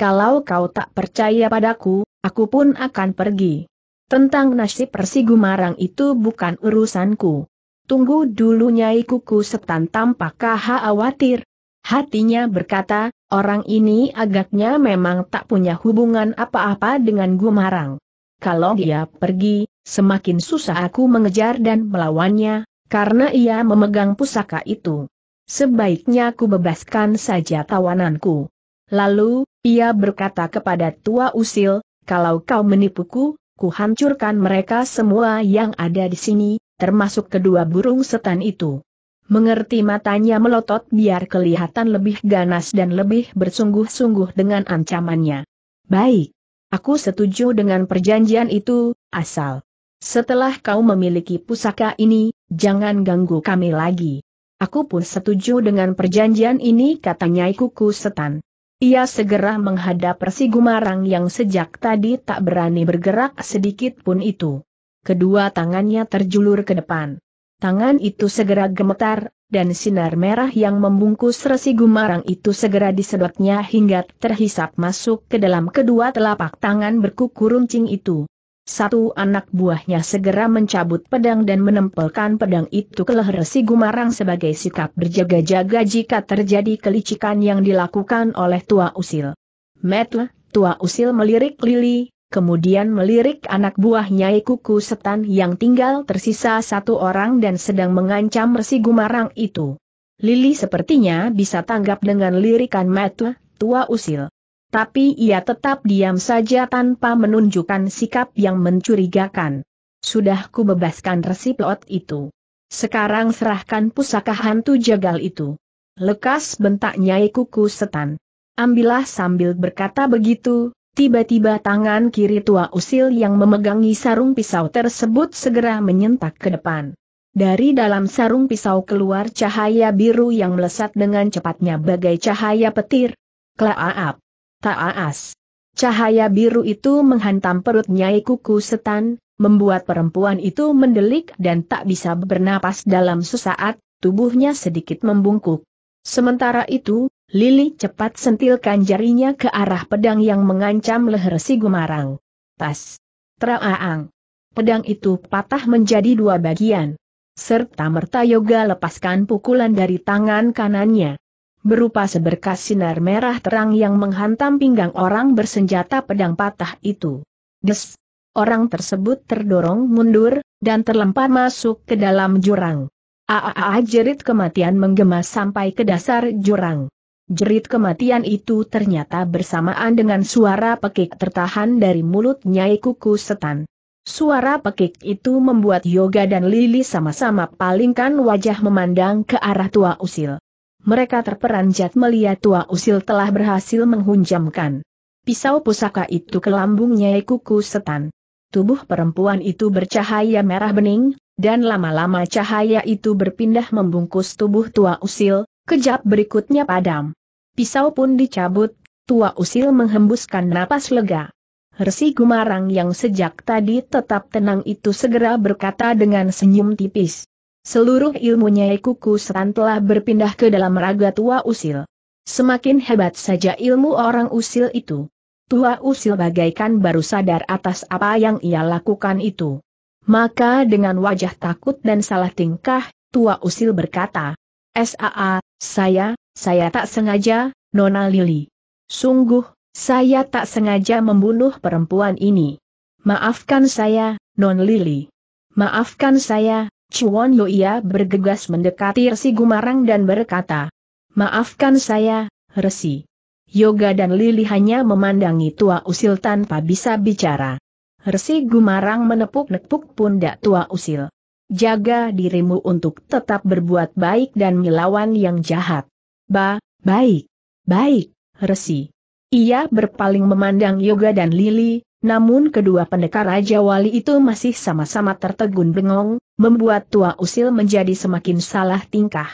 Kalau kau tak percaya padaku, aku pun akan pergi. Tentang nasib Persi Gumarang itu bukan urusanku. Tunggu dulu Nyai Kuku Setan tampak khawatir. Hatinya berkata, orang ini agaknya memang tak punya hubungan apa-apa dengan Gumarang. Kalau dia pergi, semakin susah aku mengejar dan melawannya, karena ia memegang pusaka itu. Sebaiknya aku bebaskan saja tawananku. Lalu, ia berkata kepada Tua Usil, kalau kau menipuku, kuhancurkan mereka semua yang ada di sini, termasuk kedua burung setan itu. Mengerti matanya melotot biar kelihatan lebih ganas dan lebih bersungguh-sungguh dengan ancamannya. Baik. Aku setuju dengan perjanjian itu, asal. Setelah kau memiliki pusaka ini, jangan ganggu kami lagi. Aku pun setuju dengan perjanjian ini katanya Nyai Kuku Setan. Ia segera menghadap Resi Gumarang yang sejak tadi tak berani bergerak sedikit pun itu. Kedua tangannya terjulur ke depan. Tangan itu segera gemetar, dan sinar merah yang membungkus resi gumarang itu segera disedotnya hingga terhisap masuk ke dalam kedua telapak tangan berkuku runcing itu satu anak buahnya segera mencabut pedang dan menempelkan pedang itu ke leher si Gumarang sebagai sikap berjaga-jaga jika terjadi kelicikan yang dilakukan oleh Tua Usil. Metle, Tua Usil melirik Lili, kemudian melirik anak buahnya Ikuku Setan yang tinggal tersisa satu orang dan sedang mengancam si Gumarang itu. Lili sepertinya bisa tanggap dengan lirikan Metle, Tua Usil tapi ia tetap diam saja tanpa menunjukkan sikap yang mencurigakan. Sudah ku bebaskan plot itu. Sekarang serahkan pusaka hantu jagal itu. Lekas bentak Nyai Kuku Setan. Ambillah sambil berkata begitu, tiba-tiba tangan kiri tua usil yang memegangi sarung pisau tersebut segera menyentak ke depan. Dari dalam sarung pisau keluar cahaya biru yang melesat dengan cepatnya bagai cahaya petir. Klaaap! Tak aas. Cahaya biru itu menghantam perut Nyai Kuku Setan, membuat perempuan itu mendelik dan tak bisa bernapas dalam sesaat, tubuhnya sedikit membungkuk. Sementara itu, Lili cepat sentilkan jarinya ke arah pedang yang mengancam leher si Gumarang. Tas. Traaang. Pedang itu patah menjadi dua bagian. Serta merta Yoga lepaskan pukulan dari tangan kanannya berupa seberkas sinar merah terang yang menghantam pinggang orang bersenjata pedang patah itu. Des! Orang tersebut terdorong mundur, dan terlempar masuk ke dalam jurang. Aaaa jerit kematian menggema sampai ke dasar jurang. Jerit kematian itu ternyata bersamaan dengan suara pekik tertahan dari mulut Nyai Kuku Setan. Suara pekik itu membuat Yoga dan Lili sama-sama palingkan wajah memandang ke arah tua usil mereka terperanjat melihat tua usil telah berhasil menghunjamkan pisau pusaka itu ke lambungnya kuku setan. Tubuh perempuan itu bercahaya merah bening, dan lama-lama cahaya itu berpindah membungkus tubuh tua usil, kejap berikutnya padam. Pisau pun dicabut, tua usil menghembuskan napas lega. Resi Gumarang yang sejak tadi tetap tenang itu segera berkata dengan senyum tipis. Seluruh ilmunya Kuku Setan telah berpindah ke dalam raga tua usil. Semakin hebat saja ilmu orang usil itu. Tua usil bagaikan baru sadar atas apa yang ia lakukan itu. Maka dengan wajah takut dan salah tingkah, tua usil berkata, SAA, saya, saya tak sengaja, Nona Lili. Sungguh, saya tak sengaja membunuh perempuan ini. Maafkan saya, Non Lili. Maafkan saya, Cuan Loia bergegas mendekati Resi Gumarang dan berkata, Maafkan saya, Resi. Yoga dan Lili hanya memandangi tua usil tanpa bisa bicara. Resi Gumarang menepuk-nepuk pundak tua usil. Jaga dirimu untuk tetap berbuat baik dan melawan yang jahat. Ba, baik, baik, Resi. Ia berpaling memandang Yoga dan Lili, namun kedua pendekar Raja Wali itu masih sama-sama tertegun bengong, membuat tua usil menjadi semakin salah tingkah.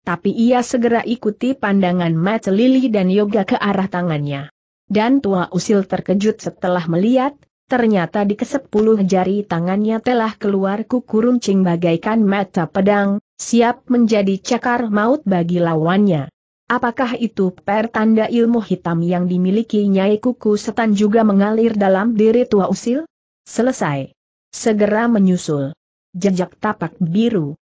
Tapi ia segera ikuti pandangan mata Lili dan Yoga ke arah tangannya. Dan tua usil terkejut setelah melihat, ternyata di kesepuluh jari tangannya telah keluar kuku runcing bagaikan mata pedang, siap menjadi cakar maut bagi lawannya. Apakah itu pertanda ilmu hitam yang dimiliki Nyai Kuku Setan juga mengalir dalam diri Tua Usil? Selesai. Segera menyusul. Jejak tapak biru,